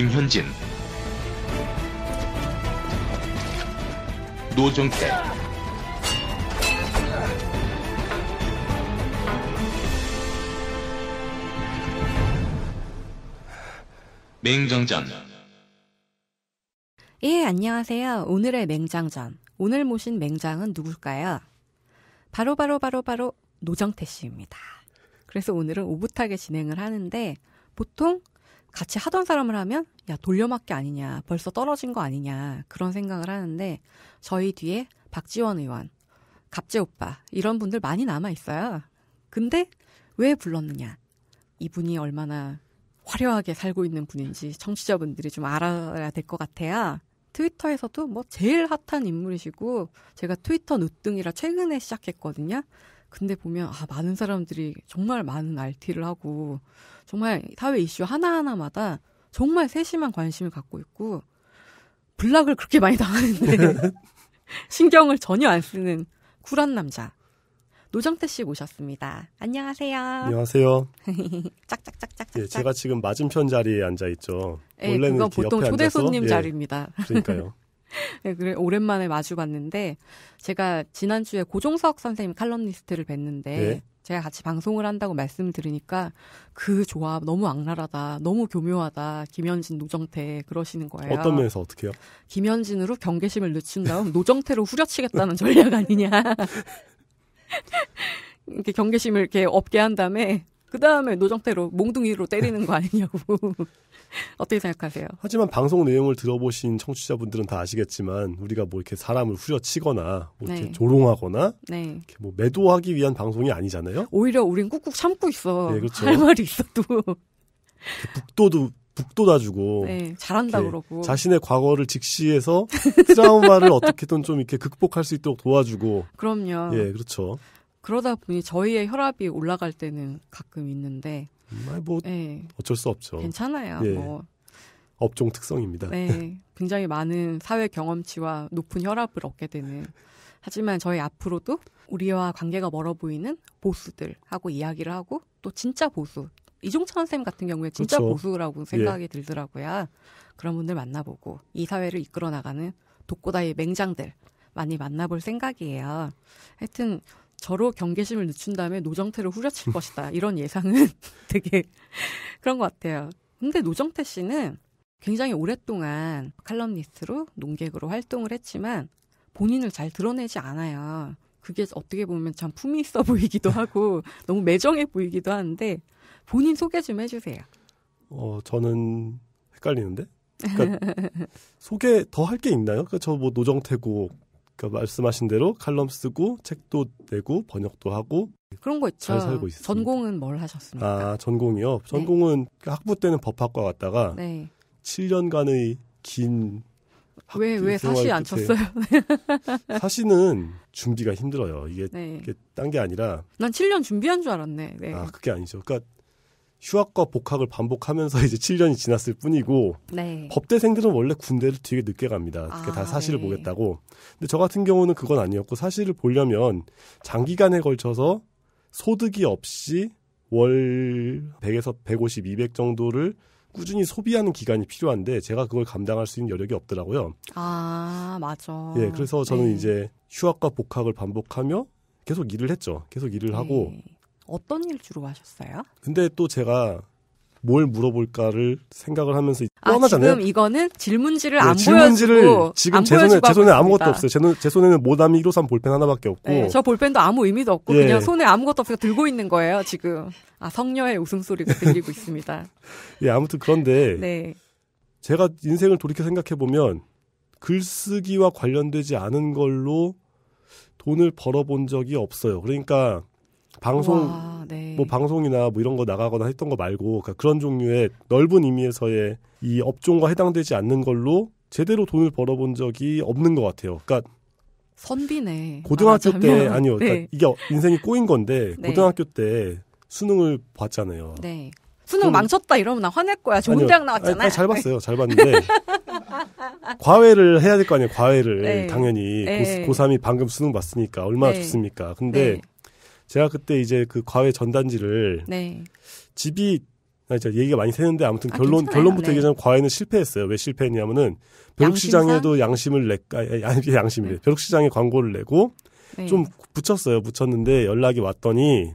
김현진 노정태 맹장전 예, 안녕하세요. 오늘의 맹장전. 오늘 모신 맹장은 누굴까요? 바로 바로 바로 바로 노정태 씨입니다. 그래서 오늘은 오붓하게 진행을 하는데 보통 같이 하던 사람을 하면 야 돌려막기 아니냐 벌써 떨어진 거 아니냐 그런 생각을 하는데 저희 뒤에 박지원 의원, 갑재 오빠 이런 분들 많이 남아 있어요. 근데 왜 불렀느냐? 이분이 얼마나 화려하게 살고 있는 분인지 청취자분들이 좀 알아야 될 것 같아요. 트위터에서도 뭐 제일 핫한 인물이시고 제가 트위터 늦둥이라 최근에 시작했거든요. 근데 보면 아, 많은 사람들이 정말 많은 RT를 하고 정말 사회 이슈 하나하나마다 정말 세심한 관심을 갖고 있고 블락을 그렇게 많이 당하는데 신경을 전혀 안 쓰는 쿨한 남자 노정태 씨 모셨습니다. 안녕하세요. 안녕하세요. 짝짝짝짝 예, 제가 지금 맞은편 자리에 앉아 있죠. 에 예, 원래는 그건 보통 초대 손님 예, 자리입니다. 그러니까요. 네, 그래 오랜만에 마주봤는데 제가 지난주에 고종석 선생님 칼럼니스트를 뵀는데 네. 제가 같이 방송을 한다고 말씀 들으니까 그 조합 너무 악랄하다, 너무 교묘하다, 김현진, 노정태 그러시는 거예요. 어떤 면에서 어떻게요? 김현진으로 경계심을 늦춘 다음 노정태로 후려치겠다는 전략 아니냐. 이렇게 경계심을 이렇게 없게 한 다음에 그 다음에 노정태로 몽둥이로 때리는 거 아니냐고. 어떻게 생각하세요? 하지만 방송 내용을 들어보신 청취자분들은 다 아시겠지만 우리가 뭐 이렇게 사람을 후려치거나 뭐 이렇게 네. 조롱하거나 네. 이렇게 뭐 매도하기 위한 방송이 아니잖아요. 오히려 우린 꾹꾹 참고 있어. 네, 그렇죠. 할 말이 있어도 북도도 북돋아주고 네, 잘한다 그러고 자신의 과거를 직시해서 트라우마를 어떻게든 좀 이렇게 극복할 수 있도록 도와주고 그럼요. 예, 그렇죠. 그러다 보니 저희의 혈압이 올라갈 때는 가끔 있는데 뭐 네. 어쩔 수 없죠. 괜찮아요. 예. 뭐 업종 특성입니다. 네, 굉장히 많은 사회 경험치와 높은 혈압을 얻게 되는. 하지만 저희 앞으로도 우리와 관계가 멀어 보이는 보수들하고 이야기를 하고 또 진짜 보수 이종찬 선생님 같은 경우에 진짜 그렇죠. 보수라고 생각이 예. 들더라고요. 그런 분들 만나보고 이 사회를 이끌어 나가는 독고다의 맹장들 많이 만나볼 생각이에요. 하여튼 저로 경계심을 늦춘 다음에 노정태를 후려칠 것이다. 이런 예상은 되게 그런 것 같아요. 근데 노정태 씨는 굉장히 오랫동안 칼럼니스트로 농객으로 활동을 했지만 본인을 잘 드러내지 않아요. 그게 어떻게 보면 참 품이 있어 보이기도 하고 너무 매정해 보이기도 하는데 본인 소개 좀 해주세요. 어 저는 헷갈리는데. 그러니까 소개 더 할 게 있나요? 그러니까 뭐 노정태고 그러니까 말씀하신 대로 칼럼 쓰고 책도 내고 번역도 하고 그런 거 있죠. 잘 살고 있습니다. 전공은 뭘 하셨습니까? 아 전공이요. 네. 전공은 네. 학부 때는 법학과 갔다가 네. 7년간의 긴 왜, 왜 사시 안 쳤어요? 사시는 준비가 힘들어요. 이게, 네. 이게 딴 게 아니라. 난 7년 준비한 줄 알았네. 네. 아, 그게 아니죠. 그러니까 휴학과 복학을 반복하면서 이제 7년이 지났을 뿐이고 네. 법대생들은 원래 군대를 되게 늦게 갑니다. 그게 아, 다 사실을 네. 보겠다고. 근데 저 같은 경우는 그건 아니었고 사실을 보려면 장기간에 걸쳐서 소득이 없이 월 100에서 150, 200 정도를 꾸준히 소비하는 기간이 필요한데 제가 그걸 감당할 수 있는 여력이 없더라고요. 아, 맞아. 예, 그래서 저는 네. 이제 휴학과 복학을 반복하며 계속 일을 했죠. 계속 일을 하고 네. 어떤 일 주로 하셨어요? 근데 또 제가 뭘 물어볼까를 생각을 하면서 아, 뻔하잖아요. 지금 이거는 질문지를 네, 안 질문지를 보여주고 지금 제 손에 제 손에 아무것도 없어요. 제, 눈, 제 손에는 모담이 1호선 볼펜 하나밖에 없고 네, 저 볼펜도 아무 의미도 없고 예. 그냥 손에 아무것도 없어서 들고 있는 거예요. 지금 아 성녀의 웃음소리가 들리고 있습니다. 예 아무튼 그런데 네. 제가 인생을 돌이켜 생각해 보면 글쓰기와 관련되지 않은 걸로 돈을 벌어본 적이 없어요. 그러니까 방송 우와, 네. 뭐 방송이나 뭐 이런 거 나가거나 했던 거 말고 그러니까 그런 종류의 넓은 의미에서의 이 업종과 해당되지 않는 걸로 제대로 돈을 벌어본 적이 없는 것 같아요. 그러니까 선비네. 고등학교 말하자면. 때 아니요. 그러니까 네. 이게 인생이 꼬인 건데 네. 고등학교 때 수능을 봤잖아요. 네. 수능 좀, 망쳤다 이러면 나 화낼 거야. 좋은 아니요, 대학 나왔잖아. 아잘 봤어요. 잘 봤는데 과외를 해야 될 거 아니에요. 과외를 네. 당연히 고, 고3이 방금 수능 봤으니까 얼마나 네. 좋습니까. 근데 제가 그때 이제 그 과외 전단지를 네. 집이 아, 진짜 얘기가 많이 새는데 아무튼 아, 결론 아, 결론부터 네. 얘기하자면 과외는 실패했어요. 왜 실패했냐면은 벼룩시장에도 양심을 낼까 아, 심이 아, 양심이래. 네. 벼룩시장에 광고를 내고 네. 좀 붙였어요. 붙였는데 연락이 왔더니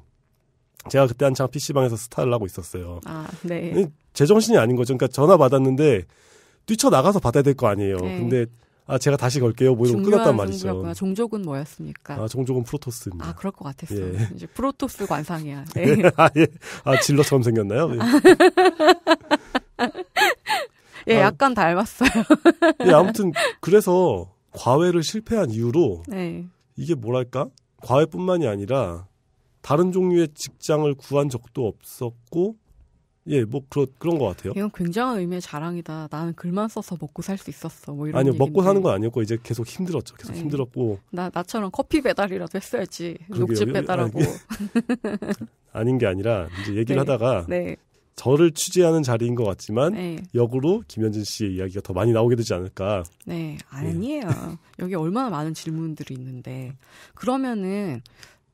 제가 그때 한창 PC방에서 스타를 하고 있었어요. 아, 네. 제정신이 아닌 거죠. 그러니까 전화 받았는데 뛰쳐나가서 받아야 될 거 아니에요. 네. 근데 아 제가 다시 걸게요. 뭐 이런 끊었단 말이죠. 구나 종족은 뭐였습니까? 아 종족은 프로토스입니다. 아 그럴 것 같았어. 예. 이제 프로토스 관상이야. 네. 예. 아, 예. 아 질러처럼 생겼나요? 예, 예 아, 약간 닮았어요. 예, 아무튼 그래서 과외를 실패한 이유로 네. 이게 뭐랄까 과외뿐만이 아니라 다른 종류의 직장을 구한 적도 없었고 예, 뭐 그런 그런 것 같아요. 이건 굉장한 의미의 자랑이다. 나는 글만 써서 먹고 살 수 있었어. 뭐 이런. 아니요, 얘기인데. 먹고 사는 건 아니었고 이제 계속 힘들었죠. 계속 네. 힘들었고. 나 나처럼 커피 배달이라도 했어야지. 그러게요. 녹즙 배달하고. 아닌 게 아니라 이제 얘기를 네. 하다가 네. 저를 취재하는 자리인 것 같지만 네. 역으로 김현진 씨의 이야기가 더 많이 나오게 되지 않을까. 네, 예. 아니에요. 여기 얼마나 많은 질문들이 있는데 그러면은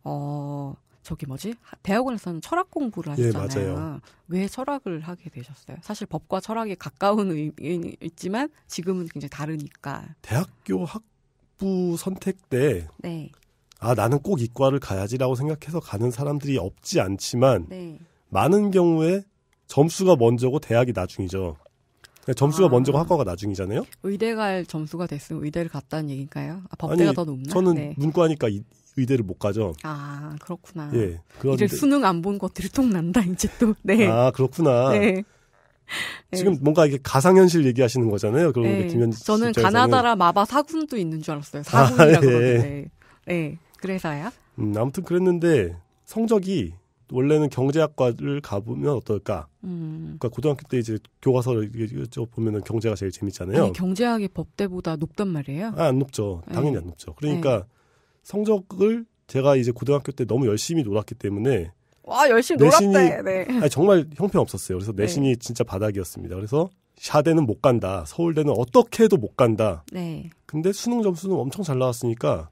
어. 저기 뭐지 대학원에서는 철학 공부를 하셨잖아요. 예, 왜 철학을 하게 되셨어요? 사실 법과 철학이 가까운 의미는 있지만 지금은 굉장히 다르니까. 대학교 학부 선택 때. 네. 아 나는 꼭 이과를 가야지라고 생각해서 가는 사람들이 없지 않지만 네. 많은 경우에 점수가 먼저고 대학이 나중이죠. 네, 점수가 아, 먼저고 학과가 나중이잖아요. 의대 갈 점수가 됐으면 의대를 갔다는 얘기인가요? 아, 법대가 아니, 더 높나? 저는 네. 문과니까 의대를 못 가죠. 아 그렇구나. 예. 그런데 수능 안 본 것들이 통난다 이제 또. 네. 아 그렇구나. 네. 네. 지금 네. 뭔가 이게 가상현실 얘기하시는 거잖아요. 그런 네. 김현지 저는 가나다라 마바 사군도 있는 줄 알았어요. 사군이라고 아, 그러는데. 예. 네. 네. 그래서야. 음, 아무튼 그랬는데 성적이 원래는 경제학과를 가보면 어떨까? 음. 그러니까 고등학교 때 이제 교과서를 보면은 경제가 제일 재밌잖아요. 아니, 경제학이 법대보다 높단 말이에요? 아, 안 높죠. 당연히 네. 안 높죠. 그러니까 네. 성적을 제가 이제 고등학교 때 너무 열심히 놀았기 때문에 와 열심히 내신이, 놀았대. 네. 아니, 정말 형편없었어요. 그래서 네. 내신이 네. 진짜 바닥이었습니다. 그래서 샤대는 못 간다. 서울대는 어떻게 해도 못 간다. 네. 근데 수능 점수는 엄청 잘 나왔으니까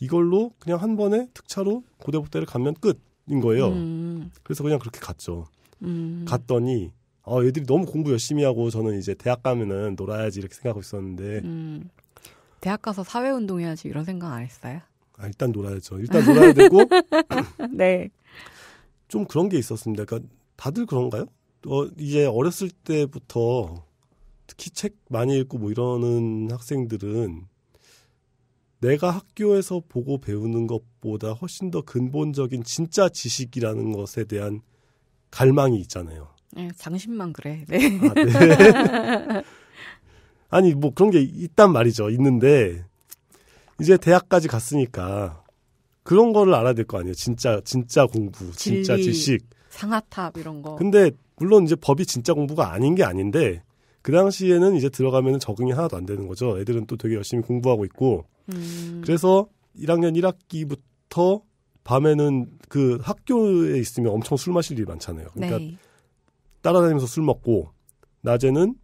이걸로 그냥 한 번에 특차로 고대복대를 가면 끝인 거예요. 음. 그래서 그냥 그렇게 갔죠. 음. 갔더니 어, 애들이 너무 공부 열심히 하고 저는 이제 대학 가면은 놀아야지 이렇게 생각하고 있었는데 음. 대학 가서 사회운동 해야지 이런 생각 안 했어요? 아, 일단 놀아야죠. 일단 놀아야 되고. 네. 좀 그런 게 있었습니다. 그러니까 다들 그런가요? 어, 이제 어렸을 때부터 특히 책 많이 읽고 뭐 이러는 학생들은 내가 학교에서 보고 배우는 것보다 훨씬 더 근본적인 진짜 지식이라는 것에 대한 갈망이 있잖아요. 네, 당신만 그래. 네. 아, 네. 아니 뭐 그런 게 있단 말이죠. 있는데 이제 대학까지 갔으니까 그런 거를 알아야 될 거 아니에요. 진짜 진짜 공부, 진리, 진짜 지식, 상하탑 이런 거. 근데 물론 이제 법이 진짜 공부가 아닌 게 아닌데 그 당시에는 이제 들어가면 적응이 하나도 안 되는 거죠. 애들은 또 되게 열심히 공부하고 있고. 음. 그래서 1학년 1학기부터 밤에는 그 학교에 있으면 엄청 술 마실 일이 많잖아요. 그러니까 네. 따라다니면서 술 먹고 낮에는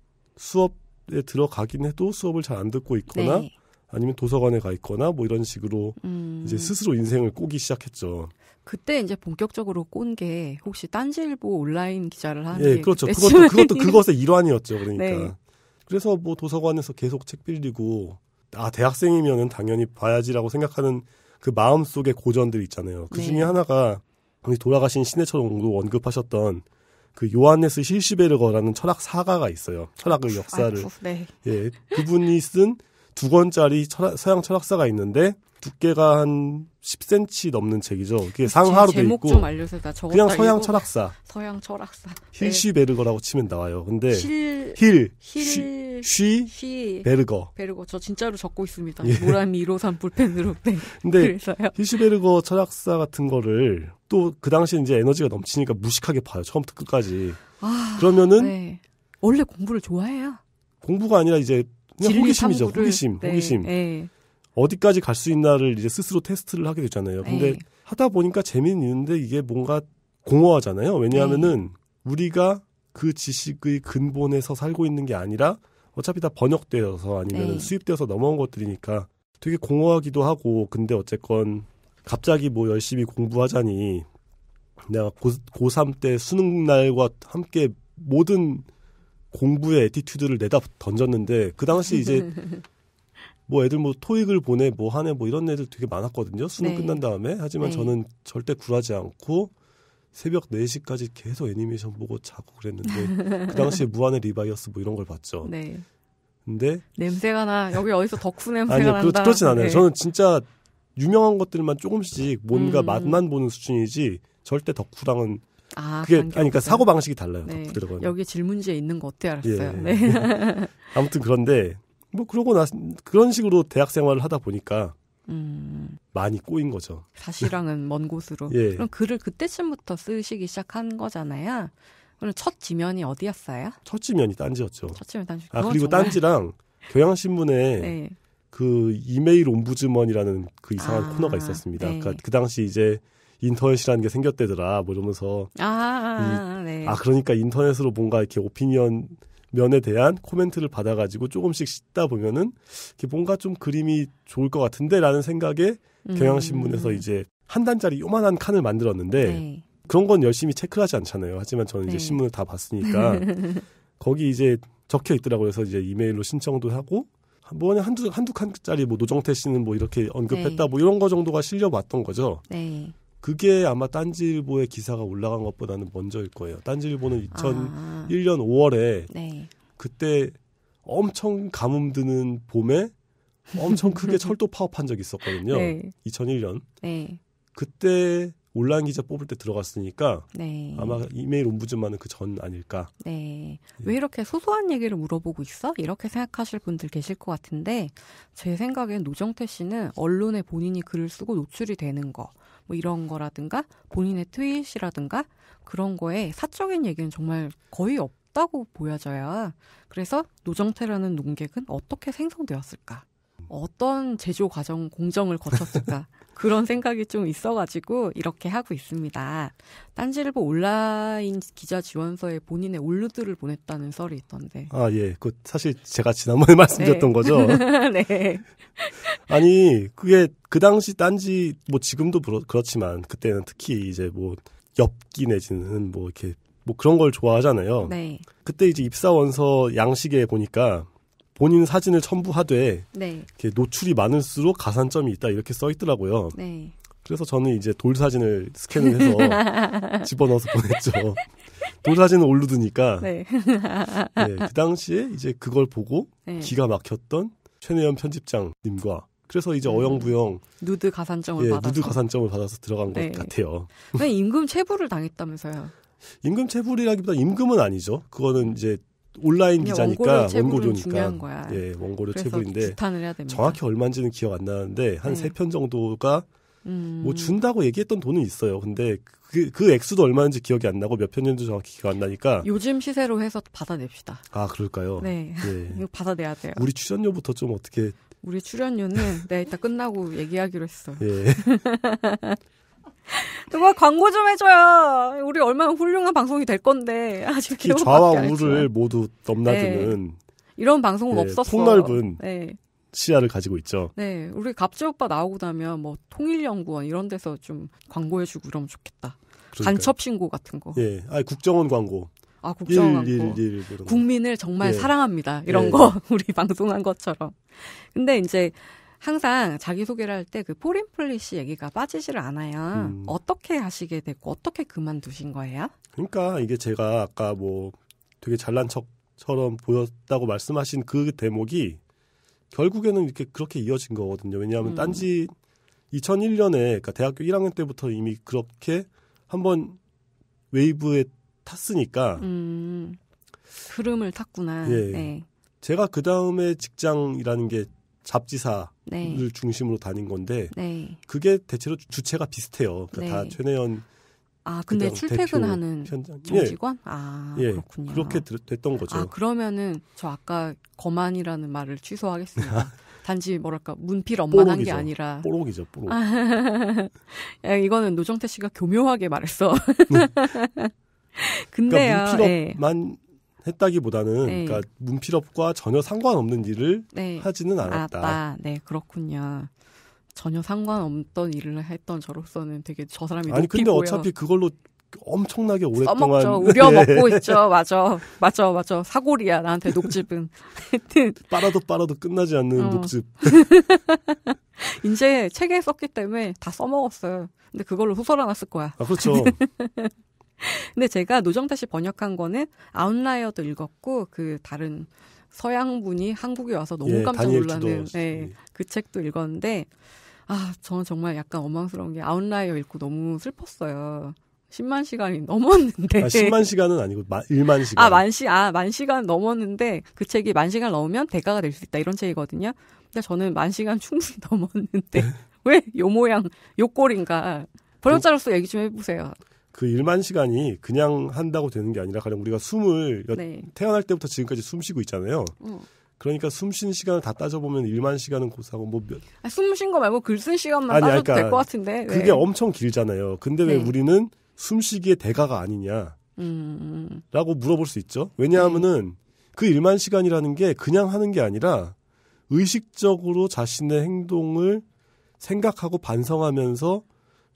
수업에 들어가긴 해도 수업을 잘 안 듣고 있거나 네. 아니면 도서관에 가 있거나 뭐 이런 식으로 음. 이제 스스로 인생을 꼬기 시작했죠. 그때 이제 본격적으로 꼰 게 혹시 딴지일보 온라인 기자를 하는 예, 그렇죠. 그것도 그것도 그것의 일환이었죠. 그러니까. 네. 그래서 뭐 도서관에서 계속 책 빌리고 아 대학생이면은 당연히 봐야지라고 생각하는 그 마음속의 고전들 있잖아요. 그 중에 네. 하나가 우리 돌아가신 신해철옹도 언급하셨던 그 요한네스 실시베르거라는 철학 사가가 있어요. 철학의 아, 역사를 아이쿠, 네. 예 그분이 쓴두 권짜리 철학, 서양 철학사가 있는데 두께가 한 10cm 넘는 책이죠. 그게 상하로 돼 있고 그냥 서양 철학사. 서양 철학사. 힐시베르거라고 네. 치면 나와요. 근데 힐, 힐, 힐 쉬, 베르거. 베르거. 저 진짜로 적고 있습니다. 예. 모라미 153펜으로 네. 근데 힐시베르거 철학사 같은 거를 또 그 당시에 이제 에너지가 넘치니까 무식하게 봐요. 처음부터 끝까지. 아, 그러면은 네. 원래 공부를 좋아해요. 공부가 아니라 이제 호기심이죠. 호기심, 네. 호기심. 네. 어디까지 갈 수 있나를 이제 스스로 테스트를 하게 되잖아요. 근데 네. 하다 보니까 재미는 있는데 이게 뭔가 공허하잖아요. 왜냐하면은 예. 우리가 그 지식의 근본에서 살고 있는 게 아니라 어차피 다 번역되어서 아니면 수입되어서 넘어온 것들이니까 되게 공허하기도 하고 근데 어쨌건 갑자기 뭐 열심히 공부하자니 내가 고, 고3 때 수능 날과 함께 모든 공부의 에티튜드를 내다 던졌는데 그 당시 이제 뭐 애들 뭐 토익을 보내 뭐 하네 뭐 이런 애들 되게 많았거든요. 수능 네. 끝난 다음에. 하지만 네. 저는 절대 굴하지 않고 새벽 4시까지 계속 애니메이션 보고 자고 그랬는데 그 당시에 무한의 리바이어스 뭐 이런 걸 봤죠. 네. 근데 냄새가 나. 여기 어디서 덕후 냄새가 아니요, 난다. 그렇, 진 않아요. 네. 저는 진짜 유명한 것들만 조금씩 뭔가 음. 맛만 보는 수준이지 절대 덕후랑은 아, 그게 아니 그러니까 사고 방식이 달라요. 네. 부들어가 여기 질문지에 있는 거어떻게 알았어요. 예. 예. 네. 아무튼 그런데 뭐 그러고 나 그런 식으로 대학 생활을 하다 보니까 음. 많이 꼬인 거죠. 사실랑은 먼 곳으로. 예. 그럼 글을 그때쯤부터 쓰시기 시작한 거잖아요. 그럼 첫 지면이 어디였어요? 첫 지면이 딴지였죠. 첫 지면 딴지. 아 그리고 정말... 딴지랑 교향신문에 네. 그 이메일 옴부즈먼이라는 그 이상한 아, 코너가 있었습니다. 네. 그러니까 그 당시 이제 인터넷이라는 게 생겼대더라. 뭐 이러면서 아, 아, 아, 이, 네. 아 그러니까 인터넷으로 뭔가 이렇게 오피니언 면에 대한 코멘트를 받아가지고 조금씩 씻다 보면은 이렇게 뭔가 좀 그림이 좋을 것 같은데라는 생각에 음. 경향신문에서 이제 한 단짜리 요만한 칸을 만들었는데 네. 그런 건 열심히 체크 하지 않잖아요. 하지만 저는 이제 네. 신문을 다 봤으니까 거기 이제 적혀 있더라고요. 그래서 이제 이메일로 신청도 하고 뭐냐 한두 한두 칸짜리 뭐 노정태 씨는 뭐 이렇게 언급했다 네. 뭐 이런 거 정도가 실려 왔던 거죠. 네. 그게 아마 딴지일보의 기사가 올라간 것보다는 먼저일 거예요. 딴지일보는 2001년 아. 5월에 네. 그때 엄청 가뭄 드는 봄에 엄청 크게 철도 파업한 적이 있었거든요. 네. 2001년. 네. 그때 온라인 기자 뽑을 때 들어갔으니까 네. 아마 이메일 옴부즈만은 그 전 아닐까. 네. 예. 왜 이렇게 소소한 얘기를 물어보고 있어? 이렇게 생각하실 분들 계실 것 같은데 제 생각엔 노정태 씨는 언론에 본인이 글을 쓰고 노출이 되는 거뭐 이런 거라든가 본인의 트윗이라든가 그런 거에 사적인 얘기는 정말 거의 없다고 보여져야 그래서 노정태라는 농객은 어떻게 생성되었을까? 어떤 제조 과정 공정을 거쳤을까? 그런 생각이 좀 있어가지고 이렇게 하고 있습니다. 딴지일보 온라인 기자 지원서에 본인의 올루드를 보냈다는 썰이 있던데. 아 예, 그 사실 제가 지난번에 말씀드렸던 네. 거죠. 네. 아니 그게 그 당시 딴지 뭐 지금도 그렇지만 그때는 특히 이제 뭐 엽기 내지는 뭐 이렇게 뭐 그런 걸 좋아하잖아요. 네. 그때 이제 입사 원서 양식에 보니까 본인 사진을 첨부하되 네. 노출이 많을수록 가산점이 있다 이렇게 써 있더라고요. 네. 그래서 저는 이제 돌 사진을 스캔을 해서 집어넣어서 보냈죠. 돌 사진은 올르드니까. 네. 네. 그 당시에 이제 그걸 보고 네. 기가 막혔던 최내연 편집장님과 그래서 이제 음. 어영부영 누드 가산점을 예, 받아서 누드 가산점을 받아서 들어간 것 네. 같아요. 왜 임금 체불을 당했다면서요? 임금 체불이라기보다 임금은 아니죠. 그거는 이제 온라인 기자니까 원고료니까 예, 원고료 체불인데 정확히 얼마인지는 기억 안 나는데 한 세편 네. 정도가 뭐 음. 뭐 준다고 얘기했던 돈은 있어요. 근데 그, 그 액수도 얼마인지 기억이 안 나고 몇 편인지 정확히 기억 안 나니까 요즘 시세로 해서 받아냅시다. 아 그럴까요? 네, 네. 이거 받아내야 돼요. 우리 출연료부터 좀 어떻게 우리 출연료는 내가 네, 이따 끝나고 얘기하기로 했어요. 예. 누가 광고 좀해줘요 우리 얼마나 훌륭한 방송이 될 건데 아주 이 좌와 우를 모두 넘나드는 네. 이런 방송은 네, 없었어. 폭넓은 네. 시야를 가지고 있죠. 네, 우리 갑주 오빠 나오고 나면 뭐 통일연구원 이런 데서 좀 광고해주고 이러면 좋겠다. 그러니까요. 간첩 신고 같은 거. 예, 아 국정원 광고. 아 국정원 광고. 국민을 정말 예. 사랑합니다. 이런 예. 거 우리 방송한 것처럼. 근데 이제 항상 자기소개를 할 때 그 포린플리시 얘기가 빠지질 않아요. 음. 어떻게 하시게 됐고 어떻게 그만두신 거예요? 그러니까 이게 제가 아까 뭐 되게 잘난 척처럼 보였다고 말씀하신 그 대목이 결국에는 이렇게 그렇게 이어진 거거든요. 왜냐하면 음. 딴지 2001년에 그러니까 대학교 1학년 때부터 이미 그렇게 한번 웨이브에 탔으니까 음. 흐름을 탔구나. 예. 네. 제가 그 다음에 직장이라는 게 잡지사를 네. 중심으로 다닌 건데 네. 그게 대체로 주체가 비슷해요. 그러니까 네. 다 최내연 아 근데 출퇴근하는 현장. 예. 정직원 예. 아 예. 그렇군요. 그렇게 됐던 거죠. 아 그러면은 저 아까 거만이라는 말을 취소하겠습니다. 단지 뭐랄까 문필 엄만한 게 아니라 뽀록이죠 뽀록. 아, 이거는 노정태 씨가 교묘하게 말했어. 네. 근데요. 그러니까 문필업만 예. 했다기보다는 네. 그러니까 문필업과 전혀 상관없는 일을 네. 하지는 않았다. 아, 아 네, 그렇군요. 전혀 상관없던 일을 했던 저로서는 되게 저 사람이 아니 근데 어차피 그걸로 엄청나게 오랫동안 써먹 네. 우려 먹고 있죠. 맞아, 맞아, 맞아. 사골이야 나한테 녹즙은. 하여튼 빨아도 빨아도 끝나지 않는 어. 녹즙. 이제 책에 썼기 때문에 다 써먹었어요. 근데 그걸로 소설 하나 쓸 거야. 아 그렇죠. 근데 제가 노정타 씨 번역한 거는 아웃라이어도 읽었고 그 다른 서양 분이 한국에 와서 너무 예, 깜짝 놀라는 예, 그 책도 읽었는데 아 저는 정말 약간 원망스러운 게 아웃라이어 읽고 너무 슬펐어요. 10만 시간이 넘었는데. 아, 10만 시간은 아니고 1만 시간. 아, 만 시, 아, 만 시간 넘었는데 그 책이 만 시간 넘으면 대가가 될 수 있다 이런 책이거든요. 근데 저는 만 시간 충분히 넘었는데 왜 요 모양, 요 꼴인가. 뭐 번역자로서 얘기 좀 해보세요. 그 일만 시간이 그냥 한다고 되는 게 아니라 가령 우리가 숨을 네. 태어날 때부터 지금까지 숨 쉬고 있잖아요. 음. 그러니까 숨 쉬는 시간을 다 따져보면 일만 시간은 고사하고 뭐 몇. 아, 숨쉰 거 말고 글쓴 시간만 아니, 따져도 그러니까 될것 같은데. 왜? 네. 그게 엄청 길잖아요. 근데 왜 네. 우리는 숨쉬기에 대가가 아니냐. 음. 라고 물어볼 수 있죠. 왜냐하면은 네. 그 일만 시간이라는 게 그냥 하는 게 아니라 의식적으로 자신의 행동을 생각하고 반성하면서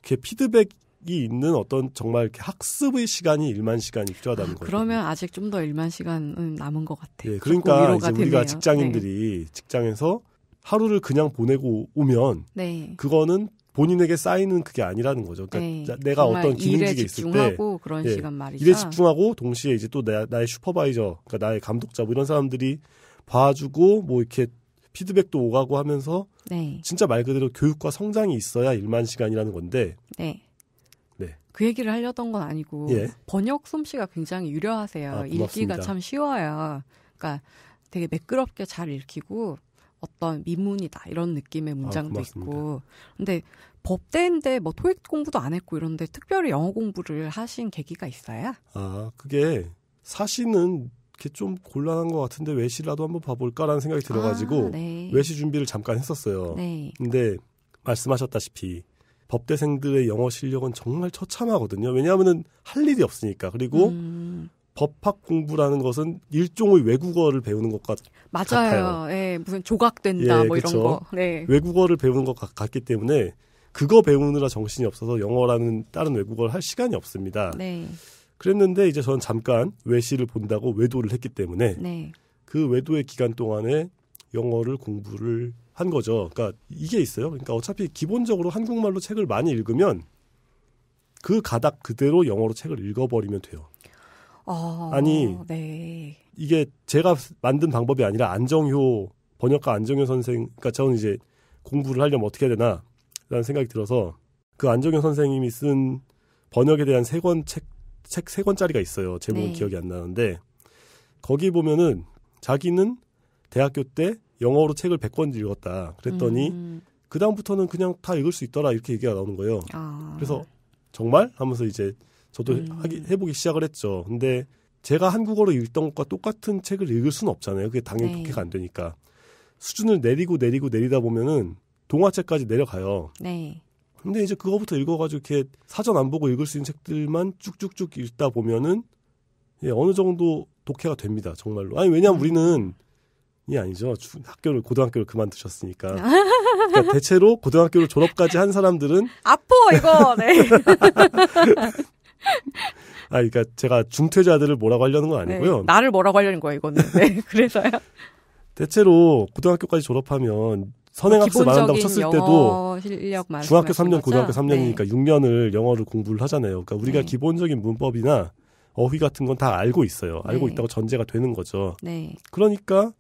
이렇게 피드백 이 있는 어떤 정말 이렇게 학습의 시간이 일만 시간이 필요하다는 아, 거예요. 그러면 아직 좀 더 일만 시간은 남은 것 같아요. 예, 그러니까 이제 되네요. 우리가 직장인들이 네. 직장에서 하루를 그냥 보내고 오면 네. 그거는 본인에게 쌓이는 그게 아니라는 거죠. 그러니까 네. 내가 어떤 기능직에 있을 때 그런 예, 시간 말이죠. 일에 집중하고 동시에 이제 또 나, 나의 슈퍼바이저, 그러니까 나의 감독자 뭐 이런 사람들이 봐주고 뭐 이렇게 피드백도 오가고 하면서 네. 진짜 말 그대로 교육과 성장이 있어야 일만 시간이라는 건데 네. 그 얘기를 하려던 건 아니고 예. 번역 솜씨가 굉장히 유려하세요. 아, 읽기가 참 쉬워요. 그러니까 되게 매끄럽게 잘 읽히고 어떤 미문이다 이런 느낌의 아, 문장도 아, 있고 근데 법대인데 뭐 토익 공부도 안 했고 이런데 특별히 영어 공부를 하신 계기가 있어요? 아 그게 사실은 좀 곤란한 것 같은데 외시라도 한번 봐볼까라는 생각이 들어가지고 아, 네. 외시 준비를 잠깐 했었어요. 네. 근데 말씀하셨다시피 법대생들의 영어 실력은 정말 처참하거든요. 왜냐하면할 일이 없으니까. 그리고 음. 법학 공부라는 것은 일종의 외국어를 배우는 것 같, 맞아요. 예, 무슨 조각된다 예, 뭐 그쵸? 이 거. 네. 외국어를 배우는 것 같, 기 때문에 그거 배우느라 정신이 없어서 영어라는 다른 외국어를 할 시간이 없습니다. 네. 그랬는데 이제 저는 잠깐 외시를 본다고 외도를 했기 때문에 네. 그 외도의 기간 동안에 영어를 공부를 한 거죠. 그러니까 이게 있어요. 그러니까 어차피 기본적으로 한국말로 책을 많이 읽으면 그 가닥 그대로 영어로 책을 읽어버리면 돼요. 어, 아니 네. 이게 제가 만든 방법이 아니라 안정효 번역가 안정효 선생, 그러니까 저는 이제 공부를 하려면 어떻게 해야 되나라는 생각이 들어서 그 안정효 선생님이 쓴 번역에 대한 세 권 책 책 세 권짜리가 있어요. 제목은 네. 기억이 안 나는데 거기 보면은 자기는 대학교 때 영어로 책을 100권 읽었다. 그랬더니 음. 그 다음부터는 그냥 다 읽을 수 있더라 이렇게 얘기가 나오는 거예요. 아. 그래서 정말 하면서 이제 저도 음. 하기, 해보기 시작을 했죠. 근데 제가 한국어로 읽던 것과 똑같은 책을 읽을 수는 없잖아요. 그게 당연히 네. 독해가 안 되니까 수준을 내리고 내리고 내리다 보면은 동화책까지 내려가요. 네. 근데 이제 그거부터 읽어가지고 이렇게 사전 안 보고 읽을 수 있는 책들만 쭉쭉쭉 읽다 보면은 예, 어느 정도 독해가 됩니다. 정말로. 아니 왜냐면 음. 우리는 이 아니죠. 학교를 고등학교를 그만두셨으니까. 그러니까 대체로 고등학교를 졸업까지 한 사람들은 아퍼 이거. 네. 아, 그러니까 제가 중퇴자들을 뭐라고 하려는 건 아니고요. 네, 나를 뭐라고 하려는 거예요, 이거는. 네, 그래서요. 대체로 고등학교까지 졸업하면 선행학습 말 한다고 쳤을 때도 중학교 3년, 거죠? 고등학교 3년이니까 네. 6년을 영어를 공부를 하잖아요. 그러니까 우리가 네. 기본적인 문법이나 어휘 같은 건 다 알고 있어요. 알고 네. 있다고 전제가 되는 거죠. 네. 그러니까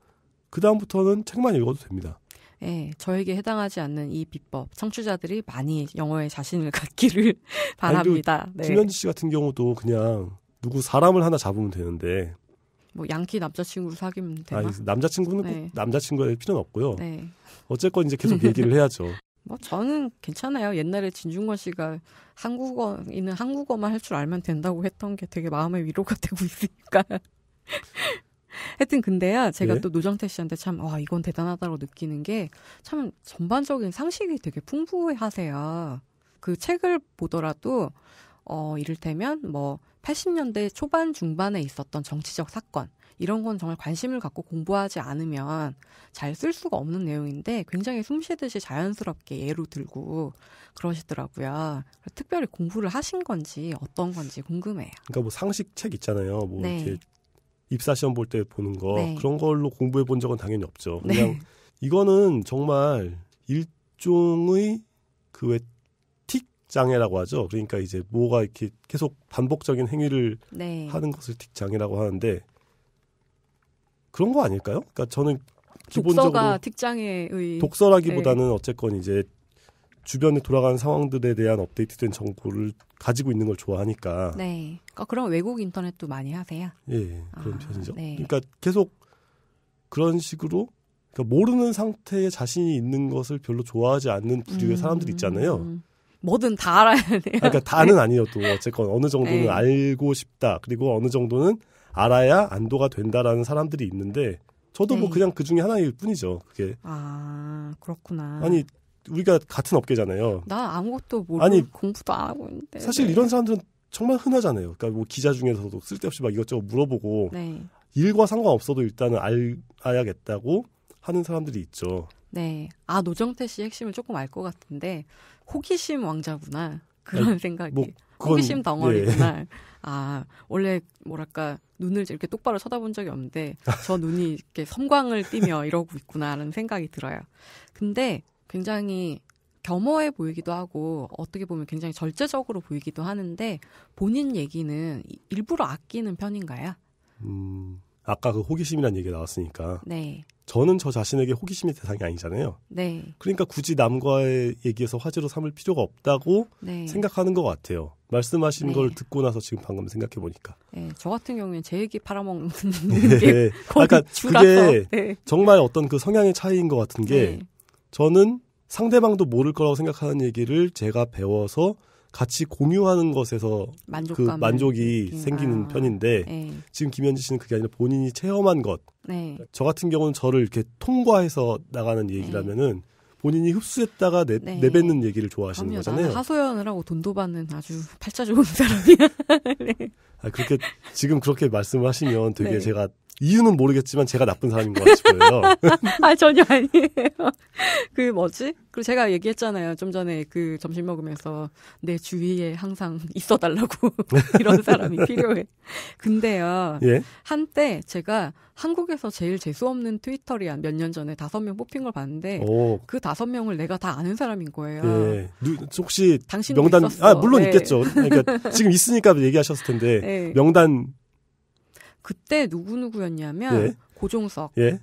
그 다음부터는 책만 읽어도 됩니다. 예, 저에게 해당하지 않는 이 비법 청취자들이 많이 영어에 자신을 갖기를 바랍니다. 네. 김현지 씨 같은 경우도 그냥 누구 사람을 하나 잡으면 되는데 뭐 양키 남자친구를 사귀면 되나? 아니, 남자친구는 네. 꼭 남자친구일 필요는 없고요. 네. 어쨌건 이제 계속 얘기를 해야죠. 뭐 저는 괜찮아요. 옛날에 진중권 씨가 한국어 있는 한국어만 할 줄 알면 된다고 했던 게 되게 마음의 위로가 되고 있으니까. 하여튼 근데요, 제가 예? 또 노정태 씨한테 참, 와, 이건 대단하다고 느끼는 게, 참 전반적인 상식이 되게 풍부해 하세요. 그 책을 보더라도, 어, 이를테면 뭐, 80년대 초반 중반에 있었던 정치적 사건, 이런 건 정말 관심을 갖고 공부하지 않으면 잘 쓸 수가 없는 내용인데 굉장히 숨 쉬듯이 자연스럽게 예로 들고 그러시더라고요. 특별히 공부를 하신 건지 어떤 건지 궁금해요. 그러니까 뭐 상식 책 있잖아요. 뭐 네. 이렇게 입사 시험 볼 때 보는 거 네. 그런 걸로 공부해 본 적은 당연히 없죠. 네. 그냥 네. 이거는 정말 일종의 그왜 틱장애라고 하죠. 그러니까 이제 뭐가 이렇게 계속 반복적인 행위를 네. 하는 것을 틱장애라고 하는데 그런 거 아닐까요? 그러니까 저는 기본적으로 독서가 틱장애의 독서라기보다는 네. 어쨌건 이제 주변에 돌아가는 상황들에 대한 업데이트된 정보를 가지고 있는 걸 좋아하니까. 네. 그러니까 그럼 외국 인터넷도 많이 하세요? 예, 그런 아, 편이죠. 네. 그러니까 계속 그런 식으로 그러니까 모르는 상태에 자신이 있는 것을 별로 좋아하지 않는 부류의 음, 사람들 있잖아요. 음. 뭐든 다 알아야 돼요. 아, 그러니까 다는 아니어도 어쨌건 어느 정도는 네. 알고 싶다. 그리고 어느 정도는 알아야 안도가 된다라는 사람들이 있는데 저도 뭐 네. 뭐 그냥 그 중에 하나일 뿐이죠. 그게. 아, 그렇구나. 아니, 우리가 같은 업계잖아요. 나 아무것도 모르고 아니, 공부도 안 하고 있는데. 사실 네. 이런 사람들은 정말 흔하잖아요. 그러니까 뭐 기자 중에서도 쓸데없이 막 이것저것 물어보고 네. 일과 상관없어도 일단은 알, 아야겠다고 하는 사람들이 있죠. 네. 아, 노정태 씨 핵심을 조금 알 것 같은데 호기심 왕자구나. 그런 아니, 생각이. 뭐 그건, 호기심 덩어리구나. 예. 아, 원래 뭐랄까 눈을 이렇게 똑바로 쳐다본 적이 없는데 저 눈이 이렇게 섬광을 띠며 이러고 있구나라는 생각이 들어요. 근데 굉장히 겸허해 보이기도 하고 어떻게 보면 굉장히 절제적으로 보이기도 하는데 본인 얘기는 일부러 아끼는 편인가요? 음, 아까 그 호기심이란 얘기가 나왔으니까. 네. 저는 저 자신에게 호기심의 대상이 아니잖아요. 네. 그러니까 굳이 남과의 얘기에서 화제로 삼을 필요가 없다고 네. 생각하는 것 같아요. 말씀하신 네. 걸 듣고 나서 지금 방금 생각해 보니까. 네, 저 같은 경우에는 제 얘기 팔아먹는 네. 게. 네. 그러니까 주라서. 그게 정말 어떤 그 성향의 차이인 것 같은 게 네. 저는 상대방도 모를 거라고 생각하는 얘기를 제가 배워서 같이 공유하는 것에서 그 만족이 아, 생기는 편인데 네. 지금 김현지 씨는 그게 아니라 본인이 체험한 것. 네. 저 같은 경우는 저를 이렇게 통과해서 나가는 얘기라면은 네. 본인이 흡수했다가 내, 네. 내뱉는 얘기를 좋아하시는 그럼요, 거잖아요. 하소연을 하고 돈도 받는 아주 팔자 좋은 사람이야. 네. 아, 그렇게 지금 그렇게 말씀을 하시면 되게 네. 제가 이유는 모르겠지만 제가 나쁜 사람인 것 같고요. 아 전혀 아니에요. 그 뭐지? 그리고 제가 얘기했잖아요. 좀 전에 그 점심 먹으면서 내 주위에 항상 있어달라고 이런 사람이 필요해. 근데요. 예? 한때 제가 한국에서 제일 재수 없는 트위터리 한몇 년 전에 다섯 명 뽑힌 걸 봤는데 오. 그 다섯 명을 내가 다 아는 사람인 거예요. 예. 누, 혹시 당신 명단 있었어. 아 물론 네. 있겠죠. 그러니까 지금 있으니까 얘기하셨을 텐데 네. 명단 그때 누구누구였냐면 예. 고종석. 예.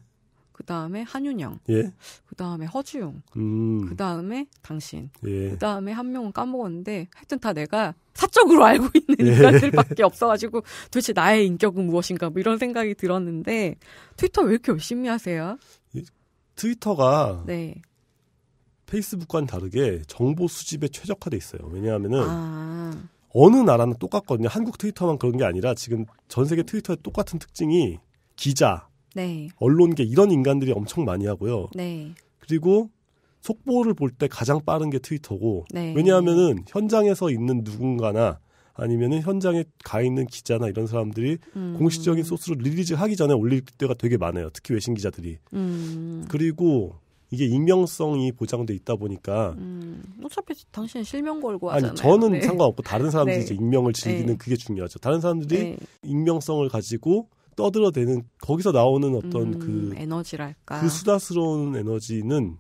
그 다음에 한윤영, 예. 그 다음에 허주용 음. 그 다음에 당신, 예. 그 다음에 한 명은 까먹었는데 하여튼 다 내가 사적으로 알고 있는 예. 인간들밖에 없어가지고 도대체 나의 인격은 무엇인가 뭐 이런 생각이 들었는데 트위터 왜 이렇게 열심히 하세요? 트위터가 네. 페이스북과는 다르게 정보 수집에 최적화돼 있어요. 왜냐하면은 아. 어느 나라나 똑같거든요. 한국 트위터만 그런 게 아니라 지금 전 세계 트위터의 똑같은 특징이 기자, 네. 언론계 이런 인간들이 엄청 많이 하고요. 네. 그리고 속보를 볼 때 가장 빠른 게 트위터고 네. 왜냐하면은 현장에서 있는 누군가나 아니면은 현장에 가 있는 기자나 이런 사람들이 음. 공식적인 소스로 릴리즈하기 전에 올릴 때가 되게 많아요. 특히 외신 기자들이. 음. 그리고 이게 익명성이 보장돼 있다 보니까 음, 어차피 당신 실명 걸고 하잖아요. 아니 저는 네. 상관없고 다른 사람들이 네. 이제 익명을 즐기는 네. 그게 중요하죠. 다른 사람들이 네. 익명성을 가지고 떠들어대는 거기서 나오는 어떤 음, 그 에너지랄까 그 수다스러운 에너지는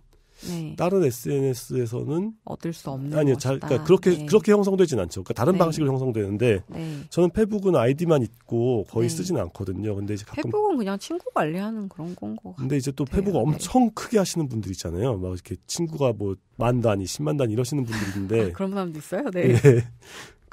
네. 다른 SNS에서는 얻을 수 없는 아니요, 잘 그러니까 그렇게 네. 그렇게 형성되진 않죠. 그러니까 다른 네. 방식으로 형성되는데 네. 저는 페북은 아이디만 있고 거의 네. 쓰진 않거든요. 근데 이제 가끔 페북은 그냥 친구 관리하는 그런 건 거. 근데 이제 또 페북 네. 엄청 크게 하시는 분들 있잖아요. 막 이렇게 친구가 뭐 만 단위, 십만 단위 이러시는 분들인데 아, 그런 사람도 있어요. 네.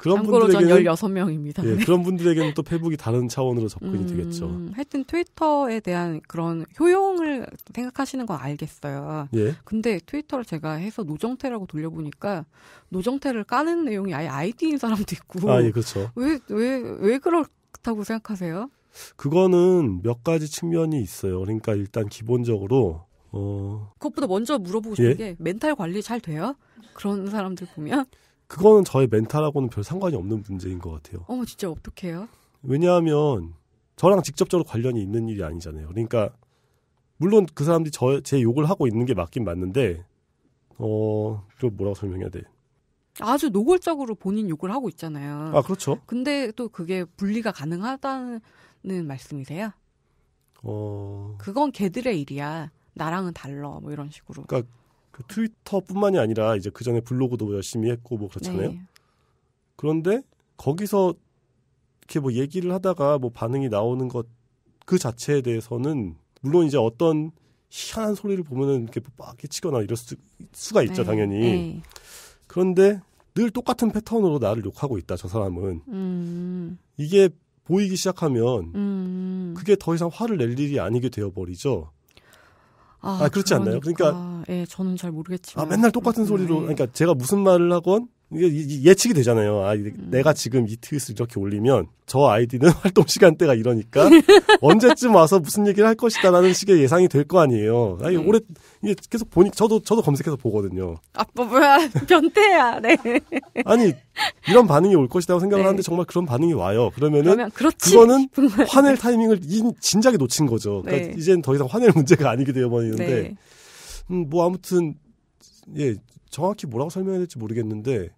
그런 분들에게는 16명입니다. 예, 네. 그런 분들에게는 또 페북이 다른 차원으로 접근이 음, 되겠죠. 하여튼 트위터에 대한 그런 효용을 생각하시는 건 알겠어요. 예. 근데 트위터를 제가 해서 노정태라고 돌려보니까 노정태를 까는 내용이 아예 아이디인 사람도 있고. 아, 예, 그렇죠. 왜, 왜, 왜 그렇다고 생각하세요? 그거는 몇 가지 측면이 있어요. 그러니까 일단 기본적으로 어... 그것보다 먼저 물어보고 싶은 예? 게 멘탈 관리 잘 돼요? 그런 사람들 보면 그거는 저의 멘탈하고는 별 상관이 없는 문제인 것 같아요. 어머 진짜 어떡해요? 왜냐하면 저랑 직접적으로 관련이 있는 일이 아니잖아요. 그러니까 물론 그 사람들이 저, 제 욕을 하고 있는 게 맞긴 맞는데 어, 그 뭐라고 설명해야 돼? 아주 노골적으로 본인 욕을 하고 있잖아요. 아, 그렇죠. 근데 또 그게 분리가 가능하다는 말씀이세요? 어. 그건 걔들의 일이야. 나랑은 달러. 뭐 이런 식으로. 그러니까 그 트위터뿐만이 아니라 이제 그 전에 블로그도 열심히 했고 뭐 그렇잖아요. 네. 그런데 거기서 이렇게 뭐 얘기를 하다가 뭐 반응이 나오는 것 그 자체에 대해서는 물론 이제 어떤 희한한 소리를 보면은 이렇게 빡게 뭐 치거나 이럴 수, 수가 있죠 네. 당연히. 네. 그런데 늘 똑같은 패턴으로 나를 욕하고 있다 저 사람은. 음. 이게 보이기 시작하면 음. 그게 더 이상 화를 낼 일이 아니게 되어 버리죠. 아, 아 그렇지 그러니까, 않나요? 그러니까, 그러니까 아, 예, 저는 잘 모르겠지만 아 맨날 똑같은 음, 소리로 네. 그러니까 제가 무슨 말을 하건 이게 예측이 되잖아요. 아, 음. 내가 지금 이 트윗을 이렇게 올리면 저 아이디는 활동 시간대가 이러니까 언제쯤 와서 무슨 얘기를 할 것이다라는 식의 예상이 될 거 아니에요. 아니, 음. 올해 이게 계속 보니 저도 저도 검색해서 보거든요. 아, 뭐, 뭐야 변태야, 네. 아니 이런 반응이 올 것이라고 생각을 네. 하는데 정말 그런 반응이 와요. 그러면은 그거는 화낼 타이밍을 진작에 놓친 거죠. 그러니까 네. 이젠더 이상 화낼 문제가 아니게 되어버리는데 네. 음, 뭐 아무튼 예 정확히 뭐라고 설명해야 될지 모르겠는데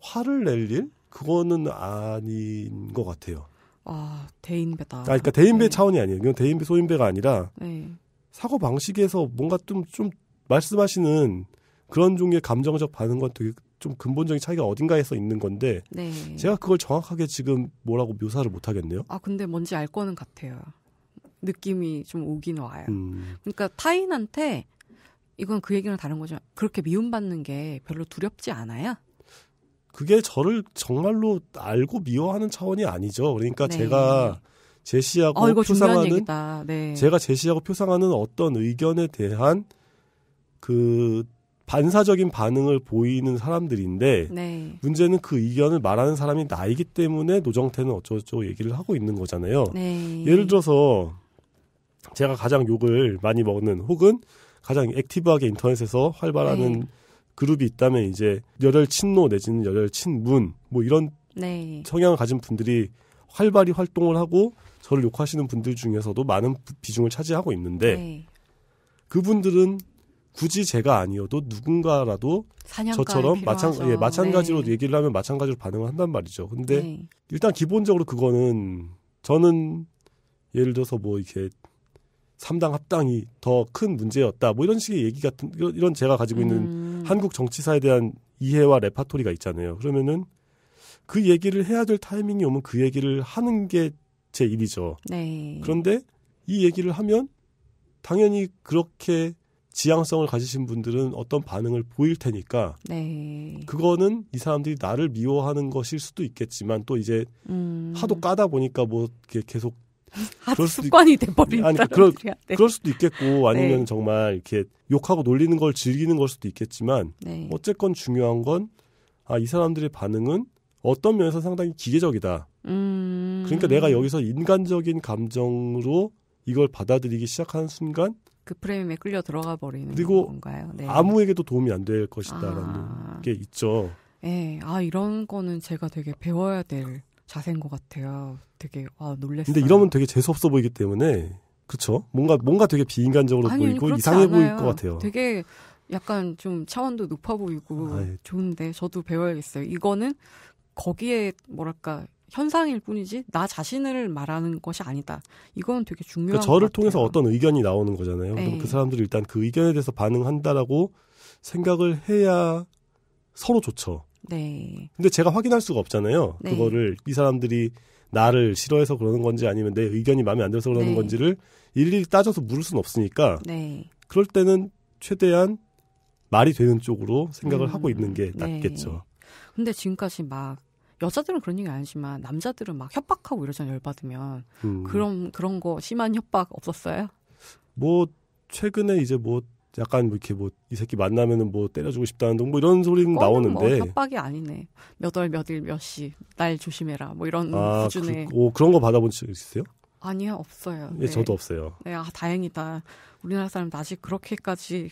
화를 낼 일? 그거는 아닌 것 같아요. 아, 대인배다. 아, 그러니까 대인배 네. 차원이 아니에요. 이건 대인배 소인배가 아니라 네. 사고 방식에서 뭔가 좀, 좀 말씀하시는 그런 종류의 감정적 반응과 되게 좀 근본적인 차이가 어딘가에서 있는 건데 네. 제가 그걸 정확하게 지금 뭐라고 묘사를 못 하겠네요. 아 근데 뭔지 알 거는 같아요. 느낌이 좀 오긴 와요. 음. 그러니까 타인한테 이건 그 얘기랑 다른 거죠. 그렇게 미움받는 게 별로 두렵지 않아요. 그게 저를 정말로 알고 미워하는 차원이 아니죠. 그러니까 네. 제가 제시하고 어, 표상하는 네. 제가 제시하고 표상하는 어떤 의견에 대한 그 반사적인 반응을 보이는 사람들인데 네. 문제는 그 의견을 말하는 사람이 나이기 때문에 노정태는 어쩌고저쩌고 얘기를 하고 있는 거잖아요. 네. 예를 들어서 제가 가장 욕을 많이 먹는 혹은 가장 액티브하게 인터넷에서 활발하는 네. 그룹이 있다면 이제 열혈 친노 내지는 열혈 친문 뭐 이런 네. 성향을 가진 분들이 활발히 활동을 하고 저를 욕하시는 분들 중에서도 많은 비중을 차지하고 있는데 네. 그분들은 굳이 제가 아니어도 누군가라도 저처럼 마찬가, 예, 마찬가지로 네. 얘기를 하면 마찬가지로 반응을 한단 말이죠. 근데 네. 일단 기본적으로 그거는 저는 예를 들어서 뭐 이렇게 삼당 합당이 더 큰 문제였다 뭐 이런 식의 얘기 같은 이런 제가 가지고 있는 음. 음. 한국 정치사에 대한 이해와 레파토리가 있잖아요. 그러면은 그 얘기를 해야 될 타이밍이 오면 그 얘기를 하는 게 제 일이죠. 네. 그런데 이 얘기를 하면 당연히 그렇게 지향성을 가지신 분들은 어떤 반응을 보일 테니까 네. 그거는 이 사람들이 나를 미워하는 것일 수도 있겠지만 또 이제 음. 하도 까다 보니까 뭐 계속 아, 그럴 수도 습관이 돼버린 아니, 그 그럴, 네. 그럴 수도 있겠고 아니면 네. 정말 이렇게 욕하고 놀리는 걸 즐기는 걸 수도 있겠지만 네. 어쨌건 중요한 건 아 이 사람들의 반응은 어떤 면에서 상당히 기계적이다. 음... 그러니까 내가 여기서 인간적인 감정으로 이걸 받아들이기 시작하는 순간 그 프레임에 끌려 들어가 버리는 그리고 건가요? 네. 아무에게도 도움이 안 될 것이다라는 아... 게 있죠. 예, 아 이런 거는 제가 되게 배워야 될 자세인 것 같아요. 되게 아 놀랬어요. 근데 이러면 되게 재수 없어 보이기 때문에 그렇죠. 뭔가 뭔가 되게 비인간적으로 아니, 보이고 이상해 않아요. 보일 것 같아요. 되게 약간 좀 차원도 높아 보이고 아 예. 좋은데 저도 배워야겠어요. 이거는 거기에 뭐랄까 현상일 뿐이지 나 자신을 말하는 것이 아니다. 이건 되게 중요한 그러니까 저를 통해서 어떤 의견이 나오는 거잖아요. 그럼 그 네. 사람들이 일단 그 의견에 대해서 반응한다라고 생각을 해야 서로 좋죠. 네. 근데 제가 확인할 수가 없잖아요. 네. 그거를 이 사람들이 나를 싫어해서 그러는 건지 아니면 내 의견이 마음에 안 들어서 그러는 네. 건지를 일일이 따져서 물을 수는 없으니까 네. 그럴 때는 최대한 말이 되는 쪽으로 생각을 음, 하고 있는 게 네. 낫겠죠. 근데 지금까지 막 여자들은 그런 얘기 아니지만 남자들은 막 협박하고 이러잖아요. 열받으면 음. 그런 그런 거 심한 협박 없었어요? 뭐 최근에 이제 뭐 약간 뭐 이렇게 뭐 이 새끼 만나면은 뭐 때려주고 싶다는 둥뭐 이런 소리는 뭐 나오는데 뭐 협박이 아니네 몇 월 몇 일 몇 시 날 조심해라 뭐 이런 아, 그, 수준의 그, 오, 그런 거 받아본 적 있으세요? 아니요 없어요. 예, 네. 저도 없어요. 네, 아 다행이다. 우리나라 사람 아직 그렇게까지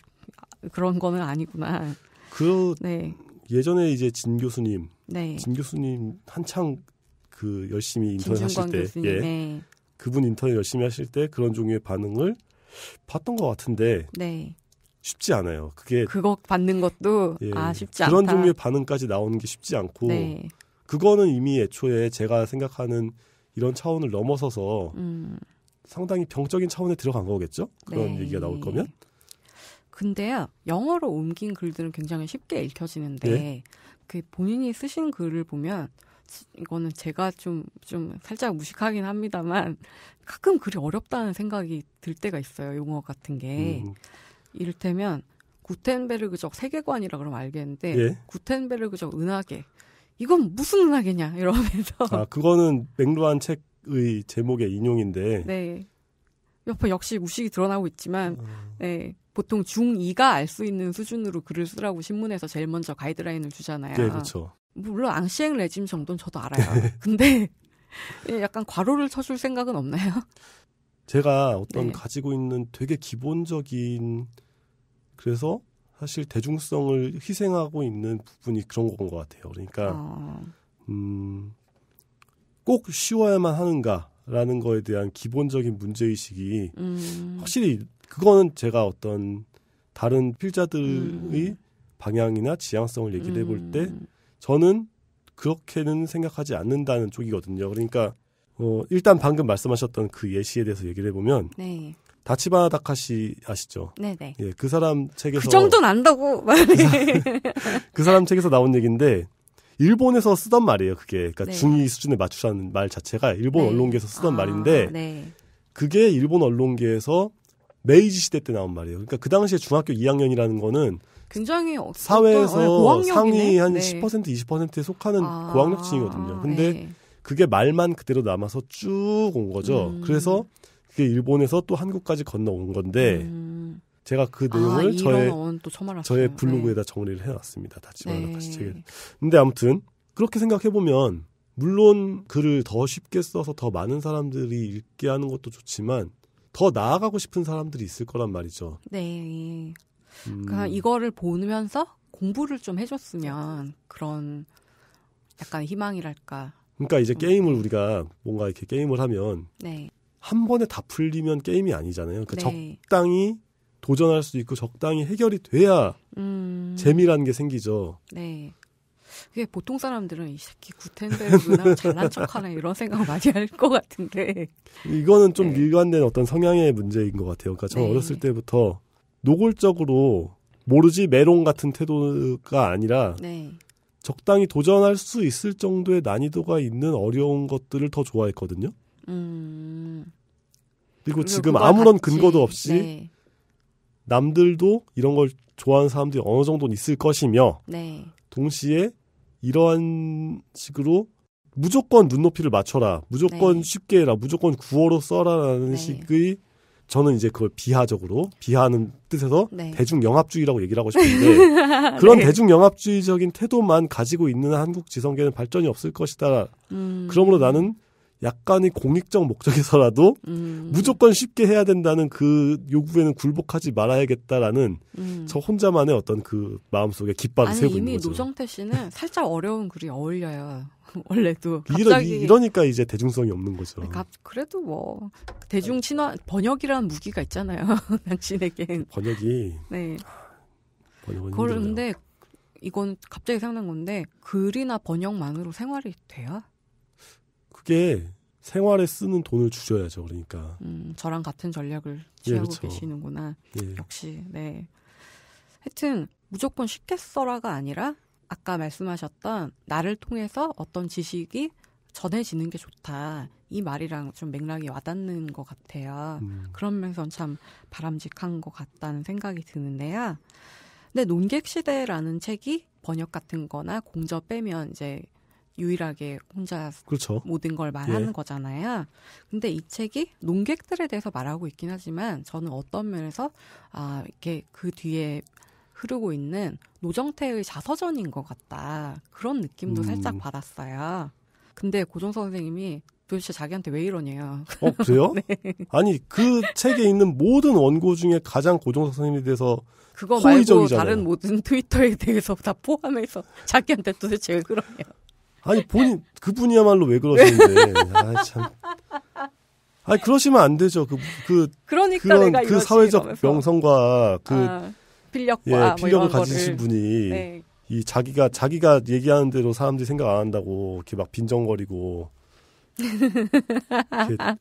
그런 거는 아니구나. 그 네. 예전에 이제 진 교수님, 네. 진 교수님 한창 그 열심히 인턴 하실 때, 예, 네. 그분 인턴 열심히 하실 때 그런 종류의 반응을 봤던 것 같은데, 네. 쉽지 않아요. 그게 그거 받는 것도 예, 아 쉽지 그런 않다. 그런 종류의 반응까지 나오는 게 쉽지 않고 네. 그거는 이미 애초에 제가 생각하는 이런 차원을 넘어서서 음. 상당히 병적인 차원에 들어간 거겠죠. 그런 네. 얘기가 나올 거면. 근데요 영어로 옮긴 글들은 굉장히 쉽게 읽혀지는데 네? 그 본인이 쓰신 글을 보면 이거는 제가 좀, 좀 살짝 무식하긴 합니다만 가끔 글이 어렵다는 생각이 들 때가 있어요. 용어 같은 게. 음. 이를테면 구텐베르그적 세계관이라 그러면 알겠는데 예. 구텐베르그적 은하계 이건 무슨 은하계냐 이러면서 아 그거는 맹루한 책의 제목의 인용인데 네 옆에 역시 우식이 드러나고 있지만 음. 네 보통 중2가 알 수 있는 수준으로 글을 쓰라고 신문에서 제일 먼저 가이드라인을 주잖아요. 네, 그렇죠. 물론 앙시행 레짐 정도는 저도 알아요. 근데 예, 약간 과로를 쳐줄 생각은 없나요? 제가 어떤 네. 가지고 있는 되게 기본적인 그래서 사실 대중성을 희생하고 있는 부분이 그런 건것 같아요. 그러니까 아. 음, 꼭 쉬워야만 하는가라는 거에 대한 기본적인 문제 의식이 음. 확실히 그거는 제가 어떤 다른 필자들의 음. 방향이나 지향성을 얘기를 해볼 때 음. 저는 그렇게는 생각하지 않는다는 쪽이거든요. 그러니까 어, 일단 방금 말씀하셨던 그 예시에 대해서 얘기를 해보면 네. 다치바 다카시 아시죠? 네네. 예, 그 사람 그 책에서 그 정도 난다고 그 사람 책에서 나온 얘기인데 일본에서 쓰던 말이에요. 그게 그러니까 네. 중위 수준에 맞추라는 말 자체가 일본 네. 언론계에서 쓰던 아, 말인데 네. 그게 일본 언론계에서 메이지 시대 때 나온 말이에요. 그러니까 그 당시에 중학교 2학년이라는 거는 굉장히 사회에서 어, 예, 상위 한 10% 20%에 속하는 아, 고학력층이거든요. 근데 네. 그게 말만 그대로 남아서 쭉 온 거죠. 음. 그래서 그게 일본에서 또 한국까지 건너온 건데 음. 제가 그 아, 내용을 아, 저의 저의 네. 블로그에다 네. 정리를 해놨습니다. 다치마라 다시 책에. 네. 근데 아무튼 그렇게 생각해 보면 물론 글을 더 쉽게 써서 더 많은 사람들이 읽게 하는 것도 좋지만 더 나아가고 싶은 사람들이 있을 거란 말이죠. 네. 음. 그러니 이거를 보면서 공부를 좀 해줬으면 그런 약간 희망이랄까. 그러니까 이제 음. 게임을 우리가 뭔가 이렇게 게임을 하면 네. 한 번에 다 풀리면 게임이 아니잖아요. 그러니까 네. 적당히 도전할 수 있고 적당히 해결이 돼야 음... 재미라는 게 생기죠. 네. 그게 보통 사람들은 이 새끼 구텐베르그나 잘난 척하네 이런 생각 많이 할 것 같은데 이거는 좀 네. 일관된 어떤 성향의 문제인 것 같아요. 그러니까 저는 네. 어렸을 때부터 노골적으로 모르지 메롱 같은 태도가 아니라 네. 적당히 도전할 수 있을 정도의 난이도가 있는 어려운 것들을 더 좋아했거든요. 음. 그리고 지금 아무런 같이, 근거도 없이 네. 남들도 이런 걸 좋아하는 사람들이 어느 정도는 있을 것이며 네. 동시에 이러한 식으로 무조건 눈높이를 맞춰라 무조건 네. 쉽게 해라 무조건 구어로 써라라는 네. 식의 저는 이제 그걸 비하적으로 비하는 뜻에서 네. 대중영합주의라고 얘기를 하고 싶은데 네. 그런 대중영합주의적인 태도만 가지고 있는 한국 지성계는 발전이 없을 것이다 음. 그러므로 나는 약간의 공익적 목적에서라도 음. 무조건 쉽게 해야 된다는 그 요구에는 굴복하지 말아야겠다라는 음. 저 혼자만의 어떤 그 마음속에 깃발을 아니, 세우고 있는 거죠. 이미 노정태 씨는 살짝 어려운 글이 어울려요. 원래도 갑자기 이러, 니까 이제 대중성이 없는 거죠. 그 그래도 뭐 대중 친화 번역이라는 무기가 있잖아요. 당신에게 번역이 네. 번역은 그런데 이건 갑자기 생각난 건데 글이나 번역만으로 생활이 돼요? 낮게 생활에 쓰는 돈을 주셔야죠. 그러니까. 음, 저랑 같은 전략을 예, 취하고 예, 그렇죠. 계시는구나. 예. 역시 네. 하여튼 무조건 쉽게 써라가 아니라 아까 말씀하셨던 나를 통해서 어떤 지식이 전해지는 게 좋다. 이 말이랑 좀 맥락이 와닿는 것 같아요. 음. 그런 면에서참 바람직한 것 같다는 생각이 드는데요. 근데 논객시대라는 책이 번역 같은 거나 공저 빼면 이제 유일하게 혼자 그렇죠. 모든 걸 말하는 예. 거잖아요. 근데 이 책이 농객들에 대해서 말하고 있긴 하지만 저는 어떤 면에서 아 이렇게 그 뒤에 흐르고 있는 노정태의 자서전인 것 같다 그런 느낌도 음. 살짝 받았어요. 근데 고종 선생님이 도대체 자기한테 왜 이러냐. 어, 그래요? 네. 아니, 그 책에 있는 모든 원고 중에 가장 고종 선생님에 대해서 그거 호의적이잖아요. 다른 모든 트위터에 대해서 다 포함해서 자기한테 도대체 왜 그러냐. 아니 본인 그분이야말로 왜 그러시는데 아참 아니 그러시면 안 되죠 그그 그, 그 그러니까 그런그 사회적 명성과 그 아, 필력과 예, 필력을 뭐 가지신 분이 네. 이 자기가 자기가 얘기하는 대로 사람들이 생각 안 한다고 이렇게 막 빈정거리고 이렇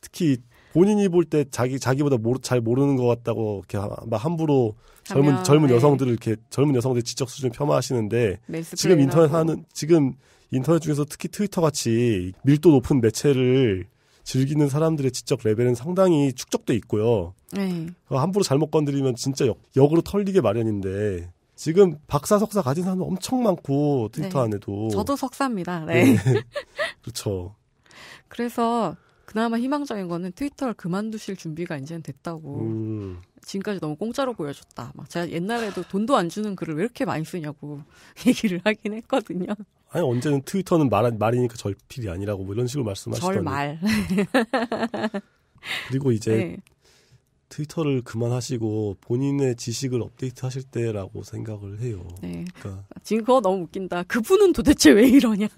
특히 본인이 볼 때 자기 자기보다 모르, 잘 모르는 것 같다고 이렇게 막 함부로 젊은 젊은 네. 여성들을 이렇게 젊은 여성들 지적 수준 폄하하시는데 지금 인터넷 뭐. 하는 지금 인터넷 중에서 특히 트위터 같이 밀도 높은 매체를 즐기는 사람들의 지적 레벨은 상당히 축적돼 있고요. 네. 함부로 잘못 건드리면 진짜 역, 역으로 털리게 마련인데 지금 박사 석사 가진 사람 엄청 많고 트위터 네. 안에도 저도 석사입니다. 네. 네. 그렇죠. 그래서 그나마 희망적인 거는 트위터를 그만두실 준비가 이제 됐다고 음. 지금까지 너무 공짜로 보여줬다. 막 제가 옛날에도 돈도 안 주는 글을 왜 이렇게 많이 쓰냐고 얘기를 하긴 했거든요. 아니 언제는 트위터는 말, 말이니까 절필이 아니라고 뭐 이런 식으로 말씀하시더니 절말. 그리고 이제 네. 트위터를 그만하시고 본인의 지식을 업데이트하실 때라고 생각을 해요. 네. 그러니까 지금 그거 너무 웃긴다. 그분은 도대체 왜 이러냐?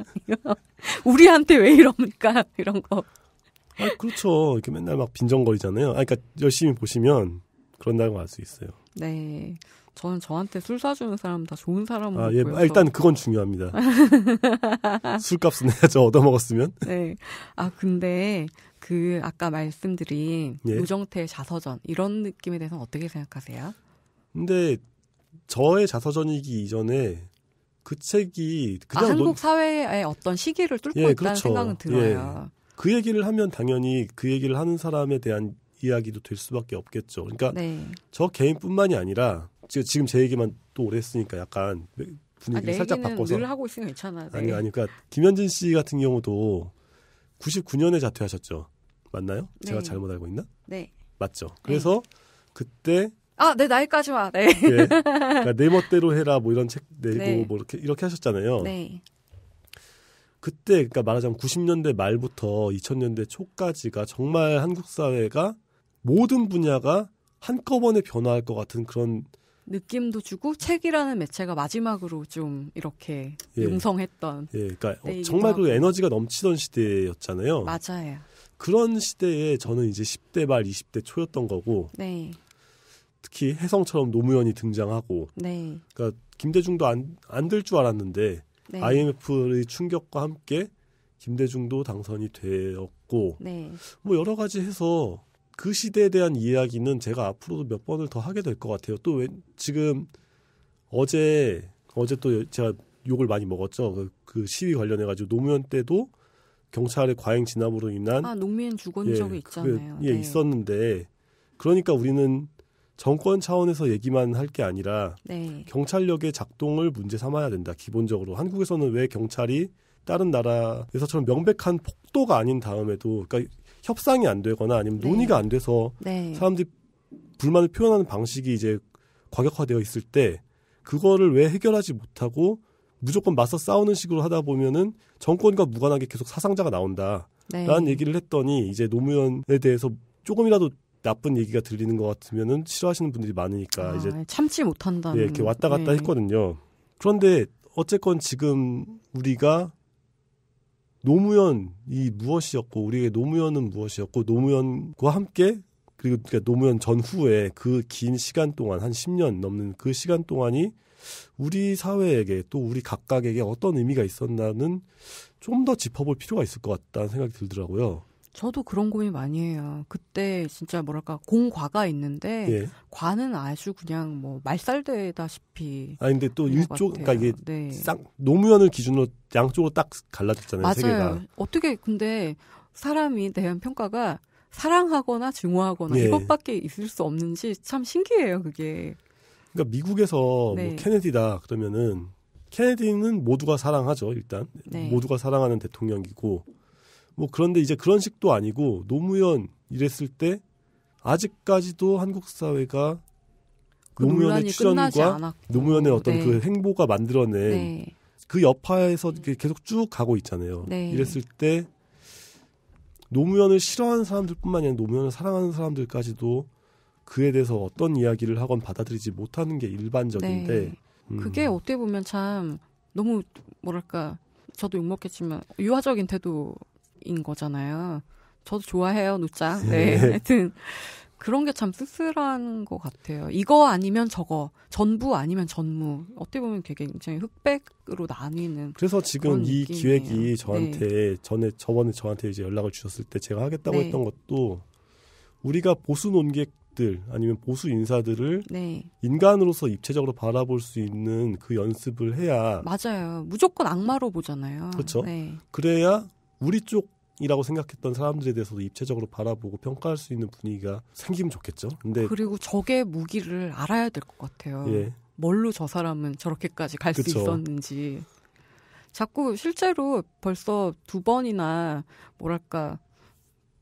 우리한테 왜이러니까 이런 거. 아, 그렇죠. 이렇게 맨날 막 빈정거리잖아요. 아, 그러니까 열심히 보시면 그런다고 알 수 있어요. 네. 저는 저한테 술 사주는 사람 다 좋은 사람으로 아, 예. 보여서. 아, 일단 그건 중요합니다. 술값은 내야 얻어먹었으면. 네. 아 근데 그 아까 말씀드린 예. 노정태 자서전 이런 느낌에 대해서는 어떻게 생각하세요? 근데 저의 자서전이기 이전에 그 책이 아, 그냥 아, 한국 논... 사회의 어떤 시기를 뚫고 예, 있다는 그렇죠. 생각은 들어요. 예. 그 얘기를 하면 당연히 그 얘기를 하는 사람에 대한 이야기도 될 수밖에 없겠죠. 그러니까 네. 저 개인뿐만이 아니라 지금 제 얘기만 또 오래 했으니까 약간 아, 분위기를 아, 살짝 바꿔서 늘 하고 있으면 괜찮아. 네. 아니 아니 그러니까 김현진 씨 같은 경우도 99년에 자퇴하셨죠. 맞나요? 네. 제가 잘못 알고 있나? 네. 맞죠. 그래서 네. 그때 아, 내 네, 나이까지 와. 네. 네. 그러니까 내 멋대로 해라 뭐 이런 책 내고 네. 뭐 이렇게 이렇게 하셨잖아요. 네. 그때 그러니까 말하자면 90년대 말부터 2000년대 초까지가 정말 한국 사회가 모든 분야가 한꺼번에 변화할 것 같은 그런 느낌도 주고 책이라는 매체가 마지막으로 좀 이렇게 예. 융성했던 예, 그러니까 어, 정말 그 에너지가 넘치던 시대였잖아요. 맞아요. 그런 시대에 저는 이제 10대 말 20대 초였던 거고 네. 특히 혜성처럼 노무현이 등장하고 네. 그러니까 김대중도 안 안 될 줄 알았는데 네. IMF의 충격과 함께 김대중도 당선이 되었고 네. 뭐 여러 가지 해서 그 시대에 대한 이야기는 제가 앞으로도 몇 번을 더 하게 될 것 같아요. 또 왜, 지금 어제 어제 또 제가 욕을 많이 먹었죠. 그, 그 시위 관련해 가지고 노무현 때도 경찰의 과잉 진압으로 인한 아 농민 죽은 예, 적이 그, 있잖아요. 그, 예 네. 있었는데 그러니까 우리는 정권 차원에서 얘기만 할 게 아니라 네. 경찰력의 작동을 문제 삼아야 된다. 기본적으로 한국에서는 왜 경찰이 다른 나라에서처럼 명백한 폭도가 아닌 다음에도 그러니까 협상이 안 되거나 아니면 네. 논의가 안 돼서 네. 사람들이 불만을 표현하는 방식이 이제 과격화되어 있을 때 그거를 왜 해결하지 못하고 무조건 맞서 싸우는 식으로 하다 보면은 정권과 무관하게 계속 사상자가 나온다라는 네. 얘기를 했더니 이제 노무현에 대해서 조금이라도 나쁜 얘기가 들리는 것 같으면은 싫어하시는 분들이 많으니까 아, 이제 참지 못한다. 네, 예, 이렇게 왔다 갔다 네. 했거든요. 그런데 어쨌건 지금 우리가 노무현이 무엇이었고 우리에게 노무현은 무엇이었고 노무현과 함께 그리고 그러니까 노무현 전후에 그 긴 시간 동안 한 10년 넘는 그 시간 동안이 우리 사회에게 또 우리 각각에게 어떤 의미가 있었나는 좀 더 짚어볼 필요가 있을 것 같다는 생각이 들더라고요. 저도 그런 고민 많이 해요. 그때 진짜 뭐랄까 공과가 있는데 예. 과는 아주 그냥 뭐 말살되다시피. 아 근데 또 일쪽 그러니까 이게 네. 쌍 노무현을 기준으로 양쪽으로 딱 갈라졌잖아요. 맞아요. 세계가. 어떻게 근데 사람이 대한 평가가 사랑하거나 증오하거나 예. 이것밖에 있을 수 없는지 참 신기해요. 그게. 그러니까 미국에서 뭐 네. 뭐 케네디다 그러면은 케네디는 모두가 사랑하죠. 일단 네. 모두가 사랑하는 대통령이고 뭐 그런데 이제 그런 식도 아니고 노무현 이랬을 때 아직까지도 한국 사회가 그 노무현의 출현과 노무현의 어떤 네. 그 행보가 만들어낸 네. 그 여파에서 계속 쭉 가고 있잖아요. 네. 이랬을 때 노무현을 싫어하는 사람들뿐만 아니라 노무현을 사랑하는 사람들까지도 그에 대해서 어떤 이야기를 하건 받아들이지 못하는 게 일반적인데 네. 음. 그게 어떻게 보면 참 너무 뭐랄까 저도 욕먹겠지만 유화적인 태도 인 거잖아요. 저도 좋아해요, 노자. 네. 네. 하여튼 그런 게 참 쓸쓸한 것 같아요. 이거 아니면 저거, 전부 아니면 전무. 어떻게 보면 되게 굉장히 흑백으로 나뉘는. 그래서 지금 이 느낌이에요. 기획이 네. 저한테 네. 전에 저번에 저한테 이제 연락을 주셨을 때 제가 하겠다고 네. 했던 것도 우리가 보수 논객들 아니면 보수 인사들을 네. 인간으로서 입체적으로 바라볼 수 있는 그 연습을 해야 맞아요. 무조건 악마로 보잖아요. 그렇죠. 그래야 우리 쪽이라고 생각했던 사람들에 대해서도 입체적으로 바라보고 평가할 수 있는 분위기가 생기면 좋겠죠. 근데 그리고 적의 무기를 알아야 될 것 같아요. 예. 뭘로 저 사람은 저렇게까지 갈 수 있었는지. 자꾸 실제로 벌써 두 번이나 뭐랄까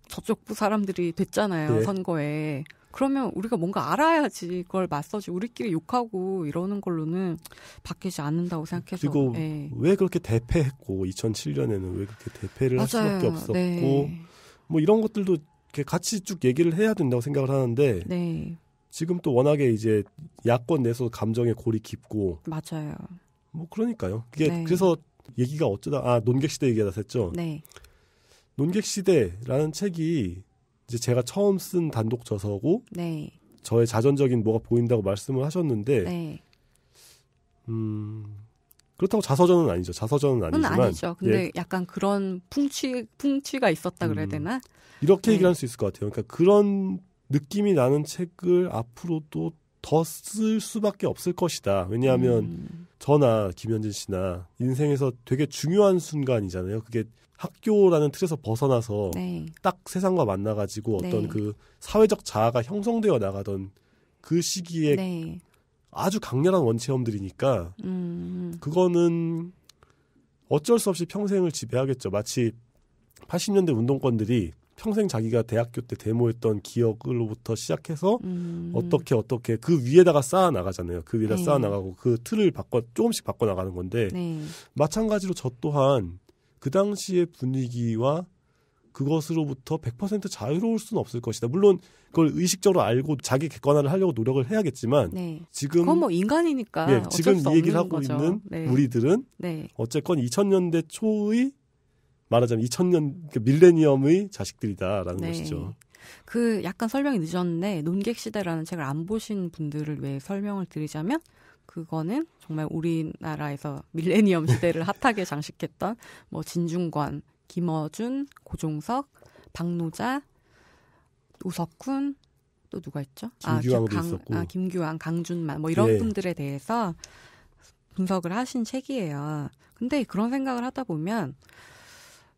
저쪽 부 사람들이 됐잖아요 예. 선거에 그러면 우리가 뭔가 알아야지 그걸 맞서지 우리끼리 욕하고 이러는 걸로는 바뀌지 않는다고 생각해서 그리고 네. 왜 그렇게 대패했고 2007년에는 왜 그렇게 대패를 맞아요. 할 수밖에 없었고 네. 뭐 이런 것들도 같이 쭉 얘기를 해야 된다고 생각을 하는데 네. 지금 또 워낙에 이제 야권 내에서 감정의 골이 깊고 맞아요. 뭐 그러니까요. 그게 네. 그래서 얘기가 어쩌다 아 논객 시대 얘기가 됐죠. 네. 논객 시대라는 책이 이제 제가 처음 쓴 단독 저서고 네. 저의 자전적인 뭐가 보인다고 말씀을 하셨는데 네. 음, 그렇다고 자서전은 아니죠. 자서전은 아니지만 아니죠. 근데 예. 약간 그런 풍취 풍취가 있었다 음, 그래야 되나? 이렇게 네. 얘기할 수 있을 것 같아요. 그러니까 그런 느낌이 나는 책을 앞으로도 더 쓸 수밖에 없을 것이다. 왜냐하면 음. 저나 김현진 씨나 인생에서 되게 중요한 순간이잖아요. 그게 학교라는 틀에서 벗어나서 네. 딱 세상과 만나가지고 네. 어떤 네. 그 사회적 자아가 형성되어 나가던 그 시기에 네. 아주 강렬한 원체험들이니까 음. 그거는 어쩔 수 없이 평생을 지배하겠죠. 마치 80년대 운동권들이 평생 자기가 대학교 때 데모했던 기억으로부터 시작해서 음. 어떻게 어떻게 그 위에다가 쌓아 나가잖아요. 그 위에다 네. 쌓아 나가고 그 틀을 바꿔 조금씩 바꿔 나가는 건데 네. 마찬가지로 저 또한 그 당시의 분위기와 그것으로부터 100% 자유로울 수는 없을 것이다. 물론 그걸 의식적으로 알고 자기 객관화를 하려고 노력을 해야겠지만 네. 지금 그건 뭐 인간이니까 네, 지금 이 얘기를 하고 거죠. 있는 네. 우리들은 네. 어쨌건 2000년대 초의 말하자면 2000년 그 그러니까 밀레니엄의 자식들이다라는 네. 것이죠. 그 약간 설명이 늦었는데 논객 시대라는 책을 안 보신 분들을 위해 설명을 드리자면 그거는 정말 우리나라에서 밀레니엄 시대를 핫하게 장식했던 뭐 진중권, 김어준, 고종석, 박노자, 우석훈 또 누가 있죠? 김규환도 아, 강, 있었고. 아, 김규환, 강준만 뭐 이런 예. 분들에 대해서 분석을 하신 책이에요. 근데 그런 생각을 하다 보면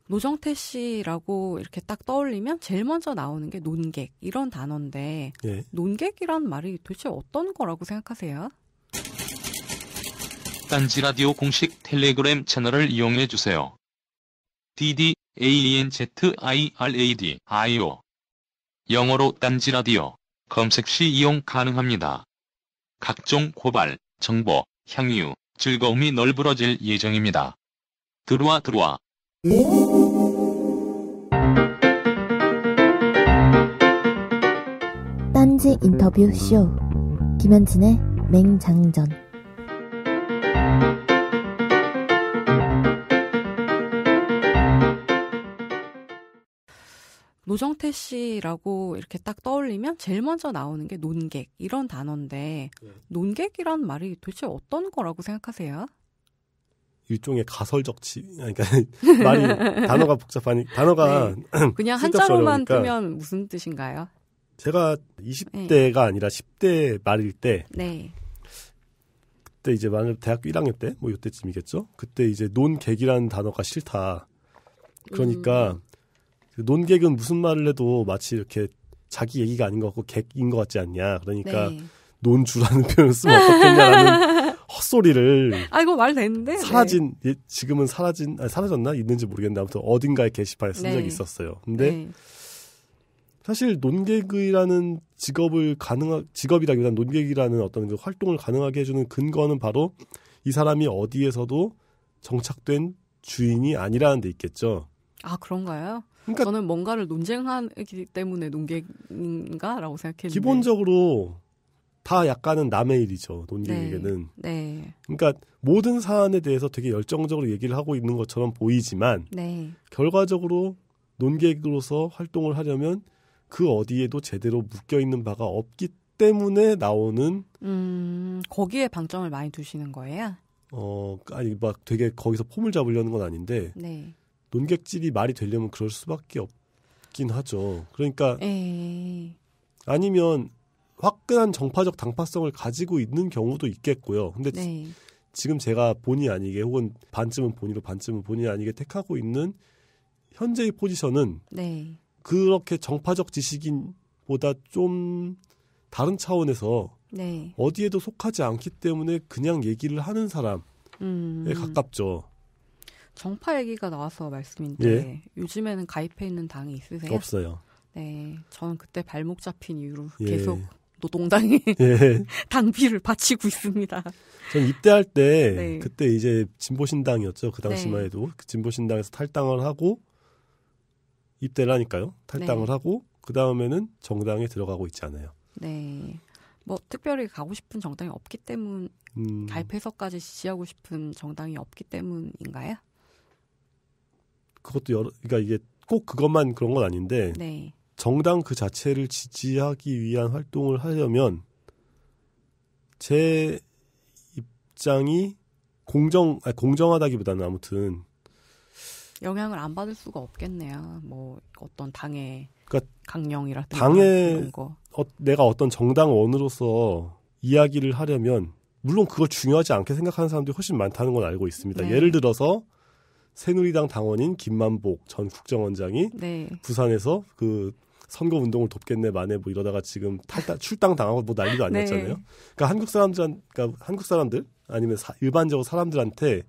노정태 씨라고 이렇게 딱 떠올리면 제일 먼저 나오는 게 논객 이런 단어인데 예. 논객이란 말이 도대체 어떤 거라고 생각하세요? 딴지 라디오 공식 텔레그램 채널을 이용해 주세요. dd anzirad io 영어로 딴지 라디오 검색 시 이용 가능합니다. 각종 고발, 정보, 향유, 즐거움이 널브러질 예정입니다. 들어와 들어와. 딴지 인터뷰 쇼 김현진의 맹장전 노정태 씨라고 이렇게 딱 떠올리면 제일 먼저 나오는 게 논객 이런 단어인데 네. 논객이란 말이 도대체 어떤 거라고 생각하세요? 일종의 가설적 지 그러니까 말이 단어가 복잡하니 단어가 네. 그냥 한자로만 뜨면 무슨 뜻인가요? 제가 20대가 네. 아니라 10대 말일 때 네. 그때 이제 만약 대학교 1학년 때뭐 이때쯤이겠죠. 그때 이제 논객이라는 단어가 싫다. 그러니까 음. 그 논객은 무슨 말을 해도 마치 이렇게 자기 얘기가 아닌 것 같고 객인 것 같지 않냐. 그러니까 네. 논주라는 표현을 쓰면 어떻겠냐라는 헛소리를. 아 이거 말 되는데. 네. 사라진 네. 지금은 사라진 아니, 사라졌나 있는지 모르겠는데 아무튼 어딘가에 게시판에 쓴 네. 적이 있었어요. 근데 네. 사실 논객이라는 직업을 가능한 직업이라기보다는 논객이라는 어떤 그 활동을 가능하게 해주는 근거는 바로 이 사람이 어디에서도 정착된 주인이 아니라는 데 있겠죠. 아 그런가요? 그러니까 저는 뭔가를 논쟁하기 때문에 논객인가라고 생각했는데 기본적으로 다 약간은 남의 일이죠 논객에게는. 네, 네. 그러니까 모든 사안에 대해서 되게 열정적으로 얘기를 하고 있는 것처럼 보이지만 네. 결과적으로 논객으로서 활동을 하려면 그 어디에도 제대로 묶여 있는 바가 없기 때문에 나오는 음, 거기에 방점을 많이 두시는 거예요? 어, 아니 막 되게 거기서 폼을 잡으려는 건 아닌데 네. 논객질이 말이 되려면 그럴 수밖에 없긴 하죠. 그러니까 에이. 예. 아니면 화끈한 정파적 당파성을 가지고 있는 경우도 있겠고요. 근데 네. 지금 제가 본의 아니게 혹은 반쯤은 본의로 반쯤은 본의 아니게 택하고 있는 현재의 포지션은 네. 그렇게 정파적 지식인보다 좀 다른 차원에서 네. 어디에도 속하지 않기 때문에 그냥 얘기를 하는 사람에 음. 가깝죠. 정파 얘기가 나와서 말씀인데 예? 요즘에는 가입해 있는 당이 있으세요? 없어요. 네, 저는 그때 발목 잡힌 이후로 예. 계속 노동당에 예. 당비를 바치고 있습니다. 전 입대할 때 네. 그때 이제 진보신당이었죠. 그 당시만 네. 해도 네. 진보신당에서 탈당을 하고 입대를 하니까요. 탈당을 네. 하고 그 다음에는 정당에 들어가고 있지 않아요. 네. 뭐 특별히 가고 싶은 정당이 없기 때문 음. 가입해서까지 지지하고 싶은 정당이 없기 때문인가요? 그것도 여러 그러니까 이게 꼭 그것만 그런 건 아닌데 네. 정당 그 자체를 지지하기 위한 활동을 하려면 제 입장이 공정 아니 공정하다기보다는 아무튼 영향을 안 받을 수가 없겠네요. 뭐 어떤 당의 그러니까 강령이라든가 당의 어, 내가 어떤 정당원으로서 이야기를 하려면 물론 그걸 중요하지 않게 생각하는 사람들이 훨씬 많다는 건 알고 있습니다. 네. 예를 들어서 새누리당 당원인 김만복 전 국정원장이 네. 부산에서 그 선거 운동을 돕겠네 만에 뭐 이러다가 지금 탈당 출당 당하고 뭐 난리도 아니었잖아요. 네. 그러니까 한국 사람들 그러니까 한국 사람들 아니면 사, 일반적으로 사람들한테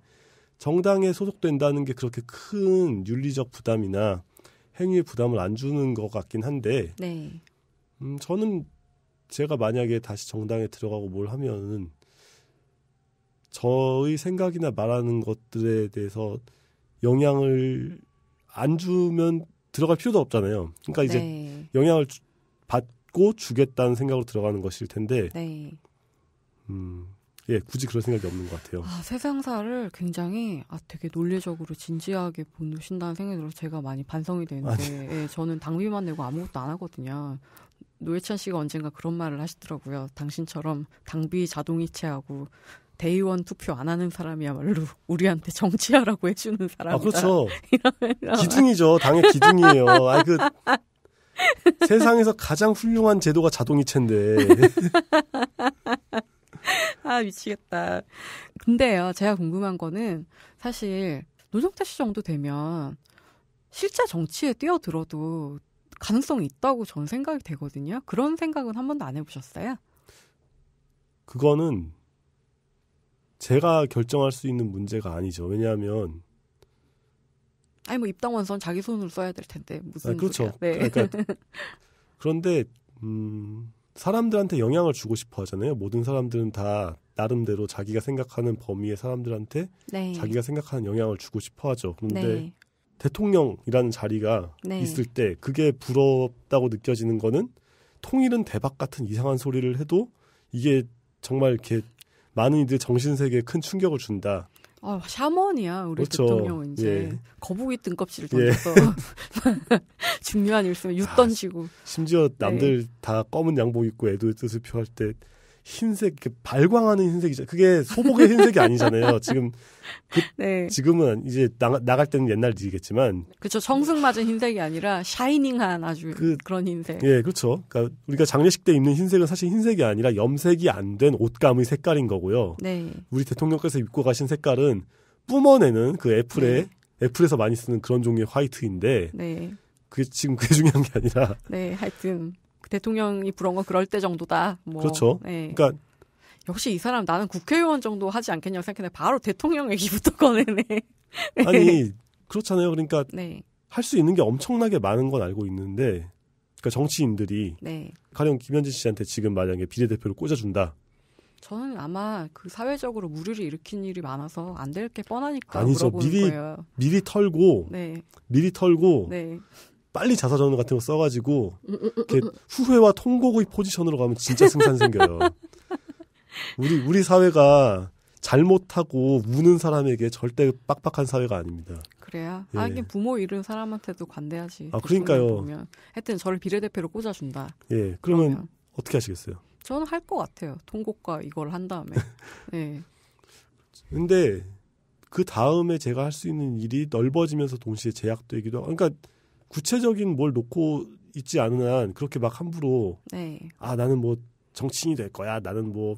정당에 소속된다는 게 그렇게 큰 윤리적 부담이나 행위의 부담을 안 주는 것 같긴 한데 네. 음, 저는 제가 만약에 다시 정당에 들어가고 뭘 하면은 저의 생각이나 말하는 것들에 대해서 영향을 안 주면 들어갈 필요도 없잖아요. 그러니까 이제 네. 영향을 주, 받고 주겠다는 생각으로 들어가는 것일 텐데 네. 음, 예, 굳이 그런 생각이 없는 것 같아요. 아, 세상사를 굉장히 아, 되게 논리적으로 진지하게 보신다는 생각이 들어서 제가 많이 반성이 되는데 아, 네. 예, 저는 당비만 내고 아무것도 안 하거든요. 노예찬 씨가 언젠가 그런 말을 하시더라고요. 당신처럼 당비 자동이체하고 대의원 투표 안 하는 사람이야말로 우리한테 정치하라고 해주는 아, 사람이다. 아, 그렇죠. 기둥이죠. 당의 기둥이에요. 아, 그 세상에서 가장 훌륭한 제도가 자동이체인데. 아, 미치겠다. 근데요, 제가 궁금한 거는 사실 노정태 씨 정도 되면 실제 정치에 뛰어들어도 가능성이 있다고 전 생각이 되거든요. 그런 생각은 한 번도 안 해보셨어요? 그거는 제가 결정할 수 있는 문제가 아니죠. 왜냐하면 아니 뭐 입당원선 자기 손으로 써야 될 텐데 무슨 아, 그렇죠. 네. 그러니까 그런데 음 사람들한테 영향을 주고 싶어 하잖아요. 모든 사람들은 다 나름대로 자기가 생각하는 범위의 사람들한테 네. 자기가 생각하는 영향을 주고 싶어 하죠. 그런데 네. 대통령이라는 자리가 네. 있을 때 그게 부럽다고 느껴지는 거는 통일은 대박 같은 이상한 소리를 해도 이게 정말 이렇게 많은 이들 정신 세계에 큰 충격을 준다. 아, 샤먼이야 우리 그렇죠. 대통령은 이제 예. 거북이 등껍질을 던져서 예. 중요한 일쓰면 윷 아, 던지고 심지어 남들 네. 다 검은 양복 입고 애도의 뜻을 표할 때 흰색 그 발광하는 흰색이죠. 그게 소복의 흰색이 아니잖아요. 지금 그, 네. 지금은 이제 나, 나갈 때는 옛날 일이겠지만 그렇죠. 정승 맞은 흰색이 아니라 샤이닝한 아주 그, 런 흰색. 예, 그렇죠. 그러니까 우리가 장례식 때 입는 흰색은 사실 흰색이 아니라 염색이 안 된 옷감의 색깔인 거고요. 네. 우리 대통령께서 입고 가신 색깔은 뿜어내는 그 애플에 네. 애플에서 많이 쓰는 그런 종류의 화이트인데 네. 그게 지금 그게 중요한 게 아니라 네, 하여튼 대통령이 부른건 그럴 때 정도다. 뭐. 그렇죠. 네. 그러니까 역시 이 사람 나는 국회의원 정도 하지 않겠냐고 생각했는데 바로 대통령 얘기부터 꺼내네. 아니 그렇잖아요. 그러니까 네. 할수 있는 게 엄청나게 많은 건 알고 있는데 그러니까 정치인들이 네. 가령 김현진 씨한테 지금 만약에 비례대표를 꽂아준다. 저는 아마 그 사회적으로 무리를 일으킨 일이 많아서 안 될 게 뻔하니까 아니죠. 미리 거예요. 미리 털고 네. 미리 털고 네. 빨리 자사전을 같은 거 써가지고 음, 음, 음, 이렇게 후회와 통곡의 포지션으로 가면 진짜 승산 생겨요. 우리 우리 사회가 잘못하고 우는 사람에게 절대 빡빡한 사회가 아닙니다. 그래요? 예. 아, 이게 부모 잃은 사람한테도 관대하지. 아, 그러니까요. 보면. 그 하여튼 저를 비례대표로 꽂아준다. 예, 그러면, 그러면. 어떻게 하시겠어요? 저는 할 것 같아요. 통곡과 이걸 한 다음에. 예. 근데 그 다음에 제가 할 수 있는 일이 넓어지면서 동시에 제약되기도 하고, 그러니까 구체적인 뭘 놓고 있지 않은 한 그렇게 막 함부로 네. 아 나는 뭐 정치인이 될 거야 나는 뭐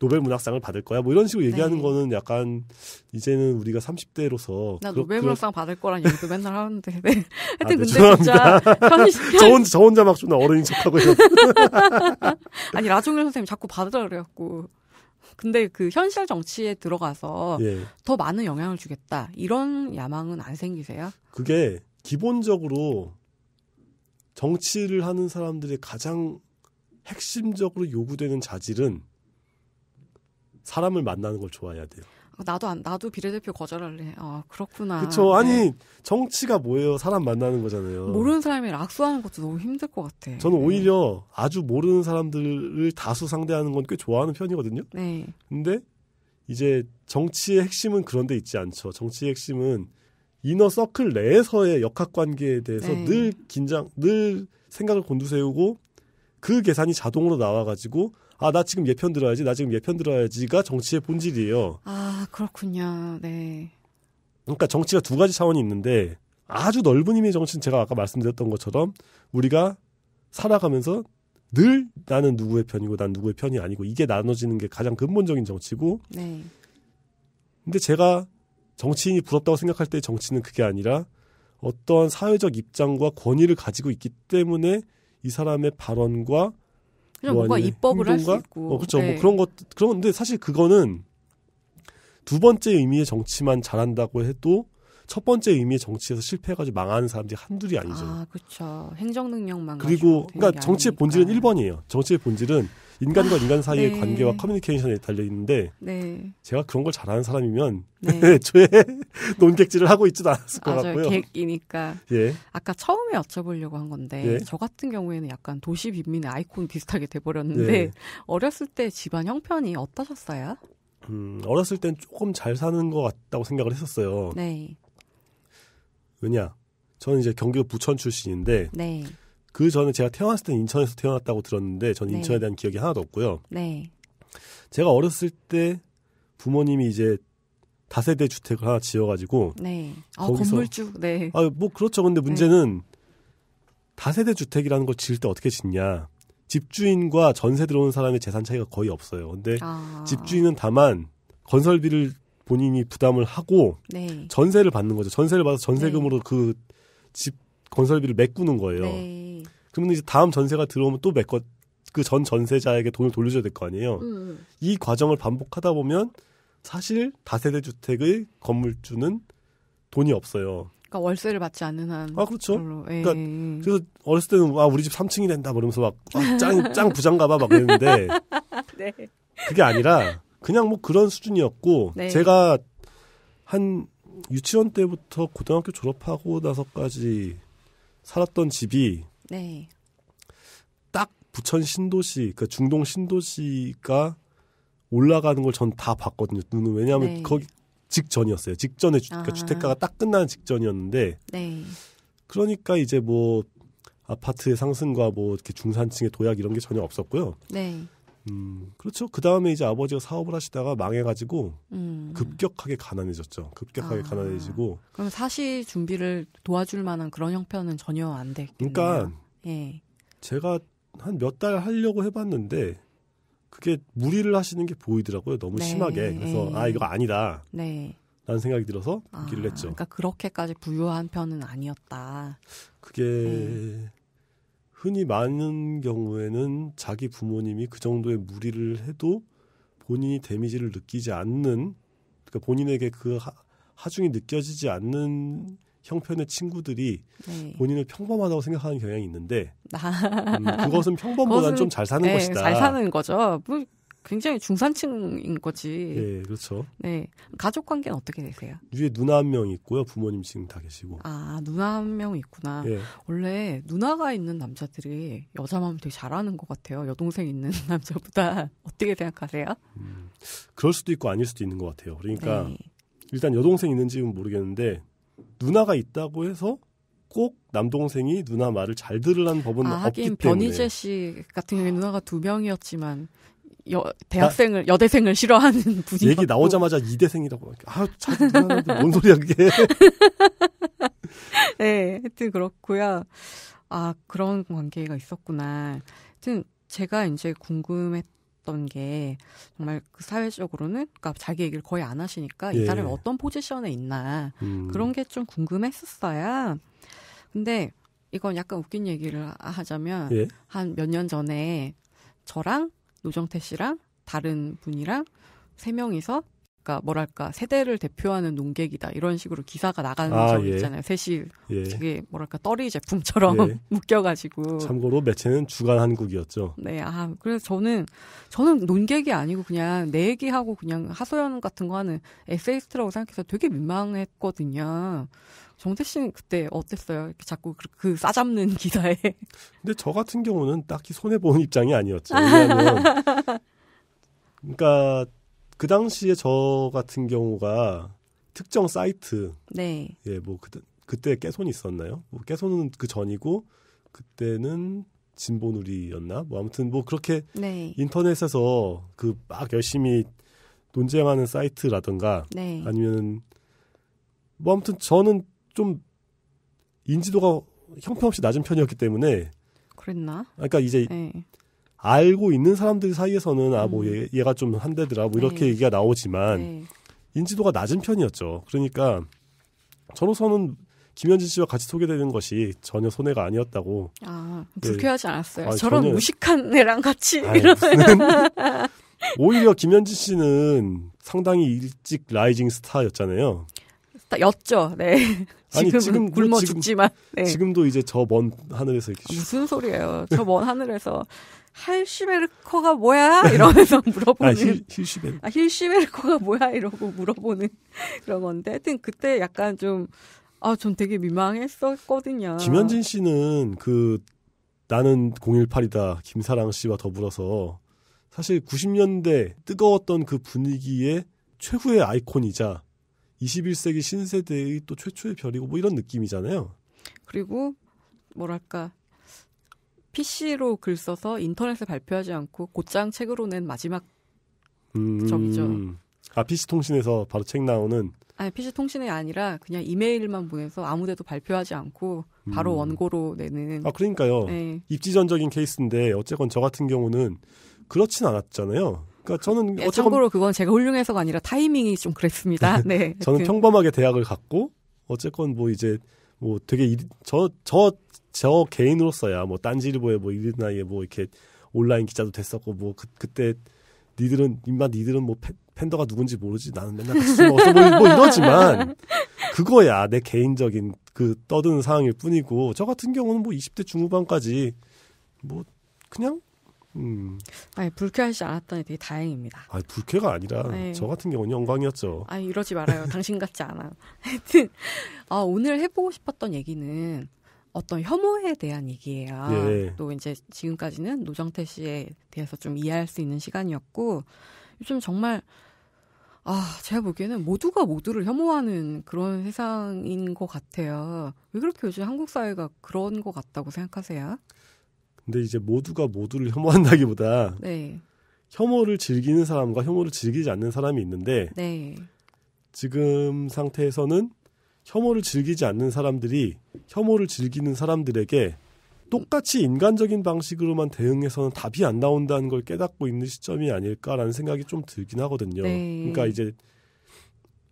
노벨 문학상을 받을 거야 뭐 이런 식으로 얘기하는 네. 거는 약간 이제는 우리가 30대로서 나 그러, 노벨 문학상 그런... 받을 거란 얘기도 맨날 하는데 네. 하여튼 아, 네, 근데 죄송합니다. 진짜 현실, 저, 혼, 저 혼자 막 좀 어른인 척하고 이런 아니 라종일 선생님 자꾸 받으라 그래갖고 근데 그 현실 정치에 들어가서 예. 더 많은 영향을 주겠다 이런 야망은 안 생기세요? 그게 기본적으로 정치를 하는 사람들이 가장 핵심적으로 요구되는 자질은 사람을 만나는 걸 좋아해야 돼요. 아, 나도 안, 나도 비례대표 거절할래. 아, 그렇구나. 그쵸. 네. 아니, 네. 정치가 뭐예요? 사람 만나는 거잖아요. 모르는 사람이 악수하는 것도 너무 힘들 것 같아. 저는 네. 오히려 아주 모르는 사람들을 다수 상대하는 건 꽤 좋아하는 편이거든요. 네. 근데 이제 정치의 핵심은 그런데 있지 않죠. 정치의 핵심은 이너 서클 내에서의 역학 관계에 대해서 네. 늘 긴장, 늘 생각을 곤두세우고 그 계산이 자동으로 나와가지고 아, 나 지금 예편 들어야지, 나 지금 예편 들어야지가 정치의 본질이에요. 아, 그렇군요. 네. 그러니까 정치가 두 가지 차원이 있는데 아주 넓은 의미의 정치는 제가 아까 말씀드렸던 것처럼 우리가 살아가면서 늘 나는 누구의 편이고 난 누구의 편이 아니고 이게 나눠지는 게 가장 근본적인 정치고. 네. 근데 제가 정치인이 부럽다고 생각할 때 정치는 그게 아니라 어떠한 사회적 입장과 권위를 가지고 있기 때문에 이 사람의 발언과 그냥 뭔가 입법을 할 수 있고 어, 그렇죠 네. 뭐 그런 것 그런 건데 사실 그거는 두 번째 의미의 정치만 잘한다고 해도 첫 번째 의미의 정치에서 실패해가지고 망하는 사람들이 한둘이 아니죠. 아, 그렇죠. 행정 능력만. 그리고 그러니까 정치의 아니니까. 본질은 1번이에요. 정치의 본질은 인간과 아, 인간 사이의 네. 관계와 커뮤니케이션에 달려 있는데 네. 제가 그런 걸 잘하는 사람이면 네. 애초에 논객질을 하고 있지도 않았을 것맞 같고요. 객이니까. 예. 아까 처음에 여쭤보려고 한 건데 예. 저 같은 경우에는 약간 도시 빈민의 아이콘 비슷하게 돼버렸는데 예. 어렸을 때 집안 형편이 어떠셨어요? 음, 어렸을 땐 조금 잘 사는 것 같다고 생각을 했었어요. 네. 왜냐? 저는 이제 경기도 부천 출신인데 네. 그 전에 제가 태어났을 때 인천에서 태어났다고 들었는데 전는 네. 인천에 대한 기억이 하나도 없고요. 네. 제가 어렸을 때 부모님이 이제 다세대 주택을 하나 지어가지고 네. 아, 거기서 건물주 네. 아뭐 그렇죠. 근데 문제는 네. 다세대 주택이라는 걸 지을 때 어떻게 짓냐. 집주인과 전세 들어오는 사람의 재산 차이가 거의 없어요. 근데 아. 집주인은 다만 건설비를 본인이 부담을 하고 네. 전세를 받는 거죠. 전세를 받아서 전세금으로 네. 그집 건설비를 메꾸는 거예요. 네. 그러면 이제 다음 전세가 들어오면 또 메꿔 그 전 전세자에게 돈을 돌려줘야 될 거 아니에요. 음, 음. 이 과정을 반복하다 보면 사실 다세대 주택의 건물주는 돈이 없어요. 그러니까 월세를 받지 않는 한. 아 그렇죠. 예. 그러니까 그래서 어렸을 때는 아 우리 집 3층이 된다 그러면서 막짱짱 아, 짱 부장가봐 막 그랬는데 네. 그게 아니라 그냥 뭐 그런 수준이었고 네. 제가 한 유치원 때부터 고등학교 졸업하고 나서까지 살았던 집이 네. 딱 부천 신도시, 그 중동 신도시가 올라가는 걸 전 다 봤거든요. 눈은 왜냐하면 네. 거기 직전이었어요. 직전에 주, 그러니까 아. 주택가가 딱 끝나는 직전이었는데 네. 그러니까 이제 뭐 아파트의 상승과 뭐 이렇게 중산층의 도약 이런 게 전혀 없었고요. 네. 음, 그렇죠. 그 다음에 이제 아버지가 사업을 하시다가 망해가지고 음. 급격하게 가난해졌죠. 급격하게 아. 가난해지고. 그럼 사실 준비를 도와줄 만한 그런 형편은 전혀 안 됐겠네요. 그러니까 예. 제가 한 몇 달 하려고 해봤는데 그게 무리를 하시는 게 보이더라고요. 너무 네. 심하게. 그래서 아 이거 아니다. 네. 라는 생각이 들어서 길을 아, 했죠. 그러니까 그렇게까지 부유한 편은 아니었다. 그게 네. 흔히 많은 경우에는 자기 부모님이 그 정도의 무리를 해도 본인이 데미지를 느끼지 않는 그러니까 본인에게 그 하, 중이 느껴지지 않는 형편의 친구들이 네. 본인을 평범하다고 생각하는 경향이 있는데 음, 그것은 평범보다는 좀잘 사는 네, 것이다. 잘 사는 거죠. 뭐 굉장히 중산층인 거지. 네, 그렇죠. 네. 가족 관계는 어떻게 되세요? 위에 누나 한 명 있고요. 부모님 지금 다 계시고. 아, 누나 한 명 있구나. 네. 원래 누나가 있는 남자들이 여자 마음 되게 잘하는 것 같아요. 여동생 있는 남자보다. 어떻게 생각하세요? 음, 그럴 수도 있고 아닐 수도 있는 것 같아요. 그러니까 네. 일단 여동생 있는지는 모르겠는데 누나가 있다고 해서 꼭 남동생이 누나 말을 잘 들으라는 법은 아, 하긴 없기 때문에. 변희재 씨 같은 경우에 누나가 두 명이었지만 여, 대학생을 나, 여대생을 싫어하는 분이 얘기 나오자마자 이대생이라고 아뭔 소리야 그게 네 하여튼 그렇고요 아 그런 관계가 있었구나 하여튼 제가 이제 궁금했던 게 정말 그 사회적으로는 그니까 자기 얘기를 거의 안 하시니까 예. 이 사람이 어떤 포지션에 있나 음. 그런 게 좀 궁금했었어요 근데 이건 약간 웃긴 얘기를 하자면 예? 한몇 년 전에 저랑 노정태 씨랑 다른 분이랑 세 명이서 그러니까 뭐랄까 세대를 대표하는 농객이다 이런 식으로 기사가 나가는 아, 적 예. 있잖아요. 셋이 예. 되게 뭐랄까 떨이 제품처럼 예. 묶여가지고. 참고로 매체는 주간 한국이었죠. 네, 아 그래서 저는 저는 논객이 아니고 그냥 내 얘기하고 그냥 하소연 같은 거 하는 에세이스트라고 생각해서 되게 민망했거든요. 정재 씨는 그때 어땠어요? 이렇게 자꾸 그, 그 싸잡는 기사에. 근데 저 같은 경우는 딱히 손해 보는 입장이 아니었죠. 왜냐하면 그러니까 그 당시에 저 같은 경우가 특정 사이트 네. 예, 뭐 그때 그때 깨손이 있었나요? 뭐 깨손은 그 전이고 그때는 진보누리였나? 뭐 아무튼 뭐 그렇게 네. 인터넷에서 그 막 열심히 논쟁하는 사이트라든가 네. 아니면 뭐 아무튼 저는 좀 인지도가 형편없이 낮은 편이었기 때문에 그랬나? 아, 그러니까 이제 네. 알고 있는 사람들 사이에서는 아뭐 음. 얘, 가좀 한대더라 뭐 이렇게 네. 얘기가 나오지만 네. 인지도가 낮은 편이었죠. 그러니까 저로서는 김현진 씨와 같이 소개되는 것이 전혀 손해가 아니었다고. 아 네. 불쾌하지 않았어요. 아니, 저런 전혀... 무식한 애랑 같이 아니, 오히려 김현진 씨는 상당히 일찍 라이징 스타였잖아요. 였죠. 네. 아니, 지금, 굶어 지금, 죽지만 네. 지금도 이제 저 먼 하늘에서 이렇게 무슨 소리예요? 저 먼 하늘에서 할시베르커가 뭐야? 이러면서 물어보는 아, 힐, 힐시베르 아, 힐시베르커가 뭐야? 이러고 물어보는 그런 건데 하여튼 그때 약간 좀 아, 전 되게 민망했었거든요. 김현진 씨는 그 나는 018이다 김사랑 씨와 더불어서 사실 90년대 뜨거웠던 그분위기에 최후의 아이콘이자 21세기 신세대의 또 최초의 별이고 뭐 이런 느낌이잖아요. 그리고 뭐랄까 PC로 글 써서 인터넷에 발표하지 않고 곧장 책으로 낸 마지막 음... 적이죠. 아 PC 통신에서 바로 책 나오는 아니 PC 통신이 아니라 그냥 이메일만 보내서 아무데도 발표하지 않고 바로 음... 원고로 내는 아 그러니까요. 네. 입지전적인 케이스인데 어쨌건 저 같은 경우는 그렇진 않았잖아요. 그러니까 저는 네, 참고로 그건 제가 훌륭해서가 아니라 타이밍이 좀 그랬습니다. 네. 네. 저는 그 평범하게 대학을 갔고 어쨌건 뭐 이제 뭐 되게 저 저저 저, 저 개인으로서야 뭐 딴지일보에 뭐 이른 나이에 뭐 이렇게 온라인 기자도 됐었고 뭐 그, 그때 니들은 인마 니들은 뭐 팬, 팬더가 누군지 모르지 나는 맨날 같이 먹어서 뭐, 뭐 이러지만 그거야 내 개인적인 그 떠드는 상황일 뿐이고 저 같은 경우는 뭐 20대 중후반까지 뭐 그냥 음. 아니, 불쾌하지 않았더니 되게 다행입니다. 아, 불쾌가 아니라 네. 저 같은 경우는 영광이었죠. 아, 니 이러지 말아요. 당신 같지 않아요. 하여튼 아, 오늘 해보고 싶었던 얘기는 어떤 혐오에 대한 얘기예요. 예. 또 이제 지금까지는 노정태 씨에 대해서 좀 이해할 수 있는 시간이었고 요즘 정말 아, 제가 보기에는 모두가 모두를 혐오하는 그런 세상인 것 같아요. 왜 그렇게 요즘 한국 사회가 그런 것 같다고 생각하세요? 근데 이제 모두가 모두를 혐오한다기보다 네. 혐오를 즐기는 사람과 혐오를 즐기지 않는 사람이 있는데 네. 지금 상태에서는 혐오를 즐기지 않는 사람들이 혐오를 즐기는 사람들에게 똑같이 인간적인 방식으로만 대응해서는 답이 안 나온다는 걸 깨닫고 있는 시점이 아닐까라는 생각이 좀 들긴 하거든요. 네. 그러니까 이제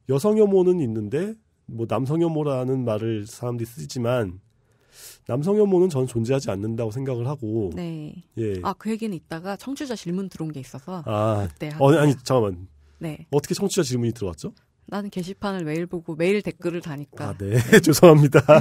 여성 혐오는 있는데 뭐 남성 혐오라는 말을 사람들이 쓰지만 남성 혐오는 전 존재하지 않는다고 생각을 하고 네. 예. 아그 얘기는 있다가 청취자 질문 들어온 게 있어서 아, 그때 어, 아니, 잠깐만. 네. 어떻게 청취자 질문이 들어왔죠? 나는 게시판을 매일 보고 매일 댓글을 다니까. 아, 네. 네. 죄송합니다.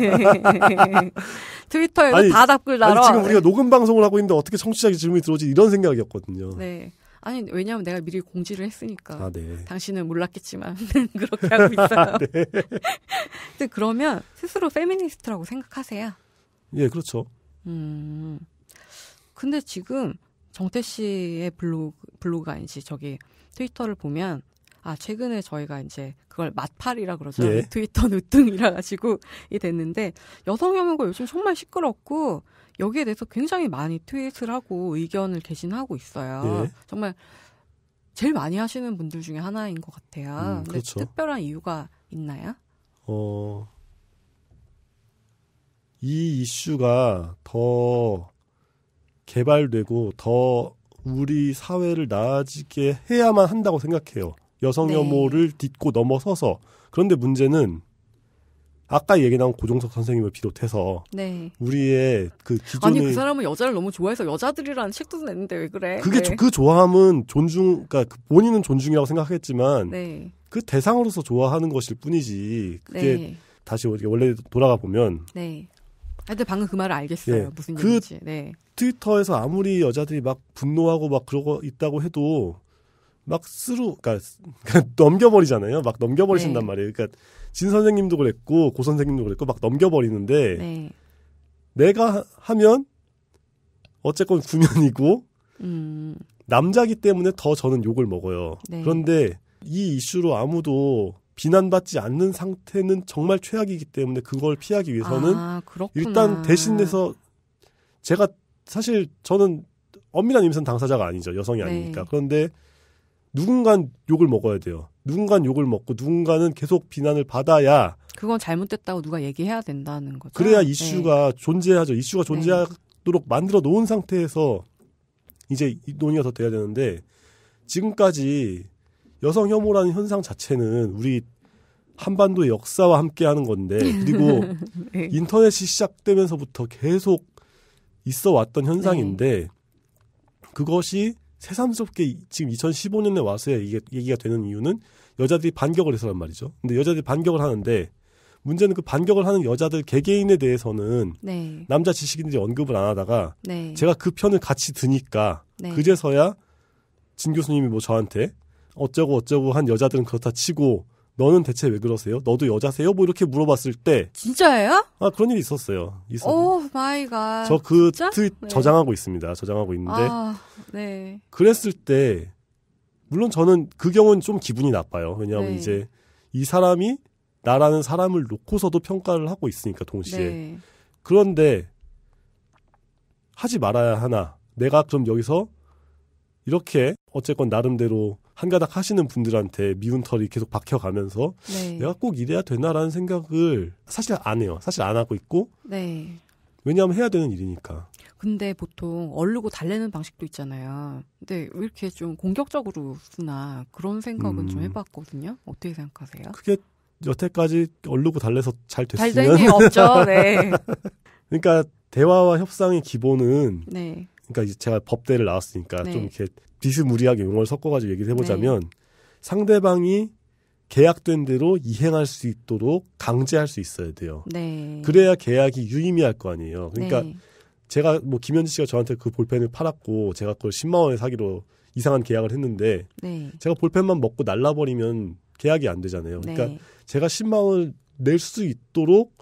트위터에 다 답글 달아. 지금 우리가 녹음 방송을 하고 있는데 어떻게 청취자 질문이 들어오지 이런 생각이었거든요. 네. 아니 왜냐하면 내가 미리 공지를 했으니까. 아, 네. 당신은 몰랐겠지만 그렇게 하고 있어요. 아, 네. 근데 그러면 스스로 페미니스트라고 생각하세요? 예, 그렇죠. 음. 근데 지금 정태 씨의 블로그 블로그가 아니지 저기 트위터를 보면 아 최근에 저희가 이제 그걸 마팔이라 그러죠 예. 트위터 누뚱이라 가지고 이 됐는데 여성 혐오가 요즘 정말 시끄럽고 여기에 대해서 굉장히 많이 트윗을 하고 의견을 개신하고 있어요. 예. 정말 제일 많이 하시는 분들 중에 하나인 것 같아요. 음, 그렇죠. 특별한 이유가 있나요? 어이 이슈가 더 개발되고 더 우리 사회를 나아지게 해야만 한다고 생각해요. 여성 혐오를 네. 딛고 넘어서서 그런데 문제는 아까 얘기 나온 고종석 선생님을 비롯해서 네. 우리의 그 기존의 아니 그 사람은 여자를 너무 좋아해서 여자들이라는 책도 냈는데 왜 그래? 그게 네. 그 좋아함은 존중, 그러니까 그 본인은 존중이라고 생각했지만 네. 그 대상으로서 좋아하는 것일 뿐이지 그게 네. 다시 원래 돌아가 보면 네. 근데 방금 그 말을 알겠어요. 예. 무슨 그 얘기인지. 네. 트위터에서 아무리 여자들이 막 분노하고 막 그러고 있다고 해도 막 쓰루 그까 그러니까 넘겨버리잖아요. 막 넘겨버리신단 네. 말이에요. 그러니까 진 선생님도 그랬고 고 선생님도 그랬고 막 넘겨버리는데 네. 내가 하면 어쨌건 구면이고 음. 남자기 때문에 더 저는 욕을 먹어요. 네. 그런데 이 이슈로 아무도 비난받지 않는 상태는 정말 최악이기 때문에 그걸 피하기 위해서는 아, 일단 대신해서 제가 사실 저는 엄밀한 임신 당사자가 아니죠 여성이 네. 아니니까 그런데 누군간 욕을 먹어야 돼요 누군간 욕을 먹고 누군가는 계속 비난을 받아야 그건 잘못됐다고 누가 얘기해야 된다는 거죠 그래야 네. 이슈가 네. 존재하죠 이슈가 존재하도록 만들어 놓은 상태에서 이제 논의가 더 돼야 되는데 지금까지 여성 혐오라는 현상 자체는 우리 한반도의 역사와 함께 하는 건데 그리고 네. 인터넷이 시작되면서부터 계속 있어 왔던 현상인데 네. 그것이 새삼스럽게 지금 2015년에 와서야 이게 얘기가 되는 이유는 여자들이 반격을 해서란 말이죠. 근데 여자들이 반격을 하는데 문제는 그 반격을 하는 여자들 개개인에 대해서는 네. 남자 지식인들이 언급을 안 하다가 네. 제가 그 편을 같이 드니까 네. 그제서야 진 교수님이 뭐 저한테 어쩌고 어쩌고 한 여자들은 그렇다 치고 너는 대체 왜 그러세요? 너도 여자세요? 뭐 이렇게 물어봤을 때 진짜예요? 아 그런 일이 있었어요. 있었. 오 마이 갓. 저그 트윗 네. 저장하고 있습니다. 저장하고 있는데. 아, 네. 그랬을 때 물론 저는 그 경우는 좀 기분이 나빠요. 왜냐하면 네. 이제 이 사람이 나라는 사람을 놓고서도 평가를 하고 있으니까 동시에. 네. 그런데 하지 말아야 하나. 내가 좀 여기서 이렇게 어쨌건 나름대로 한 가닥 하시는 분들한테 미운 털이 계속 박혀가면서 네. 내가 꼭 이래야 되나라는 생각을 사실 안 해요. 사실 안 하고 있고 네. 왜냐하면 해야 되는 일이니까. 근데 보통 얼르고 달래는 방식도 있잖아요. 근데 왜 이렇게 좀 공격적으로 쓰나 그런 생각은 음. 좀 해봤거든요. 어떻게 생각하세요? 그게 여태까지 얼르고 달래서 잘 됐으면 잘된게 없죠. 네. 그러니까 대화와 협상의 기본은 네. 그러니까 이제 제가 법대를 나왔으니까 네. 좀 이렇게 비스무리하게 용어를 섞어가지고 얘기를 해보자면 네. 상대방이 계약된 대로 이행할 수 있도록 강제할 수 있어야 돼요. 네. 그래야 계약이 유의미할 거 아니에요. 그러니까 네. 제가 뭐 김현지 씨가 저한테 그 볼펜을 팔았고 제가 그걸 10만 원에 사기로 이상한 계약을 했는데 네. 제가 볼펜만 먹고 날라버리면 계약이 안 되잖아요. 그러니까 네. 제가 10만 원을 낼 수 있도록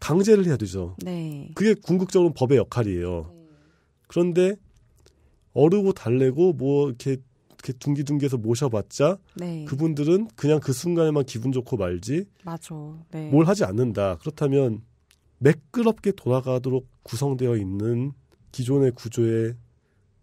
강제를 해야 되죠. 네. 그게 궁극적으로 법의 역할이에요. 네. 그런데 어르고 달래고 뭐 이렇게 이렇게 둥기둥기해서 모셔봤자 네. 그분들은 그냥 그 순간에만 기분 좋고 말지 맞아. 네. 뭘 하지 않는다. 그렇다면 매끄럽게 돌아가도록 구성되어 있는 기존의 구조에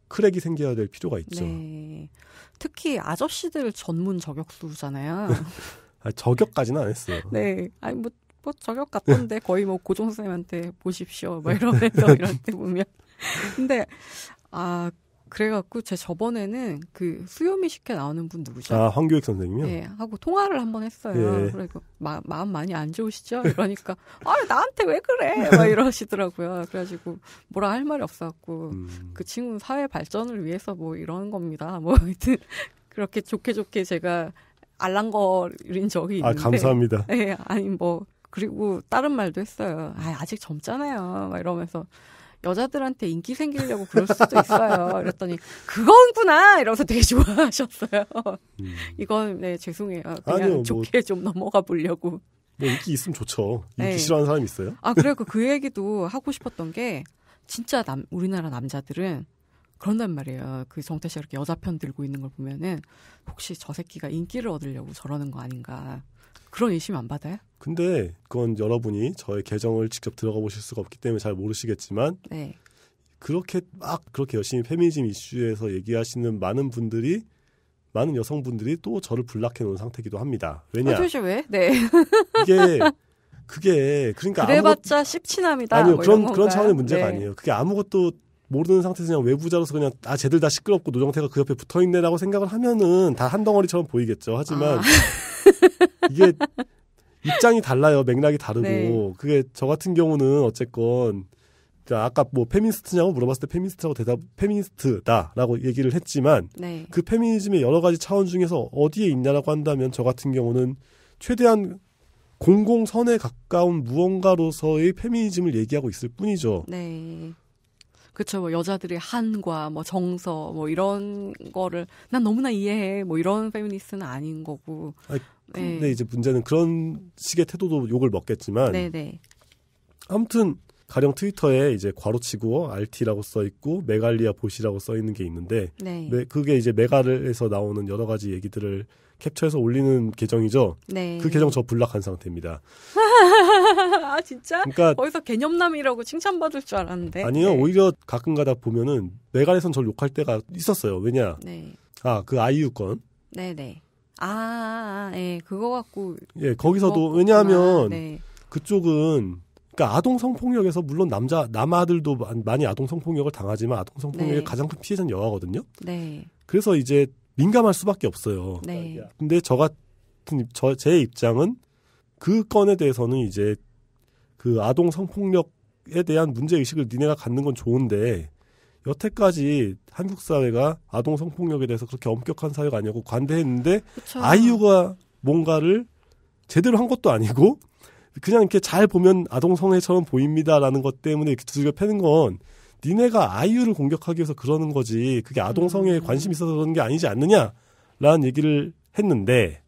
크랙이 생겨야 될 필요가 있죠. 네. 특히 아저씨들 전문 저격수잖아요. 아, 저격까지는 안 했어요. 네. 아니 뭐, 뭐 저격 같던데 거의 뭐 고종쌤한테 보십시오. 뭐 이러면서 이럴 때 보면. 근데 아 그래갖고 제 저번에는 그 수요미 식혜 나오는 분 누구죠? 아 황교익 선생님요? 예, 하고 통화를 한번 했어요. 예. 그래서 마, 마음 많이 안 좋으시죠? 이러니까 아 나한테 왜 그래? 막 이러시더라고요. 그래가지고 뭐라 할 말이 없어갖고 음. 그 친구는 사회 발전을 위해서 뭐 이런 겁니다. 뭐 하여튼 그렇게 좋게 좋게 제가 알랑거린 적이 아, 있는데 아 감사합니다. 예, 아니 뭐 그리고 다른 말도 했어요. 아 아직 젊잖아요. 막 이러면서 여자들한테 인기 생기려고 그럴 수도 있어요. 이랬더니 그건구나 이러면서 되게 좋아하셨어요. 음. 이건 네 죄송해요. 그냥 아니요, 뭐 좋게 뭐, 좀 넘어가 보려고. 뭐 인기 있으면 좋죠. 인기 네. 싫어하는 사람 있어요? 아 그래 그그 얘기도 하고 싶었던 게 진짜 남 우리나라 남자들은 그런단 말이에요. 그 정태 씨가 이렇게 여자 편 들고 있는 걸 보면은 혹시 저 새끼가 인기를 얻으려고 저러는 거 아닌가. 그런 의심 안 받아요? 근데 그건 여러분이 저의 계정을 직접 들어가 보실 수가 없기 때문에 잘 모르시겠지만 네. 그렇게 막 그렇게 열심히 페미니즘 이슈에서 얘기하시는 많은 분들이 많은 여성분들이 또 저를 블락해 놓은 상태기도 합니다. 왜냐? 아, 도 왜? 네. 이게 그게 그러니까 그래봤자 아무것... 십친합니다. 아니요 뭐 그런 그런 차원의 문제가 네. 아니에요. 그게 아무것도 모르는 상태에서 그냥 외부자로서 그냥 아 쟤들 다 시끄럽고 노정태가 그 옆에 붙어 있네라고 생각을 하면은 다 한 덩어리처럼 보이겠죠. 하지만 아. 이게 입장이 달라요. 맥락이 다르고. 네. 그게 저 같은 경우는 어쨌건 그러니까 아까 뭐 페미니스트냐고 물어봤을 때 페미니스트라고 대답 페미니스트다라고 얘기를 했지만 네. 그 페미니즘의 여러 가지 차원 중에서 어디에 있냐라고 한다면 저 같은 경우는 최대한 공공선에 가까운 무언가로서의 페미니즘을 얘기하고 있을 뿐이죠. 네. 그렇죠. 뭐 여자들의 한과 뭐 정서 뭐 이런 거를 난 너무나 이해해. 뭐 이런 페미니스트는 아닌 거고. 아니, 네. 근데 네. 이제 문제는 그런 식의 태도도 욕을 먹겠지만 네네. 네. 아무튼 가령 트위터에 이제 괄호치고 RT라고 써 있고 메갈리아 보시라고 써 있는 게 있는데 네. 그게 이제 메갈에서 나오는 여러 가지 얘기들을 캡처해서 올리는 계정이죠. 네. 그 계정 저불락한 상태입니다. 아 진짜? 그러니까 거기서 개념남이라고 칭찬받을 줄 알았는데. 아니요, 네. 오히려 가끔가다 보면은 메갈에선 저를 욕할 때가 있었어요. 왜냐? 네. 아그 아이유 건. 네네. 아, 아, 아, 예, 네, 그거 갖고. 예, 거기서도 그거 왜냐하면 네. 그쪽은 그니까 아동 성폭력에서 물론 남자 남아들도 많이 아동 성폭력을 당하지만 아동 성폭력의 네. 가장 큰 피해자는 여아거든요. 네. 그래서 이제 민감할 수밖에 없어요. 네. 근데 저 같은 저제 입장은 그 건에 대해서는 이제 그 아동 성폭력에 대한 문제 의식을 니네가 갖는 건 좋은데 여태까지 한국 사회가 아동 성폭력에 대해서 그렇게 엄격한 사회가 아니었고 관대했는데 그쵸. 아이유가 뭔가를 제대로 한 것도 아니고 그냥 이렇게 잘 보면 아동 성애처럼 보입니다라는 것 때문에 이렇게 두들겨 패는 건 니네가 아이유를 공격하기 위해서 그러는 거지 그게 아동 음. 성애에 관심 있어서 그런게 아니지 않느냐라는 얘기를 했는데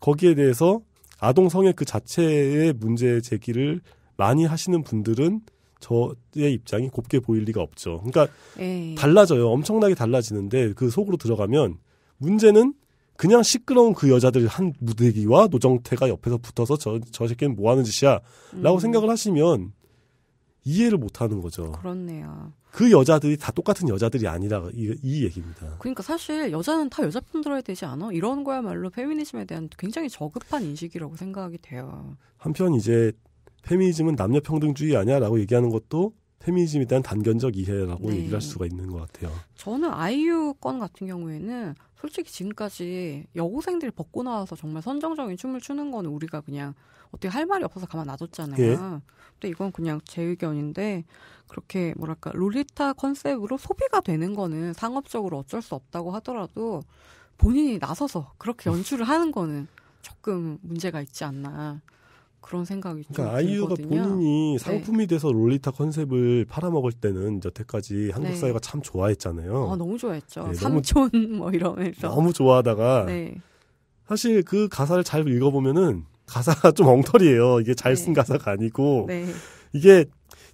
거기에 대해서 아동 성애 그 자체의 문제 제기를 많이 하시는 분들은 저의 입장이 곱게 보일 리가 없죠. 그러니까 에이. 예. 달라져요. 엄청나게 달라지는데 그 속으로 들어가면 문제는 그냥 시끄러운 그 여자들 한 무대기와 노정태가 옆에서 붙어서 저, 저 새끼는 뭐 하는 짓이야? 라고 음. 생각을 하시면 이해를 못 하는 거죠. 그렇네요. 그 여자들이 다 똑같은 여자들이 아니라 이, 이 얘기입니다. 그러니까 사실 여자는 다 여자분들어야 되지 않아? 이런 거야말로 페미니즘에 대한 굉장히 저급한 인식이라고 생각이 돼요. 한편 이제 페미니즘은 남녀 평등주의 아니야라고 얘기하는 것도 페미니즘에 대한 단견적 이해라고 네. 얘기를 할 수가 있는 것 같아요. 저는 아이유 건 같은 경우에는 솔직히 지금까지 여고생들이 벗고 나와서 정말 선정적인 춤을 추는 거는 우리가 그냥 어떻게 할 말이 없어서 가만 놔뒀잖아요. 예. 근데 이건 그냥 제 의견인데 그렇게 뭐랄까 롤리타 컨셉으로 소비가 되는 거는 상업적으로 어쩔 수 없다고 하더라도 본인이 나서서 그렇게 연출을 하는 거는 조금 문제가 있지 않나 그런 생각이 그러니까 아이유가 들거든요. 본인이 네. 상품이 네. 돼서 롤리타 컨셉을 팔아먹을 때는 여태까지 한국 네. 사회가 참 좋아했잖아요. 아, 너무 좋아했죠. 네, 삼촌 너무, 뭐 이러면서 너무 좋아하다가 네. 사실 그 가사를 잘 읽어보면은 가사가 좀 엉터리예요. 이게 잘쓴 네. 가사가 아니고 이게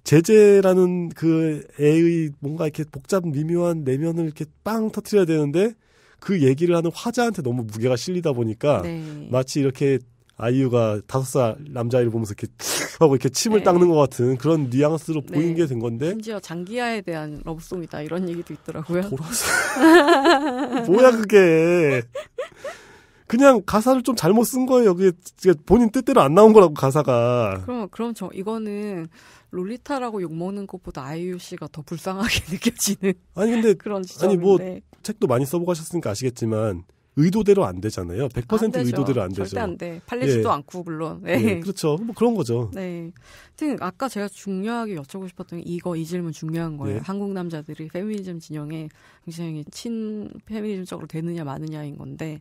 제재라는 그 애의 뭔가 이렇게 복잡 미묘한 내면을 이렇게 빵 터트려야 되는데 그 얘기를 하는 화자한테 너무 무게가 실리다 보니까 마치 이렇게 아이유가 다섯 살 남자아이를 보면서 이렇게 하고 이렇게 침을 네. 닦는 것 같은 그런 뉘앙스로 네. 보인 게 된 건데 심지어 장기하에 대한 러브송이다 이런 얘기도 있더라고요. 돌아서 뭐야 그게 그냥 가사를 좀 잘못 쓴 거예요. 그게 본인 뜻대로 안 나온 거라고 가사가. 그럼 그럼 저 이거는 롤리타라고 욕 먹는 것보다 아이유 씨가 더 불쌍하게 느껴지는. 아니 근데 그런 지점인데. 아니 뭐 책도 많이 써보고 하셨으니까 아시겠지만 의도대로 안 되잖아요. 100%안 의도대로 안 되죠. 절대 안 돼. 팔리지도 예. 않고 물론. 네. 예, 그렇죠. 뭐 그런 거죠. 네. 하여튼 아까 제가 중요하게 여쭤보고 싶었던 게 이거 이 질문 중요한 거예요. 예. 한국 남자들이 페미니즘 진영에 굉장히 친 페미니즘적으로 되느냐 마느냐인 건데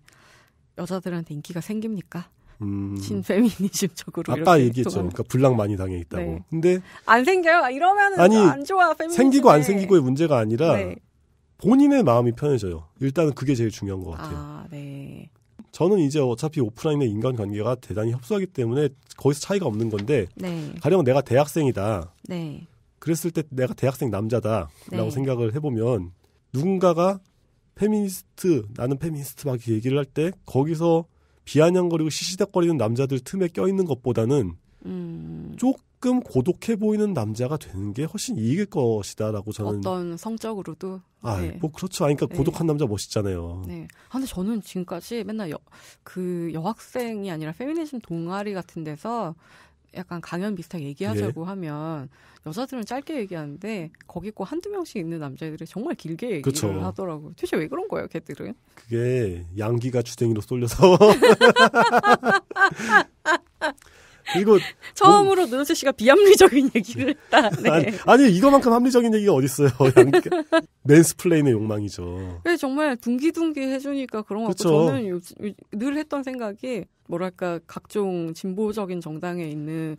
여자들한테 인기가 생깁니까? 음. 친페미니즘적으로 아빠 얘기했죠. 그러니까 불량 많이 당해 있다고. 네. 근데 안 생겨요. 이러면 아니 안 좋아. 페미니즘에. 생기고 안 생기고의 문제가 아니라 네. 본인의 마음이 편해져요. 일단은 그게 제일 중요한 것 같아요. 아, 네. 저는 이제 어차피 오프라인의 인간관계가 대단히 협소하기 때문에 거기서 차이가 없는 건데 네. 가령 내가 대학생이다. 네. 그랬을 때 내가 대학생 남자다라고 네. 생각을 해보면 누군가가 페미니스트 나는 페미니스트 막 얘기를 할 때 거기서 비아냥거리고 시시덕거리는 남자들 틈에 껴있는 것보다는 음. 조금 고독해 보이는 남자가 되는 게 훨씬 이익일 것이다라고 저는 어떤 성적으로도 아, 네. 뭐 그렇죠. 그러니까 네. 고독한 남자 멋있잖아요. 네. 아, 근데 저는 지금까지 맨날 여, 그 여학생이 아니라 페미니즘 동아리 같은 데서 약간 강연 비슷하게 얘기하자고 예. 하면 여자들은 짧게 얘기하는데 거기 꼭 한두 명씩 있는 남자애들이 정말 길게 얘기를 그쵸. 하더라고요. 도대체 왜 그런 거예요, 걔들은? 그게 양기가 주댕이로 쏠려서 이거 처음으로 뭐... 노노세 씨가 비합리적인 얘기를 했다. 네. 아니, 아니, 이거만큼 합리적인 얘기가 어딨어요. 맨스플레인의 욕망이죠. 네, 정말 둥기둥기 해주니까 그런 것 같고 저는 요, 늘 했던 생각이 뭐랄까 각종 진보적인 정당에 있는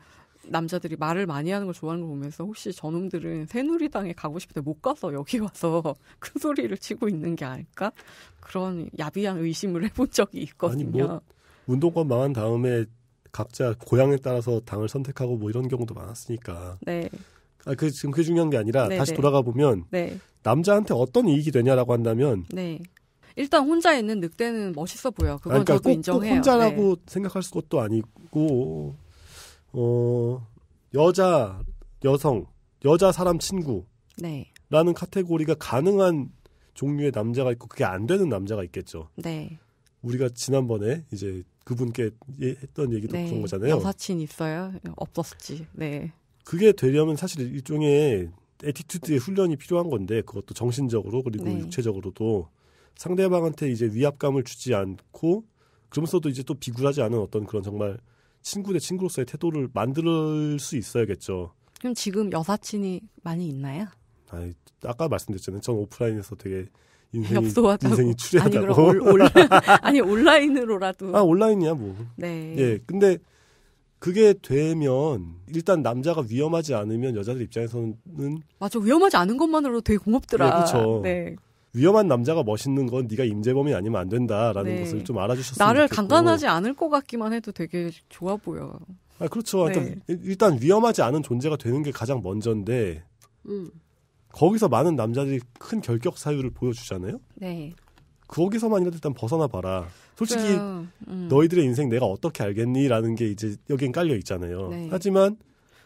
남자들이 말을 많이 하는 걸 좋아하는 걸 보면서 혹시 저놈들은 새누리당에 가고 싶은데 못 가서 여기 와서 큰 소리를 치고 있는 게 아닐까 그런 야비한 의심을 해본 적이 있거든요. 아니 뭐 운동권 망한 다음에 각자 고향에 따라서 당을 선택하고 뭐 이런 경우도 많았으니까. 네. 아, 그 지금 그 중요한 게 아니라 네 다시 네. 돌아가 보면 네. 남자한테 어떤 이익이 되냐라고 한다면 네. 일단 혼자 있는 늑대는 멋있어 보여. 그건 그러니까 저도 꼭, 인정해요. 꼭 혼자라고 네. 생각할 것도 아니고 어 여자 여성 여자 사람 친구 네. 라는 카테고리가 가능한 종류의 남자가 있고 그게 안 되는 남자가 있겠죠. 네. 우리가 지난번에 이제 그분께 했던 얘기도 네. 그런 거잖아요. 여사친 있어요? 없었지. 네. 그게 되려면 사실 일종의 에티튜드의 훈련이 필요한 건데 그것도 정신적으로 그리고 네. 육체적으로도 상대방한테 이제 위압감을 주지 않고 그러면서도 이제 또 비굴하지 않은 어떤 그런 정말 친구 대 친구로서의 태도를 만들 수 있어야겠죠. 그럼 지금 여사친이 많이 있나요? 아니, 아까 말씀드렸잖아요. 전 오프라인에서 되게 인생이 엽소하다고. 인생이 추리하다고. 아니, 올, 올, 아니 온라인으로라도. 아 온라인이야 뭐. 네. 예, 근데 그게 되면 일단 남자가 위험하지 않으면 여자들 입장에서는 맞아 위험하지 않은 것만으로 되게 고맙더라. 네, 그렇죠. 네. 위험한 남자가 멋있는 건 네가 임재범이 아니면 안 된다라는 네. 것을 좀 알아주셨으면 나를 좋겠고. 강간하지 않을 것 같기만 해도 되게 좋아 보여. 아 그렇죠. 그러니까 네. 일단, 일단 위험하지 않은 존재가 되는 게 가장 먼저인데 음. 거기서 많은 남자들이 큰 결격 사유를 보여주잖아요. 네. 거기서만이라도 일단 벗어나 봐라. 솔직히 음. 너희들의 인생 내가 어떻게 알겠니라는 게 이제 여기엔 깔려 있잖아요. 네. 하지만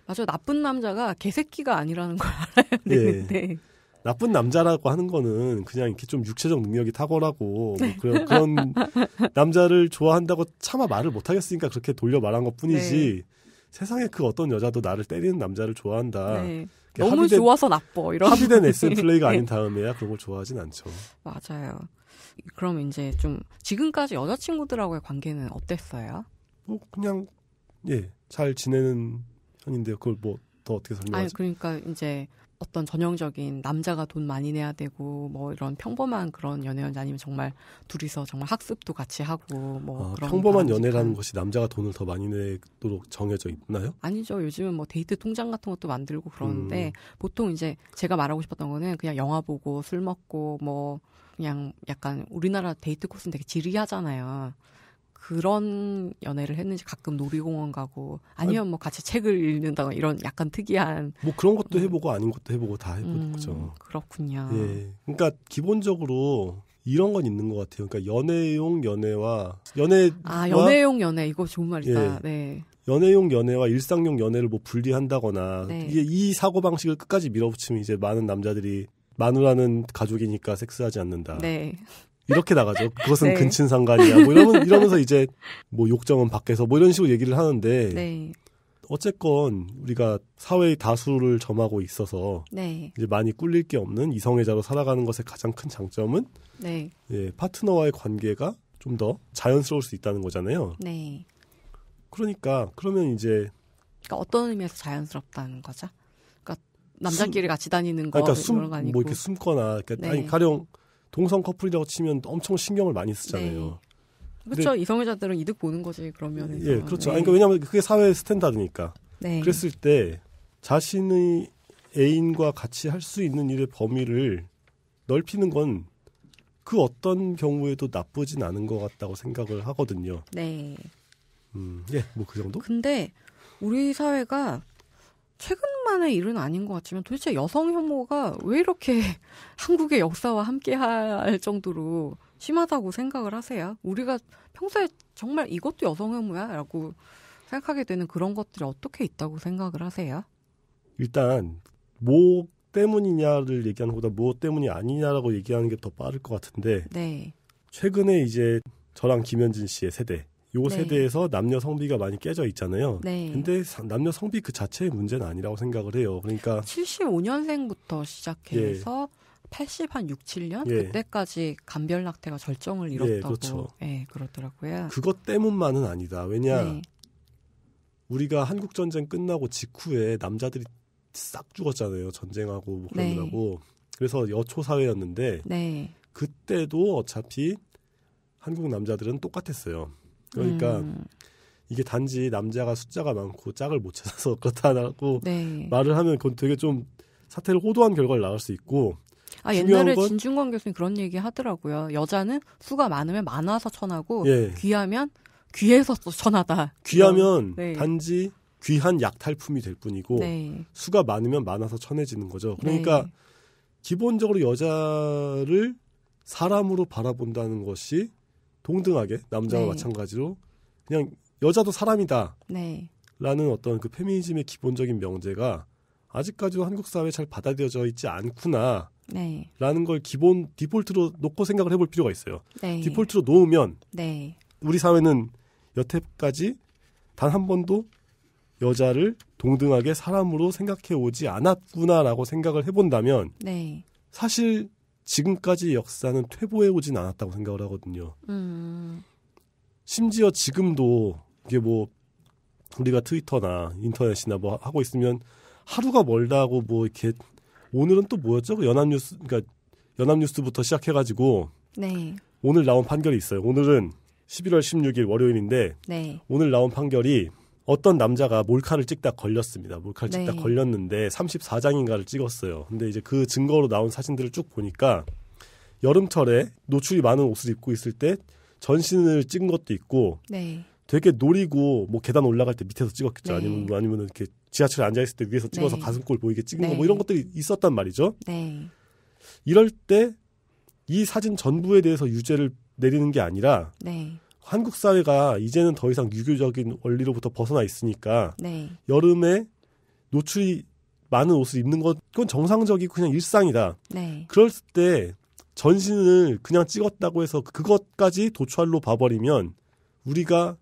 맞아 나쁜 남자가 개새끼가 아니라는 걸 알아야 네. 되는데. 네. 나쁜 남자라고 하는 거는 그냥 이렇게 좀 육체적 능력이 탁월하고 뭐 그런, 그런 남자를 좋아한다고 차마 말을 못 하겠으니까 그렇게 돌려 말한 것 뿐이지 네. 세상에 그 어떤 여자도 나를 때리는 남자를 좋아한다. 네. 너무 합의된, 좋아서 나빠 이런 합의된 에센 플레이가 아닌 네. 다음에야 그런 걸 좋아하진 않죠. 맞아요. 그럼 이제 좀 지금까지 여자친구들하고의 관계는 어땠어요? 뭐 그냥 예 잘 지내는 편인데요. 그걸 뭐 더 어떻게 설명하지? 아 그러니까 이제 어떤 전형적인 남자가 돈 많이 내야 되고 뭐 이런 평범한 그런 연애는 아니면 정말 둘이서 정말 학습도 같이 하고 뭐 아, 그런 평범한 연애라는 것이 남자가 돈을 더 많이 내도록 정해져 있나요? 아니죠. 요즘은 뭐 데이트 통장 같은 것도 만들고 그러는데 음. 보통 이제 제가 말하고 싶었던 거는 그냥 영화 보고 술 먹고 뭐 그냥 약간 우리나라 데이트 코스는 되게 지리하잖아요. 그런 연애를 했는지 가끔 놀이공원 가고 아니면 아니, 뭐 같이 책을 읽는다거나 이런 약간 특이한 뭐 그런 것도 음. 해보고 아닌 것도 해보고 다 해보는 거죠. 음, 그렇군요. 예, 그러니까 기본적으로 이런 건 있는 것 같아요. 그러니까 연애용 연애와 연애 아 연애용 연애 이거 좋은 말이다. 예. 네. 연애용 연애와 일상용 연애를 뭐 분리한다거나 네. 이게 이 사고 방식을 끝까지 밀어붙이면 이제 많은 남자들이 마누라는 가족이니까 섹스하지 않는다. 네. 이렇게 나가죠. 그것은 네. 근친상간이야. 뭐 이러면, 이러면서 이제 뭐 욕정은 밖에서 뭐 이런 식으로 얘기를 하는데 네. 어쨌건 우리가 사회의 다수를 점하고 있어서 네. 이제 많이 꿀릴 게 없는 이성애자로 살아가는 것의 가장 큰 장점은 네. 예, 파트너와의 관계가 좀 더 자연스러울 수 있다는 거잖아요. 네. 그러니까 그러면 이제 그러니까 어떤 의미에서 자연스럽다는 거죠? 그러니까 남자끼리 숨, 같이 다니는 그러니까 거 그러니까 숨, 뭐 이렇게 숨거나 그러니까 아니 가령 동성 커플이라고 치면 엄청 신경을 많이 쓰잖아요. 네. 그렇죠. 이성애자들은 이득 보는 거지 그러면. 예, 그렇죠. 아 그러니까 왜냐하면 그게 사회 스탠다드니까. 네. 그랬을 때 자신의 애인과 같이 할 수 있는 일의 범위를 넓히는 건 그 어떤 경우에도 나쁘진 않은 것 같다고 생각을 하거든요. 네. 음, 예, 뭐 그 정도? 근데 우리 사회가 최근만의 일은 아닌 것 같지만 도대체 여성 혐오가 왜 이렇게 한국의 역사와 함께할 정도로 심하다고 생각을 하세요? 우리가 평소에 정말 이것도 여성 혐오야라고 생각하게 되는 그런 것들이 어떻게 있다고 생각을 하세요? 일단 뭐 때문이냐를 얘기하는 것보다 뭐 때문이 아니냐라고 얘기하는 게 더 빠를 것 같은데 네. 최근에 이제 저랑 김현진 씨의 세대 요 네. 세대에서 남녀 성비가 많이 깨져 있잖아요. 네. 근데 남녀 성비 그 자체의 문제는 아니라고 생각을 해요. 그러니까 75년생부터 시작해서 예. 80한 6, 7년 예. 그때까지 간별 낙태가 절정을 예, 이뤘다고 예, 그렇죠. 예, 그렇더라고요. 그것 때문만은 아니다. 왜냐 네. 우리가 한국 전쟁 끝나고 직후에 남자들이 싹 죽었잖아요. 전쟁하고 뭐 네. 그러느라고. 네. 그래서 여초 사회였는데 네. 그때도 어차피 한국 남자들은 똑같았어요. 그러니까 음. 이게 단지 남자가 숫자가 많고 짝을 못 찾아서 그렇다라고 네. 말을 하면 그건 되게 좀 사태를 호도한 결과를 나갈 수 있고 아 옛날에 건... 진중권 교수님 그런 얘기 하더라고요. 여자는 수가 많으면 많아서 천하고 예. 귀하면 귀해서 또 천하다. 귀하면 네. 단지 귀한 약탈품이 될 뿐이고 네. 수가 많으면 많아서 천해지는 거죠. 네. 그러니까 기본적으로 여자를 사람으로 바라본다는 것이 동등하게 남자와 네. 마찬가지로 그냥 여자도 사람이다. 네. 라는 어떤 그 페미니즘의 기본적인 명제가 아직까지도 한국 사회에 잘 받아들여져 있지 않구나. 네. 라는 걸 기본 디폴트로 놓고 생각을 해볼 필요가 있어요. 네. 디폴트로 놓으면 네. 우리 사회는 여태까지 단 한 번도 여자를 동등하게 사람으로 생각해 오지 않았구나라고 생각을 해본다면 네. 사실 지금까지 역사는 퇴보해 오진 않았다고 생각을 하거든요. 음. 심지어 지금도 이게 뭐 우리가 트위터나 인터넷이나 뭐 하고 있으면 하루가 멀다고 뭐 이렇게 오늘은 또 뭐였죠? 그 연합뉴스 그러니까 연합뉴스부터 시작해가지고 네. 오늘 나온 판결이 있어요. 오늘은 11월 16일 월요일인데 네. 오늘 나온 판결이 어떤 남자가 몰카를 찍다 걸렸습니다. 몰카를 네. 찍다 걸렸는데 34장인가를 찍었어요. 근데 이제 그 증거로 나온 사진들을 쭉 보니까 여름철에 노출이 많은 옷을 입고 있을 때 전신을 찍은 것도 있고 네. 되게 노리고 뭐 계단 올라갈 때 밑에서 찍었겠죠. 네. 아니면 아니면 이렇게 지하철에 앉아 있을 때 위에서 찍어서 네. 가슴골 보이게 찍은 거뭐 네. 이런 것들이 있었단 말이죠. 네. 이럴 때 이 사진 전부에 대해서 유죄를 내리는 게 아니라 네. 한국 사회가 이제는 더 이상 유교적인 원리로부터 벗어나 있으니까 네. 여름에 노출이 많은 옷을 입는 것 그건 정상적이고 그냥 일상이다. 네. 그럴 때 전신을 그냥 찍었다고 해서 그것까지 도출로 봐버리면 우리가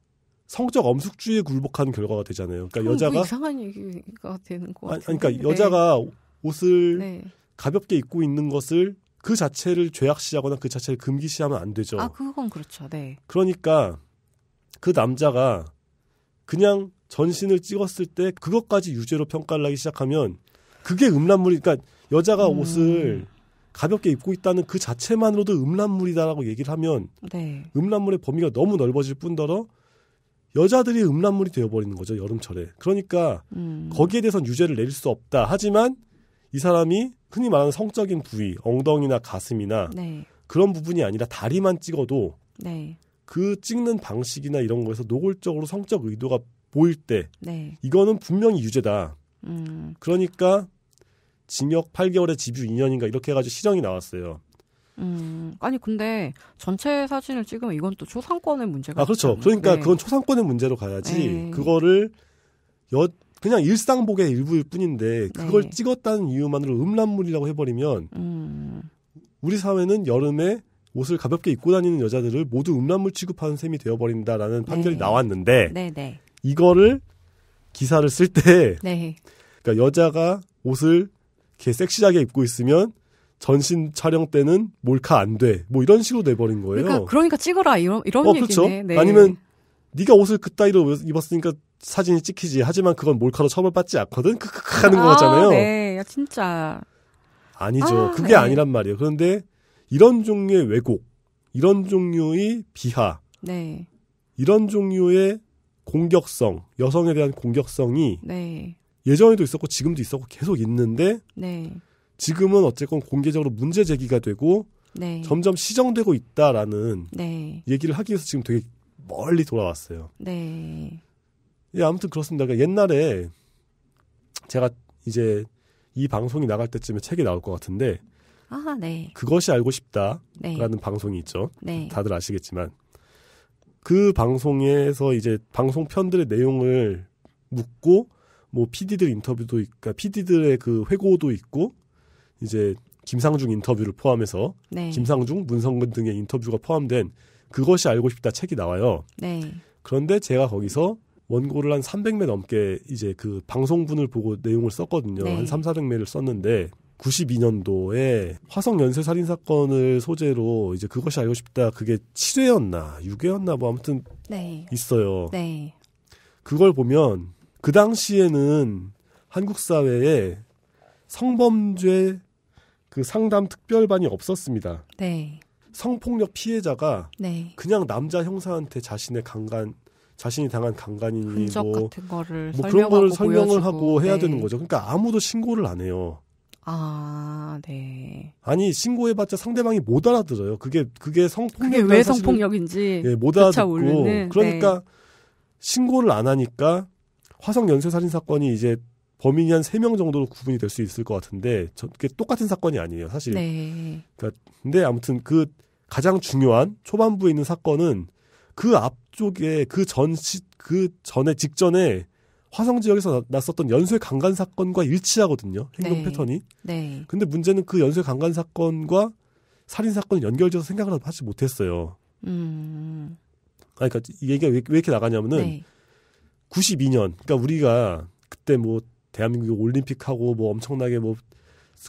성적 엄숙주의에 굴복하는 결과가 되잖아요. 그러니까 그 여자가 뭐 이상한 얘기가 되는 거 같아요. 그러니까 네. 여자가 옷을 네. 가볍게 입고 있는 것을 그 자체를 죄악시하거나 그 자체를 금기시하면 안 되죠. 아, 그건 그렇죠. 네. 그러니까 그 남자가 그냥 전신을 찍었을 때 그것까지 유죄로 평가를 하기 시작하면 그게 음란물이 그러니까 여자가 음. 옷을 가볍게 입고 있다는 그 자체만으로도 음란물이다라고 얘기를 하면 네. 음란물의 범위가 너무 넓어질 뿐더러 여자들이 음란물이 되어버리는 거죠 여름철에 그러니까 음. 거기에 대해서는 유죄를 내릴 수 없다 하지만 이 사람이 흔히 말하는 성적인 부위, 엉덩이나 가슴이나 네. 그런 부분이 아니라 다리만 찍어도 네. 그 찍는 방식이나 이런 거에서 노골적으로 성적 의도가 보일 때 네. 이거는 분명히 유죄다. 음. 그러니까 징역 8개월에 집유 2년인가 이렇게 해가지고 실형이 나왔어요. 음, 아니 근데 전체 사진을 찍으면 이건 또 초상권의 문제가 아 그렇죠. 그러니까 네. 그건 초상권의 문제로 가야지 에이. 네. 그거를 여 그냥 일상복의 일부일 뿐인데 그걸 네. 찍었다는 이유만으로 음란물이라고 해버리면 음. 우리 사회는 여름에 옷을 가볍게 입고 다니는 여자들을 모두 음란물 취급하는 셈이 되어버린다라는 판결이 네. 나왔는데 네, 네. 이거를 기사를 쓸때 네. 그러니까 여자가 옷을 이렇게 섹시하게 입고 있으면 전신 촬영 때는 몰카 안 돼. 뭐 이런 식으로 돼버린 거예요. 그러니까, 그러니까 찍어라 이런 이런 어, 그렇죠? 얘기네. 네. 아니면 네가 옷을 그따위로 입었으니까 사진이 찍히지. 하지만 그건 몰카로 처벌받지 않거든. 크크크 그, 그, 그 하는 아, 거잖아요. 네, 야, 진짜. 아니죠. 아, 그게 네. 아니란 말이에요. 그런데 이런 종류의 왜곡, 이런 종류의 비하, 네. 이런 종류의 공격성, 여성에 대한 공격성이 네. 예전에도 있었고 지금도 있었고 계속 있는데 네. 지금은 어쨌건 공개적으로 문제 제기가 되고 네. 점점 시정되고 있다라는 네. 얘기를 하기 위해서 지금 되게 멀리 돌아왔어요. 네. 예, 아무튼 그렇습니다. 그러니까 옛날에 제가 이제 이 방송이 나갈 때쯤에 책이 나올 것 같은데 아, 네. 그것이 알고 싶다라는 네. 방송이 있죠. 네. 다들 아시겠지만 그 방송에서 이제 방송 편들의 내용을 묻고 뭐 PD들 인터뷰도 그니까 PD들의 그 회고도 있고 이제 김상중 인터뷰를 포함해서 네. 김상중, 문성근 등의 인터뷰가 포함된 그것이 알고 싶다 책이 나와요. 네. 그런데 제가 거기서 원고를 한 300매 넘게 이제 그 방송분을 보고 내용을 썼거든요. 네. 한 3, 400매를 썼는데 92년도에 화성 연쇄 살인 사건을 소재로 이제 그것이 알고 싶다. 그게 7회였나 6회였나 뭐 아무튼 네. 있어요. 네. 그걸 보면 그 당시에는 한국 사회에 성범죄 그 상담 특별반이 없었습니다. 네. 성폭력 피해자가 네. 그냥 남자 형사한테 자신의 강간 자신이 당한 강간이니뭐 그런 걸 설명을 보여주고, 하고 해야 네. 되는 거죠. 그러니까 아무도 신고를 안 해요. 아, 네. 아니 신고해봤자 상대방이 못 알아들어요. 그게 그게 성폭력 그게 왜 성폭력인지 예, 못 알아듣고 네. 그러니까 네. 신고를 안 하니까 화성 연쇄 살인 사건이 이제 범인이 한세명 정도로 구분이 될 수 있을 것 같은데 저게 똑같은 사건이 아니에요, 사실. 네. 그러니까 근데 아무튼 그 가장 중요한 초반부에 있는 사건은 그 앞쪽에 그전시그 그 전에 직전에 화성 지역에서 났었던 연쇄 강간 사건과 일치하거든요. 행동 네. 패턴이. 네. 근데 문제는 그 연쇄 강간 사건과 살인 사건을 연결지어서 생각을 하지 못했어요. 음. 아 그러니까 얘기가 왜, 왜 이렇게 나가냐면은 네. 92년, 그러니까 우리가 그때 뭐 대한민국 올림픽하고 뭐 엄청나게 뭐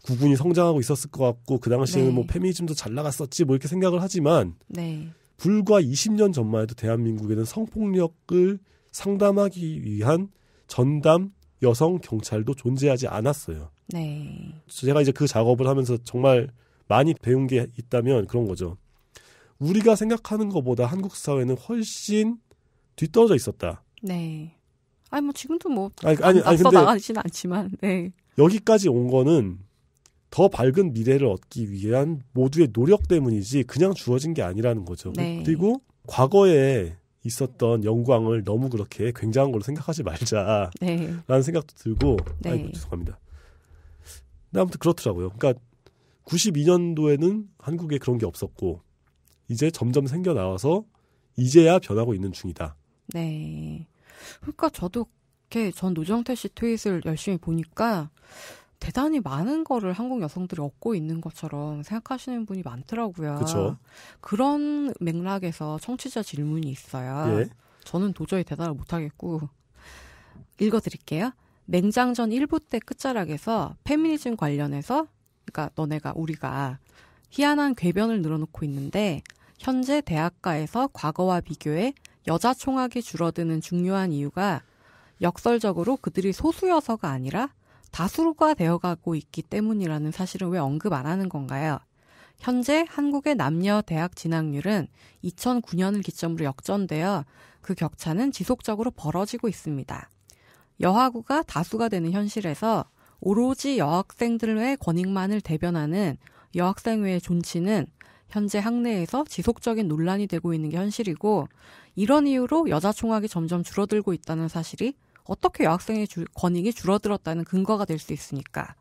구군이 성장하고 있었을 것 같고 그 당시에는 뭐 네. 뭐 페미니즘도 잘 나갔었지 뭐 이렇게 생각을 하지만 네. 불과 20년 전만 해도 대한민국에는 성폭력을 상담하기 위한 전담 여성 경찰도 존재하지 않았어요. 네. 제가 이제 그 작업을 하면서 정말 많이 배운 게 있다면 그런 거죠. 우리가 생각하는 것보다 한국 사회는 훨씬 뒤떨어져 있었다. 네. 아니 뭐 지금도 뭐 아니 아니, 아니 근데 나가진 않지만 네. 여기까지 온 거는 더 밝은 미래를 얻기 위한 모두의 노력 때문이지 그냥 주어진 게 아니라는 거죠. 네. 그리고 과거에 있었던 영광을 너무 그렇게 굉장한 걸로 생각하지 말자라는 네. 생각도 들고 네. 아이고 죄송합니다. 아무튼 그렇더라고요. 그러니까 92년도에는 한국에 그런 게 없었고 이제 점점 생겨 나와서 이제야 변하고 있는 중이다. 네. 그러니까 저도 이렇게 전 노정태 씨 트윗을 열심히 보니까 대단히 많은 거를 한국 여성들이 얻고 있는 것처럼 생각하시는 분이 많더라고요. 그쵸. 그런 맥락에서 청취자 질문이 있어요. 예. 저는 도저히 대답을 못하겠고 읽어드릴게요. 냉장전 1부 때 끝자락에서 페미니즘 관련해서 그러니까 너네가 우리가 희한한 궤변을 늘어놓고 있는데 현재 대학가에서 과거와 비교해 여자 총학이 줄어드는 중요한 이유가 역설적으로 그들이 소수여서가 아니라 다수가 되어가고 있기 때문이라는 사실을 왜 언급 안 하는 건가요? 현재 한국의 남녀 대학 진학률은 2009년을 기점으로 역전되어 그 격차는 지속적으로 벌어지고 있습니다. 여하구가 다수가 되는 현실에서 오로지 여학생들의 권익만을 대변하는 여학생회의 존치는 현재 학내에서 지속적인 논란이 되고 있는 게 현실이고 이런 이유로 여자 총학이 점점 줄어들고 있다는 사실이 어떻게 여학생의 주, 권익이 줄어들었다는 근거가 될 수 있으니까.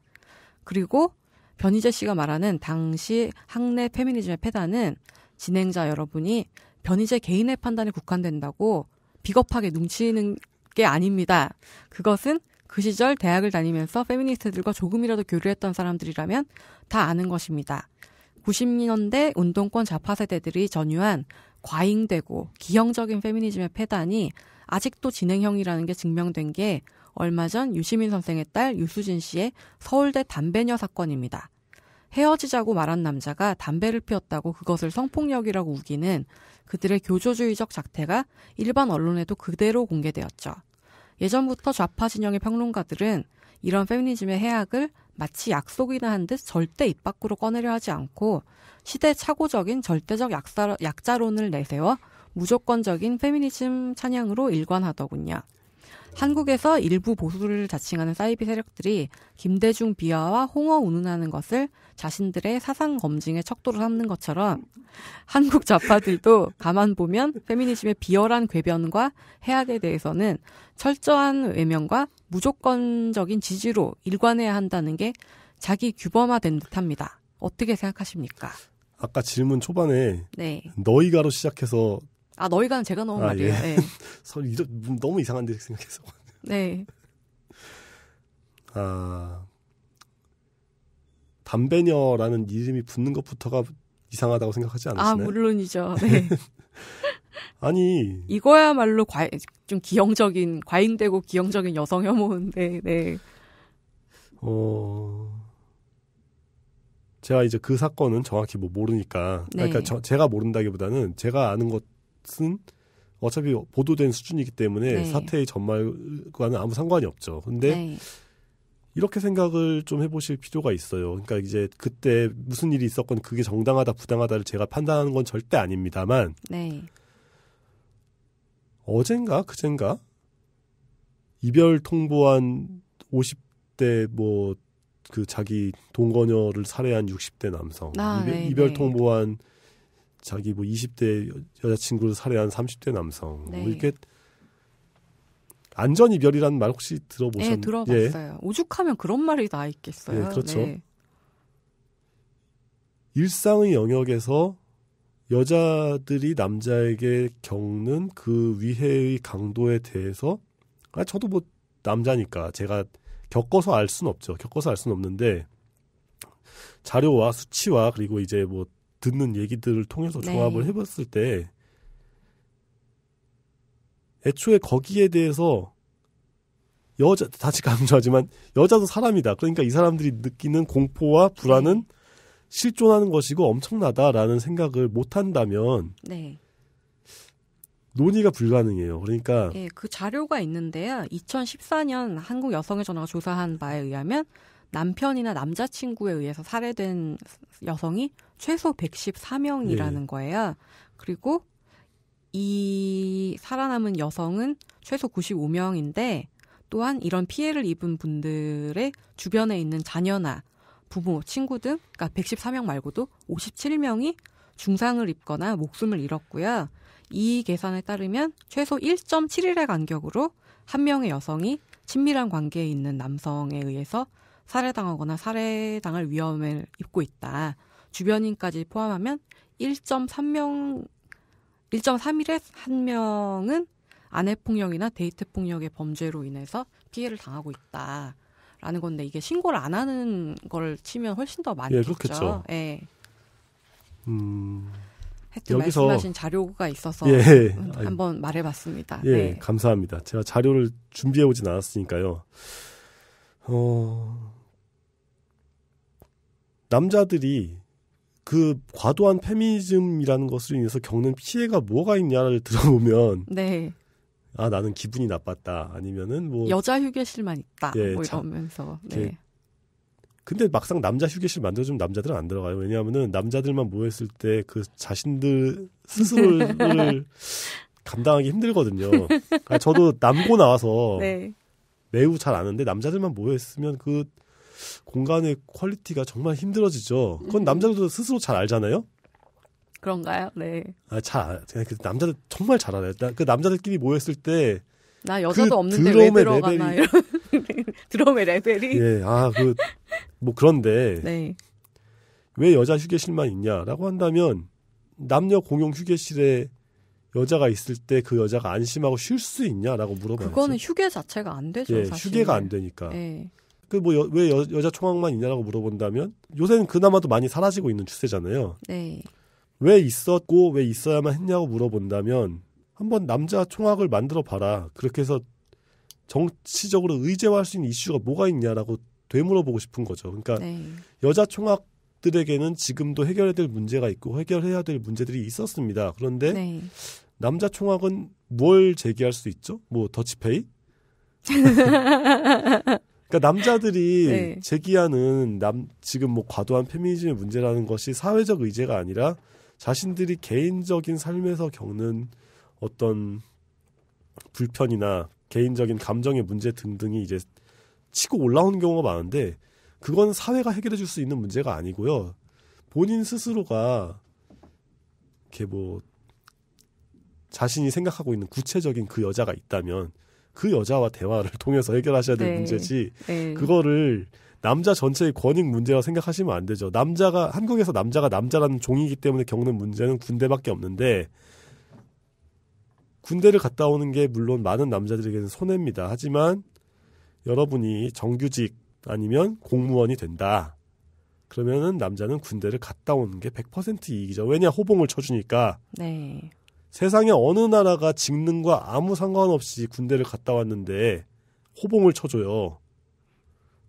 그리고 변희재 씨가 말하는 당시 학내 페미니즘의 패단은 진행자 여러분이 변희재 개인의 판단에 국한된다고 비겁하게 뭉치는 게 아닙니다. 그것은 그 시절 대학을 다니면서 페미니스트들과 조금이라도 교류했던 사람들이라면 다 아는 것입니다. 90년대 운동권 좌파 세대들이 전유한 과잉되고 기형적인 페미니즘의 패단이 아직도 진행형이라는 게 증명된 게 얼마 전 유시민 선생의 딸 유수진 씨의 서울대 담배녀 사건입니다. 헤어지자고 말한 남자가 담배를 피웠다고 그것을 성폭력이라고 우기는 그들의 교조주의적 작태가 일반 언론에도 그대로 공개되었죠. 예전부터 좌파 진영의 평론가들은 이런 페미니즘의 해악을 마치 약속이나 한 듯 절대 입 밖으로 꺼내려 하지 않고 시대착오적인 절대적 약사, 약자론을 내세워 무조건적인 페미니즘 찬양으로 일관하더군요. 한국에서 일부 보수를 자칭하는 사이비 세력들이 김대중 비하와 홍어 운운하는 것을 자신들의 사상 검증의 척도로 삼는 것처럼 한국 좌파들도 가만 보면 페미니즘의 비열한 궤변과 해악에 대해서는 철저한 외면과 무조건적인 지지로 일관해야 한다는 게 자기 규범화된 듯합니다. 어떻게 생각하십니까? 아까 질문 초반에 네. 너희가로 시작해서 아 너희가 제가 넣은 아, 말이에요. 예. 네. 너무 이상한데 생각해서. 네. 아 담배녀라는 이름이 붙는 것부터가 이상하다고 생각하지 아, 않으시나요? 아 물론이죠. 네. 아니 이거야말로 과, 좀 기형적인 과잉되고 기형적인 여성 혐오인데 네, 네. 어 제가 이제 그 사건은 정확히 뭐 모르니까 그러니까 네. 그러니까 저, 제가 모른다기보다는 제가 아는 것 것은 어차피 보도된 수준이기 때문에 네. 사태의 전말과는 아무 상관이 없죠. 근데 네. 이렇게 생각을 좀 해보실 필요가 있어요. 그러니까 이제 그때 무슨 일이 있었건 그게 정당하다 부당하다를 제가 판단하는 건 절대 아닙니다만 네. 어젠가 그젠가 이별 통보한 50대 뭐 그 자기 동거녀를 살해한 60대 남성 아, 이별, 네, 이별 네. 통보한 자기 뭐 20대 여자친구를 살해한 30대 남성 뭐 네. 뭐 이렇게 안전 이별이라는 말 혹시 들어보셨나요? 네, 들어봤어요. 예. 오죽하면 그런 말이 나 있겠어요. 예, 그렇죠. 네. 일상의 영역에서 여자들이 남자에게 겪는 그 위해의 강도에 대해서 아 저도 뭐 남자니까 제가 겪어서 알 수는 없죠. 겪어서 알 수는 없는데 자료와 수치와 그리고 이제 뭐 듣는 얘기들을 통해서 네. 조합을 네. 해봤을 때 애초에 거기에 대해서 여자 다시 강조하지만 여자도 사람이다. 그러니까 이 사람들이 느끼는 공포와 불안은 네. 실존하는 것이고 엄청나다라는 생각을 못 한다면 네. 논의가 불가능해요. 그러니까 네, 그 자료가 있는데요. 2014년 한국 여성의 전화가 조사한 바에 의하면 남편이나 남자친구에 의해서 살해된 여성이 최소 114명이라는 예. 거예요. 그리고 이 살아남은 여성은 최소 95명인데 또한 이런 피해를 입은 분들의 주변에 있는 자녀나 부모, 친구 등 그러니까 114명 말고도 57명이 중상을 입거나 목숨을 잃었고요. 이 계산에 따르면 최소 1.7일의 간격으로 한 명의 여성이 친밀한 관계에 있는 남성에 의해서 살해당하거나 살해당할 위험을 입고 있다. 주변인까지 포함하면 1.3명 1.3일에 1 명은 아내 폭력이나 데이트 폭력의 범죄로 인해서 피해를 당하고 있다. 라는 건데 이게 신고를 안 하는 걸 치면 훨씬 더 많겠죠. 예, 그렇겠죠. 예. 음. 하여튼 여기서 말씀하신 자료가 있어서 예, 한번 아 말해봤습니다. 예, 네. 감사합니다. 제가 자료를 준비해 오진 않았으니까요. 어, 남자들이 그 과도한 페미니즘이라는 것을 인해서 겪는 피해가 뭐가 있냐를 들어보면 네. 아 나는 기분이 나빴다 아니면은 뭐 여자 휴게실만 있다 예, 뭐 이러면서 네. 근데 막상 남자 휴게실 만들어주면 남자들은 안 들어가요 왜냐하면은 남자들만 모였을 때 그 자신들 스스로를 감당하기 힘들거든요 아 저도 남고 나와서 네. 매우 잘 아는데 남자들만 모여있으면 그 공간의 퀄리티가 정말 힘들어지죠. 그건 음. 남자들도 스스로 잘 알잖아요. 그런가요? 네. 아, 잘, 그냥 그 남자들 정말 잘 알아요. 그 남자들끼리 모였을 때. 나 그 여자도 그 없는데 드럼의 왜 들어가나 레벨이... 이런 드럼의 레벨이 예 아그 뭐 그런데 네. 왜 여자 휴게실만 있냐라고 한다면 남녀 공용 휴게실에 여자가 있을 때 그 여자가 안심하고 쉴 수 있냐라고 물어봐요. 그거는 휴게 자체가 안 되죠. 예, 휴게가 안 되니까. 예. 그뭐왜 여자 총학만 있냐라고 물어본다면 요새는 그나마도 많이 사라지고 있는 추세잖아요. 네. 왜 있었고 왜 있어야만 했냐고 물어본다면 한번 남자 총학을 만들어 봐라. 그렇게 해서 정치적으로 의제화할 수 있는 이슈가 뭐가 있냐라고 되물어보고 싶은 거죠. 그러니까 네. 여자 총학들에게는 지금도 해결해야 될 문제가 있고 해결해야 될 문제들이 있었습니다. 그런데 네. 남자 총학은 뭘 제기할 수 있죠? 뭐 더치페이? 그러니까 남자들이 네. 제기하는 남 지금 뭐 과도한 페미니즘의 문제라는 것이 사회적 의제가 아니라 자신들이 개인적인 삶에서 겪는 어떤 불편이나 개인적인 감정의 문제 등등이 이제 치고 올라오는 경우가 많은데 그건 사회가 해결해 줄 수 있는 문제가 아니고요. 본인 스스로가 이렇게 뭐 자신이 생각하고 있는 구체적인 그 여자가 있다면 그 여자와 대화를 통해서 해결하셔야 될 네. 문제지 네. 그거를 남자 전체의 권익 문제라 생각하시면 안 되죠. 남자가 한국에서 남자가 남자라는 종이기 때문에 겪는 문제는 군대밖에 없는데 군대를 갔다 오는 게 물론 많은 남자들에게는 손해입니다. 하지만 여러분이 정규직 아니면 공무원이 된다. 그러면은 남자는 군대를 갔다 오는 게 100% 이익이죠. 왜냐 호봉을 쳐주니까. 네. 세상에 어느 나라가 직능과 아무 상관없이 군대를 갔다 왔는데 호봉을 쳐줘요.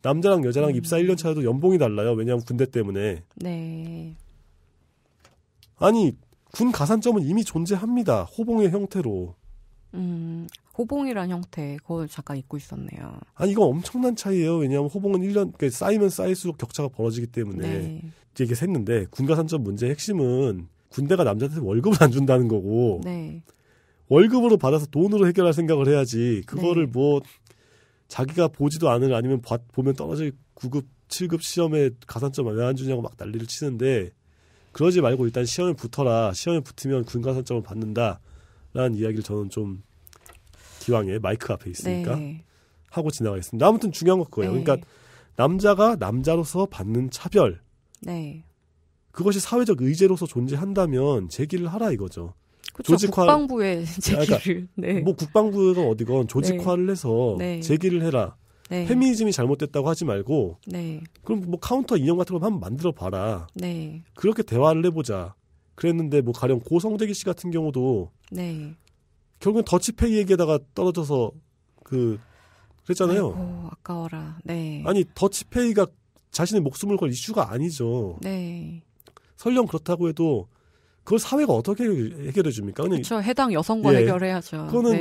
남자랑 여자랑 음. 입사 1년 차에도 연봉이 달라요. 왜냐하면 군대 때문에. 네. 아니 군 가산점은 이미 존재합니다. 호봉의 형태로. 음, 호봉이란 형태 그걸 잠깐 잊고 있었네요. 아니 이건 엄청난 차이예요. 왜냐하면 호봉은 1년 그러니까 쌓이면 쌓일수록 격차가 벌어지기 때문에 네. 이제 이게 샜는데 군가산점 문제의 핵심은 군대가 남자한테 월급을 안 준다는 거고 네. 월급으로 받아서 돈으로 해결할 생각을 해야지 그거를 네. 뭐 자기가 보지도 않을 아니면 봐, 보면 떨어질 구급 7급 시험에 가산점 왜안 주냐고 막 난리를 치는데 그러지 말고 일단 시험에 붙어라 시험에 붙으면 군 가산점을 받는다 라는 이야기를 저는 좀 기왕에 마이크 앞에 있으니까 네. 하고 지나가겠습니다 아무튼 중요한 그 거예요 네. 그러니까 남자가 남자로서 받는 차별 네. 그것이 사회적 의제로서 존재한다면 제기를 하라 이거죠. 그쵸, 그렇죠. 조직화 국방부의 아, 그러니까 제기를 그러니까 네. 뭐 국방부가 어디건 조직화를 네. 해서 네. 제기를 해라. 네. 페미니즘이 잘못됐다고 하지 말고 네. 그럼 뭐 카운터 인형 같은 걸 한번 만들어 봐라. 네. 그렇게 대화를 해보자. 그랬는데 뭐 가령 고성대기씨 같은 경우도 결국엔 더치페이 얘기에다가 떨어져서 그 그랬잖아요. 아이고, 아까워라. 네. 아니 더치페이가 자신의 목숨을 걸 이슈가 아니죠. 네. 설령 그렇다고 해도 그걸 사회가 어떻게 해결해 줍니까? 그렇죠. 해당 여성과 예. 해결해야죠. 그거는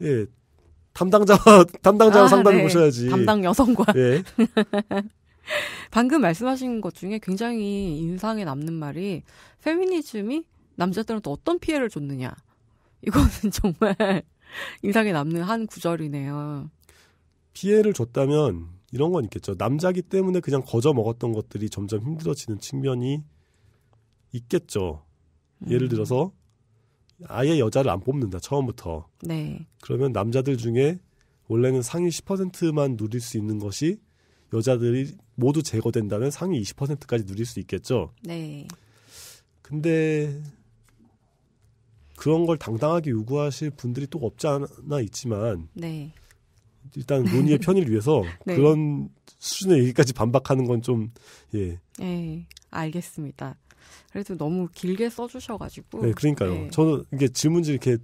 네. 예 담당자와 담당자 아, 상담해 네. 보셔야지. 담당 여성과. 예. 방금 말씀하신 것 중에 굉장히 인상에 남는 말이 페미니즘이 남자들한테 어떤 피해를 줬느냐. 이거는 정말 인상에 남는 한 구절이네요. 피해를 줬다면 이런 건 있겠죠. 남자기 때문에 그냥 거저 먹었던 것들이 점점 힘들어지는 측면이 있겠죠. 예를 음. 들어서 아예 여자를 안 뽑는다 처음부터. 네. 그러면 남자들 중에 원래는 상위 10%만 누릴 수 있는 것이 여자들이 모두 제거된다면 상위 20%까지 누릴 수 있겠죠. 네. 근데 그런 걸 당당하게 요구하실 분들이 또 없지 않아 있지만 네. 일단 논의의 편의를 위해서 네. 그런 수준의 얘기까지 반박하는 건 좀 예. 네, 알겠습니다. 그래도 너무 길게 써주셔가지고. 네, 그러니까요. 네. 저는 이게 질문지 이렇게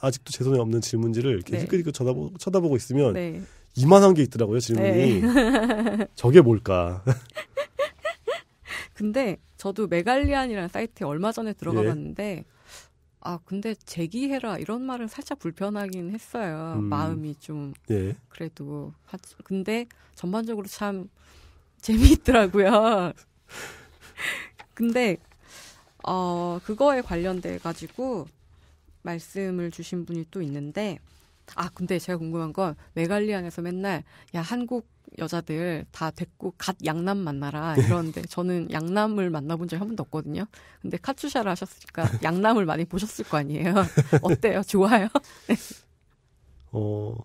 아직도 제 손에 없는 질문지를 이렇게 네. 힐끗고 쳐다보, 쳐다보고 있으면 네. 이만한 게 있더라고요 질문이. 네. 저게 뭘까? 근데 저도 메갈리안이라는 사이트에 얼마 전에 들어가 봤는데 예. 아 근데 제기해라 이런 말은 살짝 불편하긴 했어요 음. 마음이 좀 예. 그래도 하, 근데 전반적으로 참 재미있더라고요 근데 어, 그거에 관련돼 가지고 말씀을 주신 분이 또 있는데 아 근데 제가 궁금한 건 메갈리안에서 맨날 야 한국 여자들 다 됐고 갓 양남 만나라 네. 이러는데 저는 양남을 만나본 적이 한 번도 없거든요. 근데 카투샤를 하셨으니까 양남을 많이 보셨을 거 아니에요. 어때요? 좋아요? 네. 어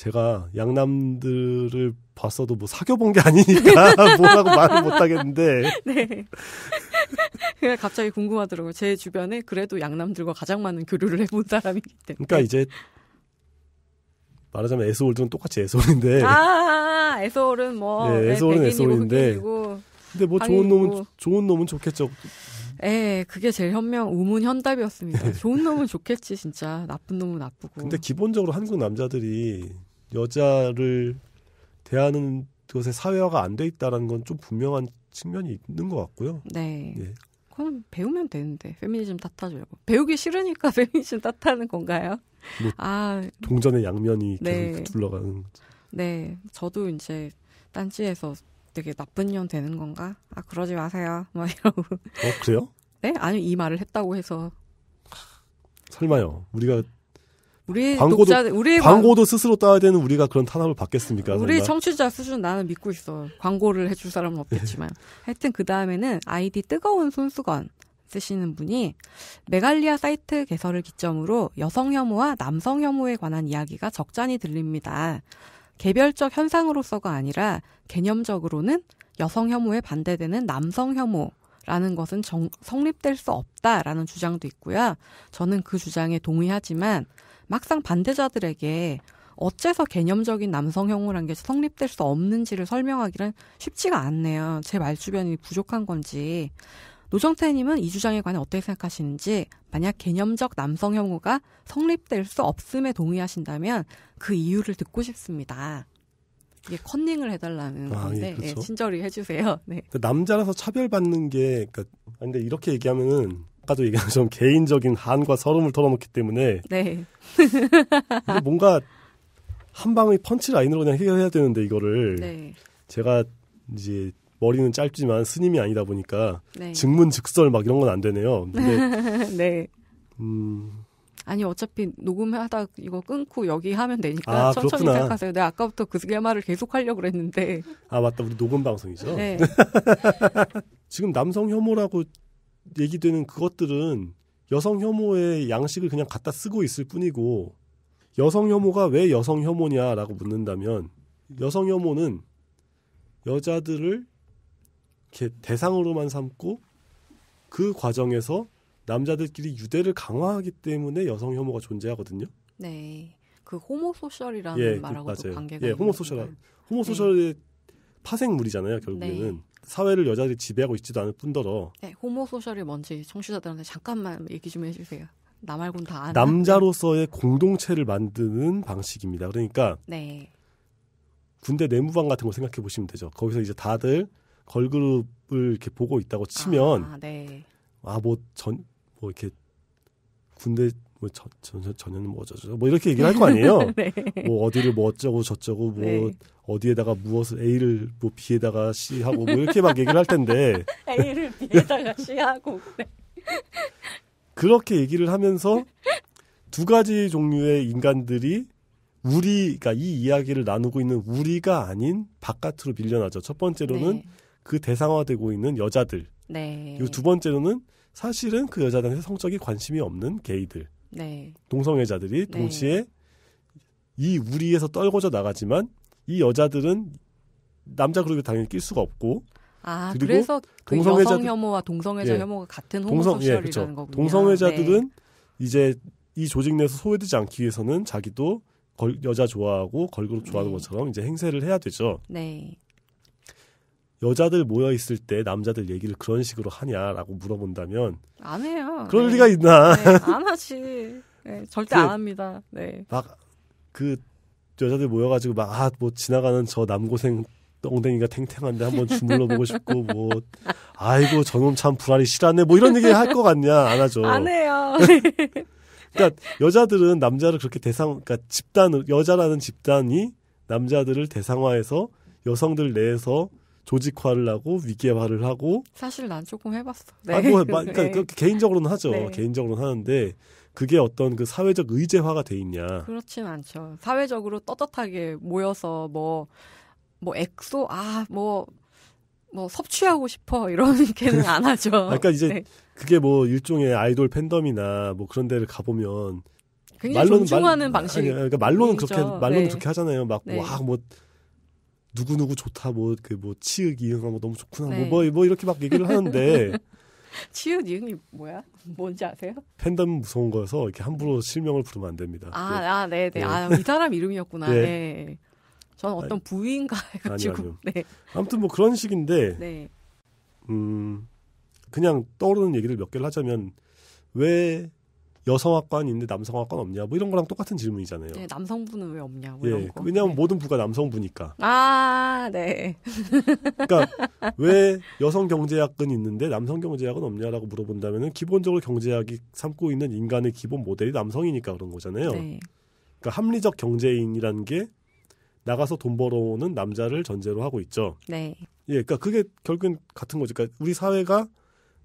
제가 양남들을 봤어도 뭐 사귀어본 게 아니니까 뭐라고 말을 못하겠는데. 네. 갑자기 궁금하더라고요. 제 주변에 그래도 양남들과 가장 많은 교류를 해본 사람이기 때문에. 그러니까 이제 말하자면 에스올드는 똑같이 에스올인데. 아, 에스올은 뭐. 네, 에스올은 네, 에스올인데. 근데 뭐 좋은 놈은 좋은 놈은 좋겠죠. 에, 예, 그게 제일 현명, 우문 현답이었습니다. 네. 좋은 놈은 좋겠지, 진짜. 나쁜 놈은 나쁘고. 근데 기본적으로 한국 남자들이 여자를 대하는 그것의 사회화가 안 돼 있다라는 건 좀 분명한 측면이 있는 것 같고요. 네. 예. 그럼 배우면 되는데 페미니즘 탓하죠. 배우기 싫으니까 페미니즘 탓하는 건가요? 뭐아 동전의 양면이 계속 네. 둘러가는. 네, 저도 이제 딴지에서 되게 나쁜 년 되는 건가? 아 그러지 마세요. 막 뭐 이러고. 어 그래요? 네, 아니 이 말을 했다고 해서. 설마요. 우리가 우리 광고도, 독자, 우리 광고도 광... 스스로 따야 되는 우리가 그런 탄압을 받겠습니까? 우리 정말? 청취자 수준 나는 믿고 있어. 광고를 해줄 사람은 없겠지만. 하여튼 그 다음에는 아이디 뜨거운 손수건 쓰시는 분이 메갈리아 사이트 개설을 기점으로 여성 혐오와 남성 혐오에 관한 이야기가 적잖이 들립니다. 개별적 현상으로서가 아니라 개념적으로는 여성 혐오에 반대되는 남성 혐오 라는 것은 정, 성립될 수 없다라는 주장도 있고요. 저는 그 주장에 동의하지만 막상 반대자들에게 어째서 개념적인 남성혐오란 게 성립될 수 없는지를 설명하기는 쉽지가 않네요. 제 말 주변이 부족한 건지. 노정태님은 이 주장에 관해 어떻게 생각하시는지, 만약 개념적 남성혐오가 성립될 수 없음에 동의하신다면 그 이유를 듣고 싶습니다. 이게 컨닝을 해달라는 아, 예, 건데 예, 그렇죠. 예, 친절히 해주세요. 네. 그 남자라서 차별받는 게, 그러니까 근데 이렇게 얘기하면은 아까도 얘기한 것처럼 개인적인 한과 서름을 털어놓기 때문에 네. 뭔가 한 방의 펀치 라인으로 그냥 해결해야 되는데 이거를 네. 제가 이제 머리는 짧지만 스님이 아니다 보니까 네. 증문즉설 막 이런 건 안 되네요. 근데 네. 음. 아니 어차피 녹음하다 이거 끊고 여기 하면 되니까 아, 천천히 그렇구나. 생각하세요. 내가 아까부터 그게 말을 계속 하려고 그랬는데. 아 맞다 우리 녹음 방송이죠. 네. 지금 남성 혐오라고 얘기되는 그것들은 여성 혐오의 양식을 그냥 갖다 쓰고 있을 뿐이고 여성 혐오가 왜 여성 혐오냐라고 묻는다면 여성 혐오는 여자들을 이렇게 대상으로만 삼고 그 과정에서 남자들끼리 유대를 강화하기 때문에 여성 혐오가 존재하거든요. 네. 그 호모소셜이라는 예, 그 말하고도 맞 관계가 예, 호모소셜. 호모소셜의 네. 파생물이잖아요, 결국에는. 네. 사회를 여자들이 지배하고 있지도 않을 뿐더러 네, 호모소셜이 뭔지 청취자들한테 잠깐만 얘기 좀 해주세요. 나 말곤 다 아는. 남자로서의 공동체를 만드는 방식입니다. 그러니까 네. 군대 내무반 같은 거 생각해 보시면 되죠. 거기서 이제 다들 걸그룹을 이렇게 보고 있다고 치면 아, 네. 아뭐전뭐 뭐 이렇게 군대 뭐 저, 저, 저, 는뭐 어쩌고 뭐 이렇게 얘기를 할 거 아니에요. 네. 뭐 어디를 뭐 어쩌고 저쩌고 뭐 네. 어디에다가 무엇을 A를 뭐 B에다가 C 하고 뭐 이렇게 막 얘기를 할 텐데 A를 B에다가 C 하고 네. 그렇게 얘기를 하면서 두 가지 종류의 인간들이 우리 그니까이 이야기를 나누고 있는 우리가 아닌 바깥으로 밀려나죠. 첫 번째로는 네. 그 대상화되고 있는 여자들. 네. 그리고 두 번째로는 사실은 그 여자들한테 성적이 관심이 없는 게이들. 네. 동성애자들이 네. 동시에 이 우리에서 떨궈져 나가지만 이 여자들은 남자 그룹에 당연히 낄 수가 없고 아, 그래서 그 동성애자 혐오와 동성애자 예. 혐오가 같은 호모섹슈이라는 동성, 예, 그렇죠. 거군요. 네. 동성애자들은 네. 이제 이 조직 내에서 소외되지 않기 위해서는 자기도 걸, 여자 좋아하고 걸그룹 좋아하는 네. 것처럼 이제 행세를 해야 되죠. 네. 여자들 모여 있을 때 남자들 얘기를 그런 식으로 하냐라고 물어본다면 안 해요. 그럴 네. 리가 있나? 네, 안 하지. 네, 절대 그 안 합니다. 네. 막 그 여자들 모여가지고 막아뭐 지나가는 저 남고생 똥댕이가 탱탱한데 한번 주물러 보고 싶고 뭐 아이고 저놈 참 불안이 실하네 뭐 이런 얘기 할 것 같냐 안 하죠. 안 해요. 그러니까 여자들은 남자를 그렇게 대상 그러니까 집단을 여자라는 집단이 남자들을 대상화해서 여성들 내에서 조직화를 하고 위계화를 하고 사실 난 조금 해봤어. 네. 아, 뭐, 네. 그러니까 네. 개인적으로는 하죠. 네. 개인적으로는 하는데 그게 어떤 그 사회적 의제화가 돼 있냐? 그렇진 않죠. 사회적으로 떳떳하게 모여서 뭐뭐 뭐 엑소 아뭐 뭐 섭취하고 싶어 이런 게는 안 하죠. 아, 그러니까 이제 네. 그게 뭐 일종의 아이돌 팬덤이나 뭐 그런 데를 가보면 굉장히 말로는 존중하는 방식. 그러니까 말로는 그렇게 말로는 네. 그렇게 하잖아요. 막 와뭐 네. 뭐 누구누구 좋다, 뭐, 그, 뭐, 치읓 이응하면 뭐 너무 좋구나, 뭐, 네. 뭐, 뭐, 이렇게 막 얘기를 하는데. 치읓 이응이 뭐야? 뭔지 아세요? 팬덤 무서운 거여서 이렇게 함부로 실명을 부르면 안 됩니다. 아, 예. 아 네. 아 네네. 네. 예. 아, 이 사람 이름이었구나. 네. 네. 저는 어떤 부인가 해가지고. 아니, 아 네. 아무튼 뭐 그런 식인데. 네. 음, 그냥 떠오르는 얘기를 몇 개를 하자면, 왜 여성학과는있는데 남성학과 는 없냐 뭐 이런 거랑 똑같은 질문이잖아요. 네, 남성부는 왜 없냐 뭐 예, 왜냐하면 네. 모든 부가 남성부니까. 아, 네. 그러니까 왜 여성 경제학은 있는데 남성 경제학은 없냐라고 물어본다면은 기본적으로 경제학이 삼고 있는 인간의 기본 모델이 남성이니까 그런 거잖아요. 네. 그러니까 합리적 경제인이라는 게 나가서 돈 벌어오는 남자를 전제로 하고 있죠. 네. 예, 그러니까 그게 결국엔 같은 거죠. 그러니까 우리 사회가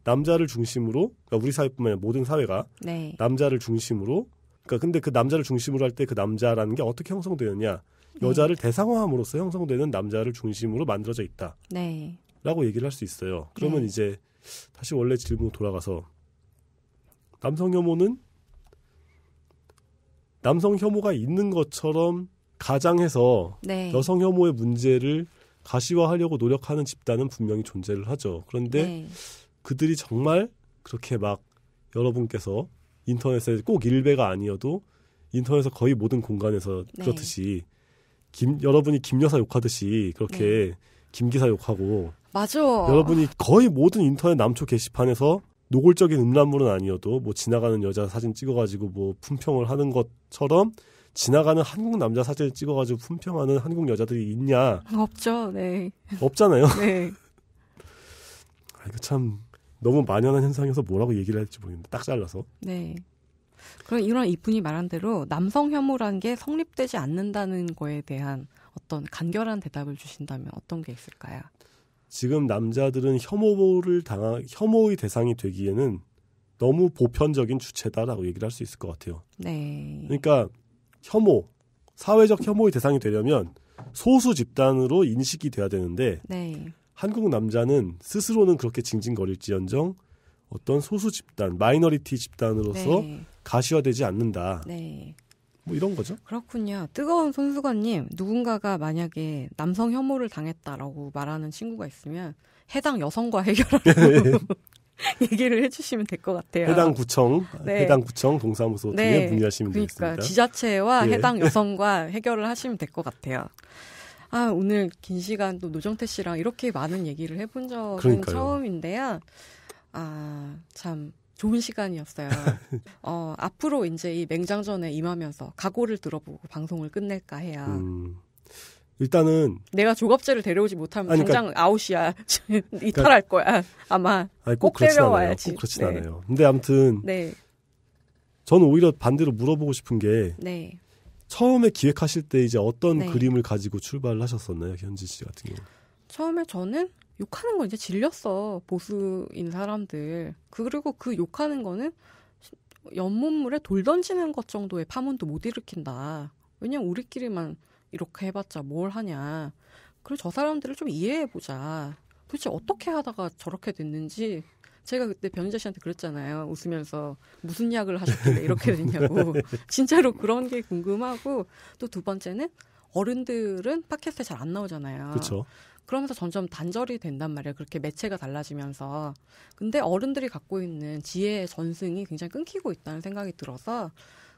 남자를 중심으로 그러니까 우리 사회뿐만 아니라 모든 사회가 네. 남자를 중심으로 그러니까 근데 그 남자를 중심으로 할 때 그 남자라는 게 어떻게 형성되느냐 네. 여자를 네. 대상화함으로써 형성되는 남자를 중심으로 만들어져 있다. 네. 라고 얘기를 할 수 있어요. 그러면 네. 이제 다시 원래 질문 돌아가서 남성 혐오는 남성 혐오가 있는 것처럼 가장해서 네. 여성 혐오의 문제를 가시화하려고 노력하는 집단은 분명히 존재를 하죠. 그런데 그들이 정말 그렇게 막 여러분께서 인터넷에 꼭 일베가 아니어도 인터넷에서 거의 모든 공간에서 네. 그렇듯이 김 여러분이 김여사 욕하듯이 그렇게 네. 김기사 욕하고 맞아. 여러분이 거의 모든 인터넷 남초 게시판에서 노골적인 음란물은 아니어도 뭐 지나가는 여자 사진 찍어가지고 뭐 품평을 하는 것처럼 지나가는 한국 남자 사진을 찍어가지고 품평하는 한국 여자들이 있냐? 없죠, 네. 없잖아요. 네. 아, 이거 참 너무 만연한 현상에서 뭐라고 얘기를 할지 모르겠는데 딱 잘라서. 네. 그럼 이런 이분이 말한 대로 남성 혐오란게 성립되지 않는다는 거에 대한 어떤 간결한 대답을 주신다면 어떤 게 있을까요? 지금 남자들은 혐오를 당한 혐오의 대상이 되기에는 너무 보편적인 주체다라고 얘기를 할 수 있을 것 같아요. 네. 그러니까 혐오 사회적 혐오의 대상이 되려면 소수 집단으로 인식이 돼야 되는데 네. 한국 남자는 스스로는 그렇게 징징거릴지언정 어떤 소수 집단, 마이너리티 집단으로서 네. 가시화되지 않는다. 네. 뭐 이런 거죠. 그렇군요. 뜨거운 손수건님, 누군가가 만약에 남성 혐오를 당했다라고 말하는 친구가 있으면 해당 여성과 해결하라고 얘기를 해주시면 될 것 같아요. 해당 구청, 네. 해당 구청 동사무소 등에 네. 문의하시면 그러니까 되겠습니다. 지자체와 예. 해당 여성과 해결을 하시면 될 것 같아요. 아, 오늘 긴 시간 또 노정태 씨랑 이렇게 많은 얘기를 해본 적은 그러니까요. 처음인데요. 아, 참 좋은 시간이었어요. 어, 앞으로 이제 이 맹장전에 임하면서 각오를 들어보고 방송을 끝낼까 해야 음, 일단은 내가 조갑제를 데려오지 못하면 아니, 그러니까 당장 그러니까, 아웃이야. 이탈할 그러니까, 거야. 아마 아니, 꼭, 꼭 데려와야지. 않아요. 꼭 그렇진 네. 않아요. 근데 아무튼 네. 저는 오히려 반대로 물어보고 싶은 게 네. 처음에 기획하실 때 이제 어떤 네. 그림을 가지고 출발을 하셨었나요, 현지 씨 같은 경우? 처음에 저는 욕하는 거 이제 질렸어 보수인 사람들 그리고 그 욕하는 거는 연못물에 돌 던지는 것 정도의 파문도 못 일으킨다. 왜냐면 우리끼리만 이렇게 해봤자 뭘 하냐. 그리고 저 사람들을 좀 이해해보자. 도대체 어떻게 하다가 저렇게 됐는지 제가 그때 변희자 씨한테 그랬잖아요. 웃으면서 무슨 약을 하셨길래 이렇게 됐냐고. 진짜로 그런 게 궁금하고 또 두 번째는 어른들은 팟캐스트에 잘 안 나오잖아요. 그렇죠. 그러면서 점점 단절이 된단 말이에요. 그렇게 매체가 달라지면서. 근데 어른들이 갖고 있는 지혜의 전승이 굉장히 끊기고 있다는 생각이 들어서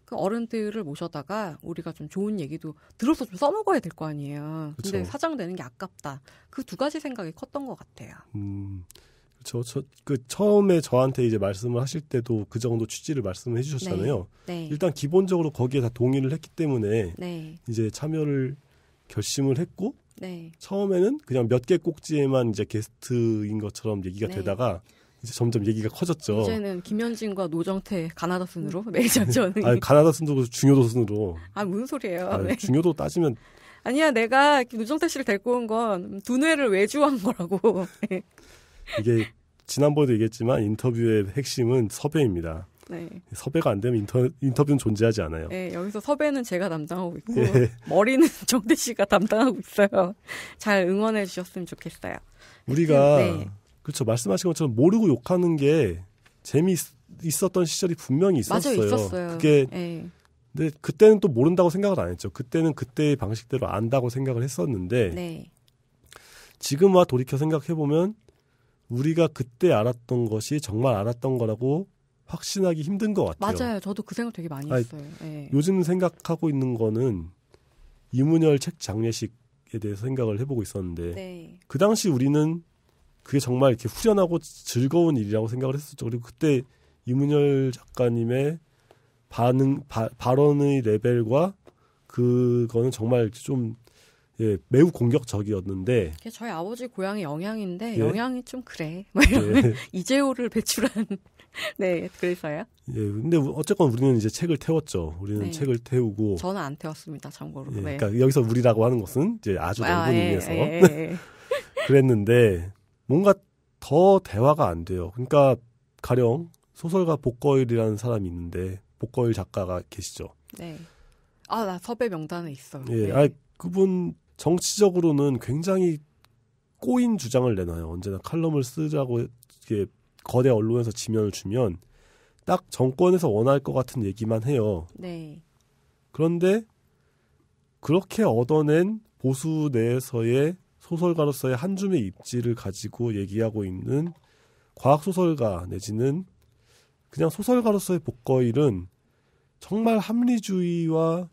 그 어른들을 모셔다가 우리가 좀 좋은 얘기도 들어서 좀 써먹어야 될 거 아니에요. 그쵸. 근데 사장되는 게 아깝다. 그 두 가지 생각이 컸던 것 같아요. 음, 그렇죠. 그 처음에 저한테 이제 말씀을 하실 때도 그 정도 취지를 말씀해 주셨잖아요. 네, 네. 일단 기본적으로 거기에 다 동의를 했기 때문에 네. 이제 참여를 결심을 했고 네. 처음에는 그냥 몇 개 꼭지에만 이제 게스트인 것처럼 얘기가 네. 되다가 이제 점점 얘기가 커졌죠. 이제는 김현진과 노정태 가나다 순으로 매일 전전. 아 가나다 순으로 중요도 순으로. 아 무슨 소리예요? 아, 네. 중요도 따지면 아니야 내가 노정태 씨를 데리고 온 건 두뇌를 외주한 거라고. 이게 지난번에도 얘기했지만 인터뷰의 핵심은 섭외입니다. 네. 섭외가 안 되면 인터, 인터뷰는 존재하지 않아요. 네, 여기서 섭외는 제가 담당하고 있고 네. 머리는 정대 씨가 담당하고 있어요. 잘 응원해 주셨으면 좋겠어요. 우리가 네. 그렇죠 말씀하신 것처럼 모르고 욕하는 게 재미있었던 시절이 분명히 있었어요. 맞아 있었어요. 그게 네. 근데 그때는 또 모른다고 생각을 안 했죠. 그때는 그때의 방식대로 안다고 생각을 했었는데 네. 지금와 돌이켜 생각해 보면 우리가 그때 알았던 것이 정말 알았던 거라고 확신하기 힘든 것 같아요. 맞아요. 저도 그 생각 되게 많이 아니, 했어요. 네. 요즘 생각하고 있는 거는 이문열 책 장례식에 대해서 생각을 해보고 있었는데 네. 그 당시 우리는 그게 정말 이렇게 후련하고 즐거운 일이라고 생각을 했었죠. 그리고 그때 이문열 작가님의 반응 바, 발언의 레벨과 그거는 정말 좀 예, 매우 공격적이었는데. 그게 저희 아버지 고향의 영향인데 예. 영향이 좀 그래. 뭐 예. 이재호를 배출한 네 그래서요. 예, 근데 어쨌건 우리는 이제 책을 태웠죠. 우리는 네. 책을 태우고. 저는 안 태웠습니다. 참고로. 예, 네. 그러니까 여기서 우리라고 하는 것은 이제 아주 넓은 아, 의미에서 예, 예, 예. 그랬는데 뭔가 더 대화가 안 돼요. 그러니까 가령 소설가 복거일이라는 사람이 있는데 복거일 작가가 계시죠. 네. 아, 나 섭외 명단에 있어요. 예, 네. 아 그분 정치적으로는 굉장히 꼬인 주장을 내놔요. 언제나 칼럼을 쓰자고 이게 거대 언론에서 지면을 주면 딱 정권에서 원할 것 같은 얘기만 해요. 네. 그런데 그렇게 얻어낸 보수 내에서의 소설가로서의 한 줌의 입지를 가지고 얘기하고 있는 과학 소설가 내지는 그냥 소설가로서의 복거일은 정말 합리주의와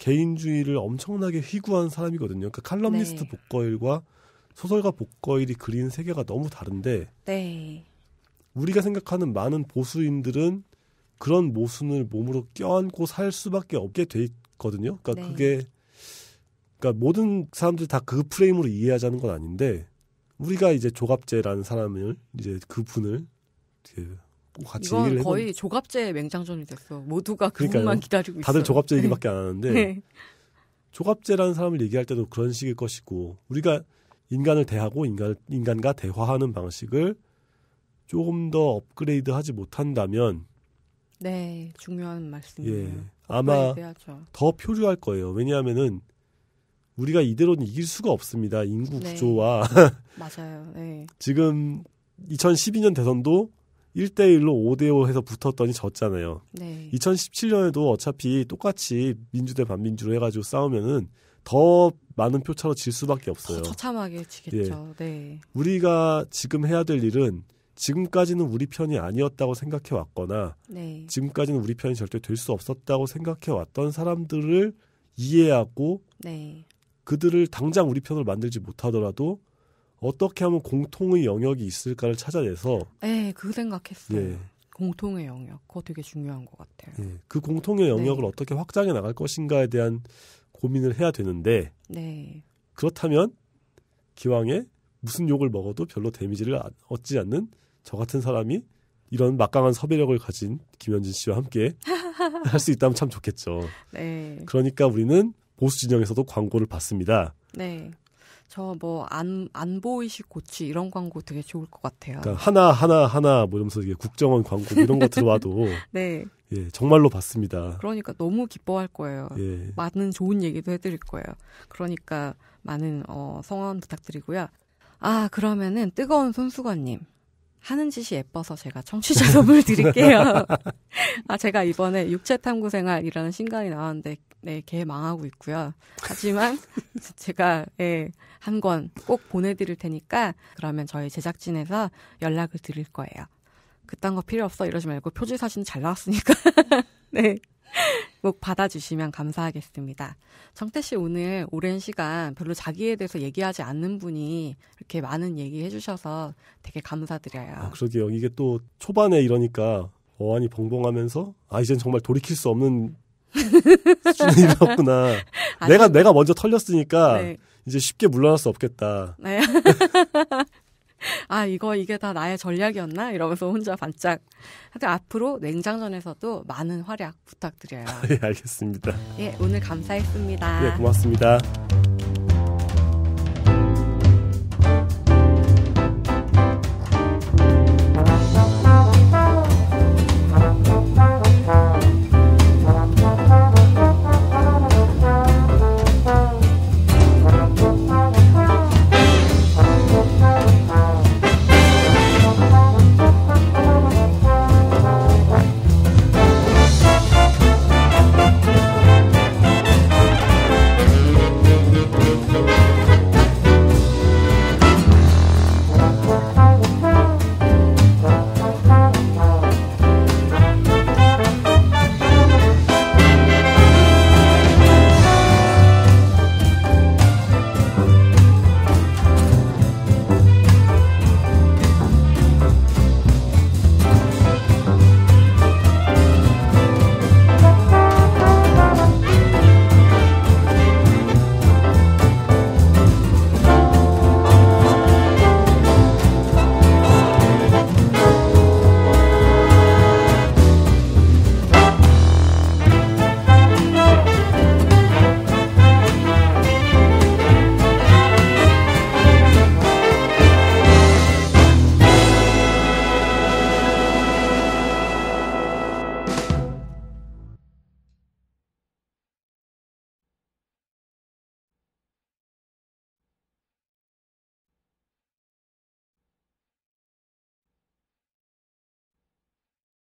개인주의를 엄청나게 희구한 사람이거든요. 그러니까 칼럼니스트 네. 복거일과 소설가 복거일이 그린 세계가 너무 다른데 네. 우리가 생각하는 많은 보수인들은 그런 모순을 몸으로 껴안고 살 수밖에 없게 돼 있거든요. 그러니까 네. 그게 그러니까 모든 사람들이 다 그 프레임으로 이해하자는 건 아닌데 우리가 이제 조갑제라는 사람을 이제 그분을 뭐 같이 이건 거의 해본... 조갑제 맹장전이 됐어. 모두가 그분만 기다리고 다들 있어요. 조갑제 얘기밖에 네. 안 하는데 네. 조갑제라는 사람을 얘기할 때도 그런 식일 것이고 우리가 인간을 대하고 인간 인간과 대화하는 방식을 조금 더 업그레이드하지 못한다면 네 중요한 말씀이에요. 예, 아마 돼야죠. 더 표류할 거예요. 왜냐하면은 우리가 이대로는 이길 수가 없습니다. 인구 네. 구조와 네. 맞아요. 네. 지금 2012년 대선도 1대1로 5대5 해서 붙었더니 졌잖아요. 네. 2017년에도 어차피 똑같이 민주대 반민주로 해가지고 싸우면은 더 많은 표차로 질 수밖에 없어요. 처참하게 예. 지겠죠. 예. 네. 우리가 지금 해야 될 일은 지금까지는 우리 편이 아니었다고 생각해 왔거나 네. 지금까지는 우리 편이 절대 될 수 없었다고 생각해 왔던 사람들을 이해하고 네. 그들을 당장 우리 편으로 만들지 못하더라도 어떻게 하면 공통의 영역이 있을까를 찾아내서 네, 그 생각했어요. 네. 공통의 영역, 그거 되게 중요한 것 같아요. 네, 그 공통의 네. 영역을 네. 어떻게 확장해 나갈 것인가에 대한 고민을 해야 되는데 네. 그렇다면 기왕에 무슨 욕을 먹어도 별로 데미지를 얻지 않는 저 같은 사람이 이런 막강한 섭외력을 가진 김현진 씨와 함께 할 수 있다면 참 좋겠죠. 네. 그러니까 우리는 보수 진영에서도 광고를 받습니다. 네. 저뭐안안 보이시 고치 이런 광고 되게 좋을 것 같아요. 그러니까 하나 하나 하나 뭐 이러면서 이게 국정원 광고 이런 거 들어와도 네. 예, 정말로 봤습니다. 그러니까 너무 기뻐할 거예요. 예. 많은 좋은 얘기도 해드릴 거예요. 그러니까 많은 어, 성원 부탁드리고요. 아 그러면은 뜨거운 손수건님 하는 짓이 예뻐서 제가 청취자 선물 드릴게요. 아, 제가 이번에 육체탐구 생활이라는 신간이 나왔는데, 네, 개 망하고 있고요. 하지만 제가, 예, 한권 꼭 보내드릴 테니까, 그러면 저희 제작진에서 연락을 드릴 거예요. 그딴 거 필요 없어 이러지 말고 표지 사진 잘 나왔으니까. 네. 꼭 받아주시면 감사하겠습니다. 정태 씨 오늘 오랜 시간 별로 자기에 대해서 얘기하지 않는 분이 이렇게 많은 얘기 해주셔서 되게 감사드려요. 아, 그러게요. 이게 또 초반에 이러니까 어안이 벙벙하면서 아 이젠 정말 돌이킬 수 없는 수준이었구나. 내가 내가 먼저 털렸으니까 네. 이제 쉽게 물러날 수 없겠다. 네. 아, 이거, 이게 다 나의 전략이었나? 이러면서 혼자 반짝. 하여튼 앞으로 냉장전에서도 많은 활약 부탁드려요. 아, 예, 알겠습니다. 예, 오늘 감사했습니다. 예, 고맙습니다.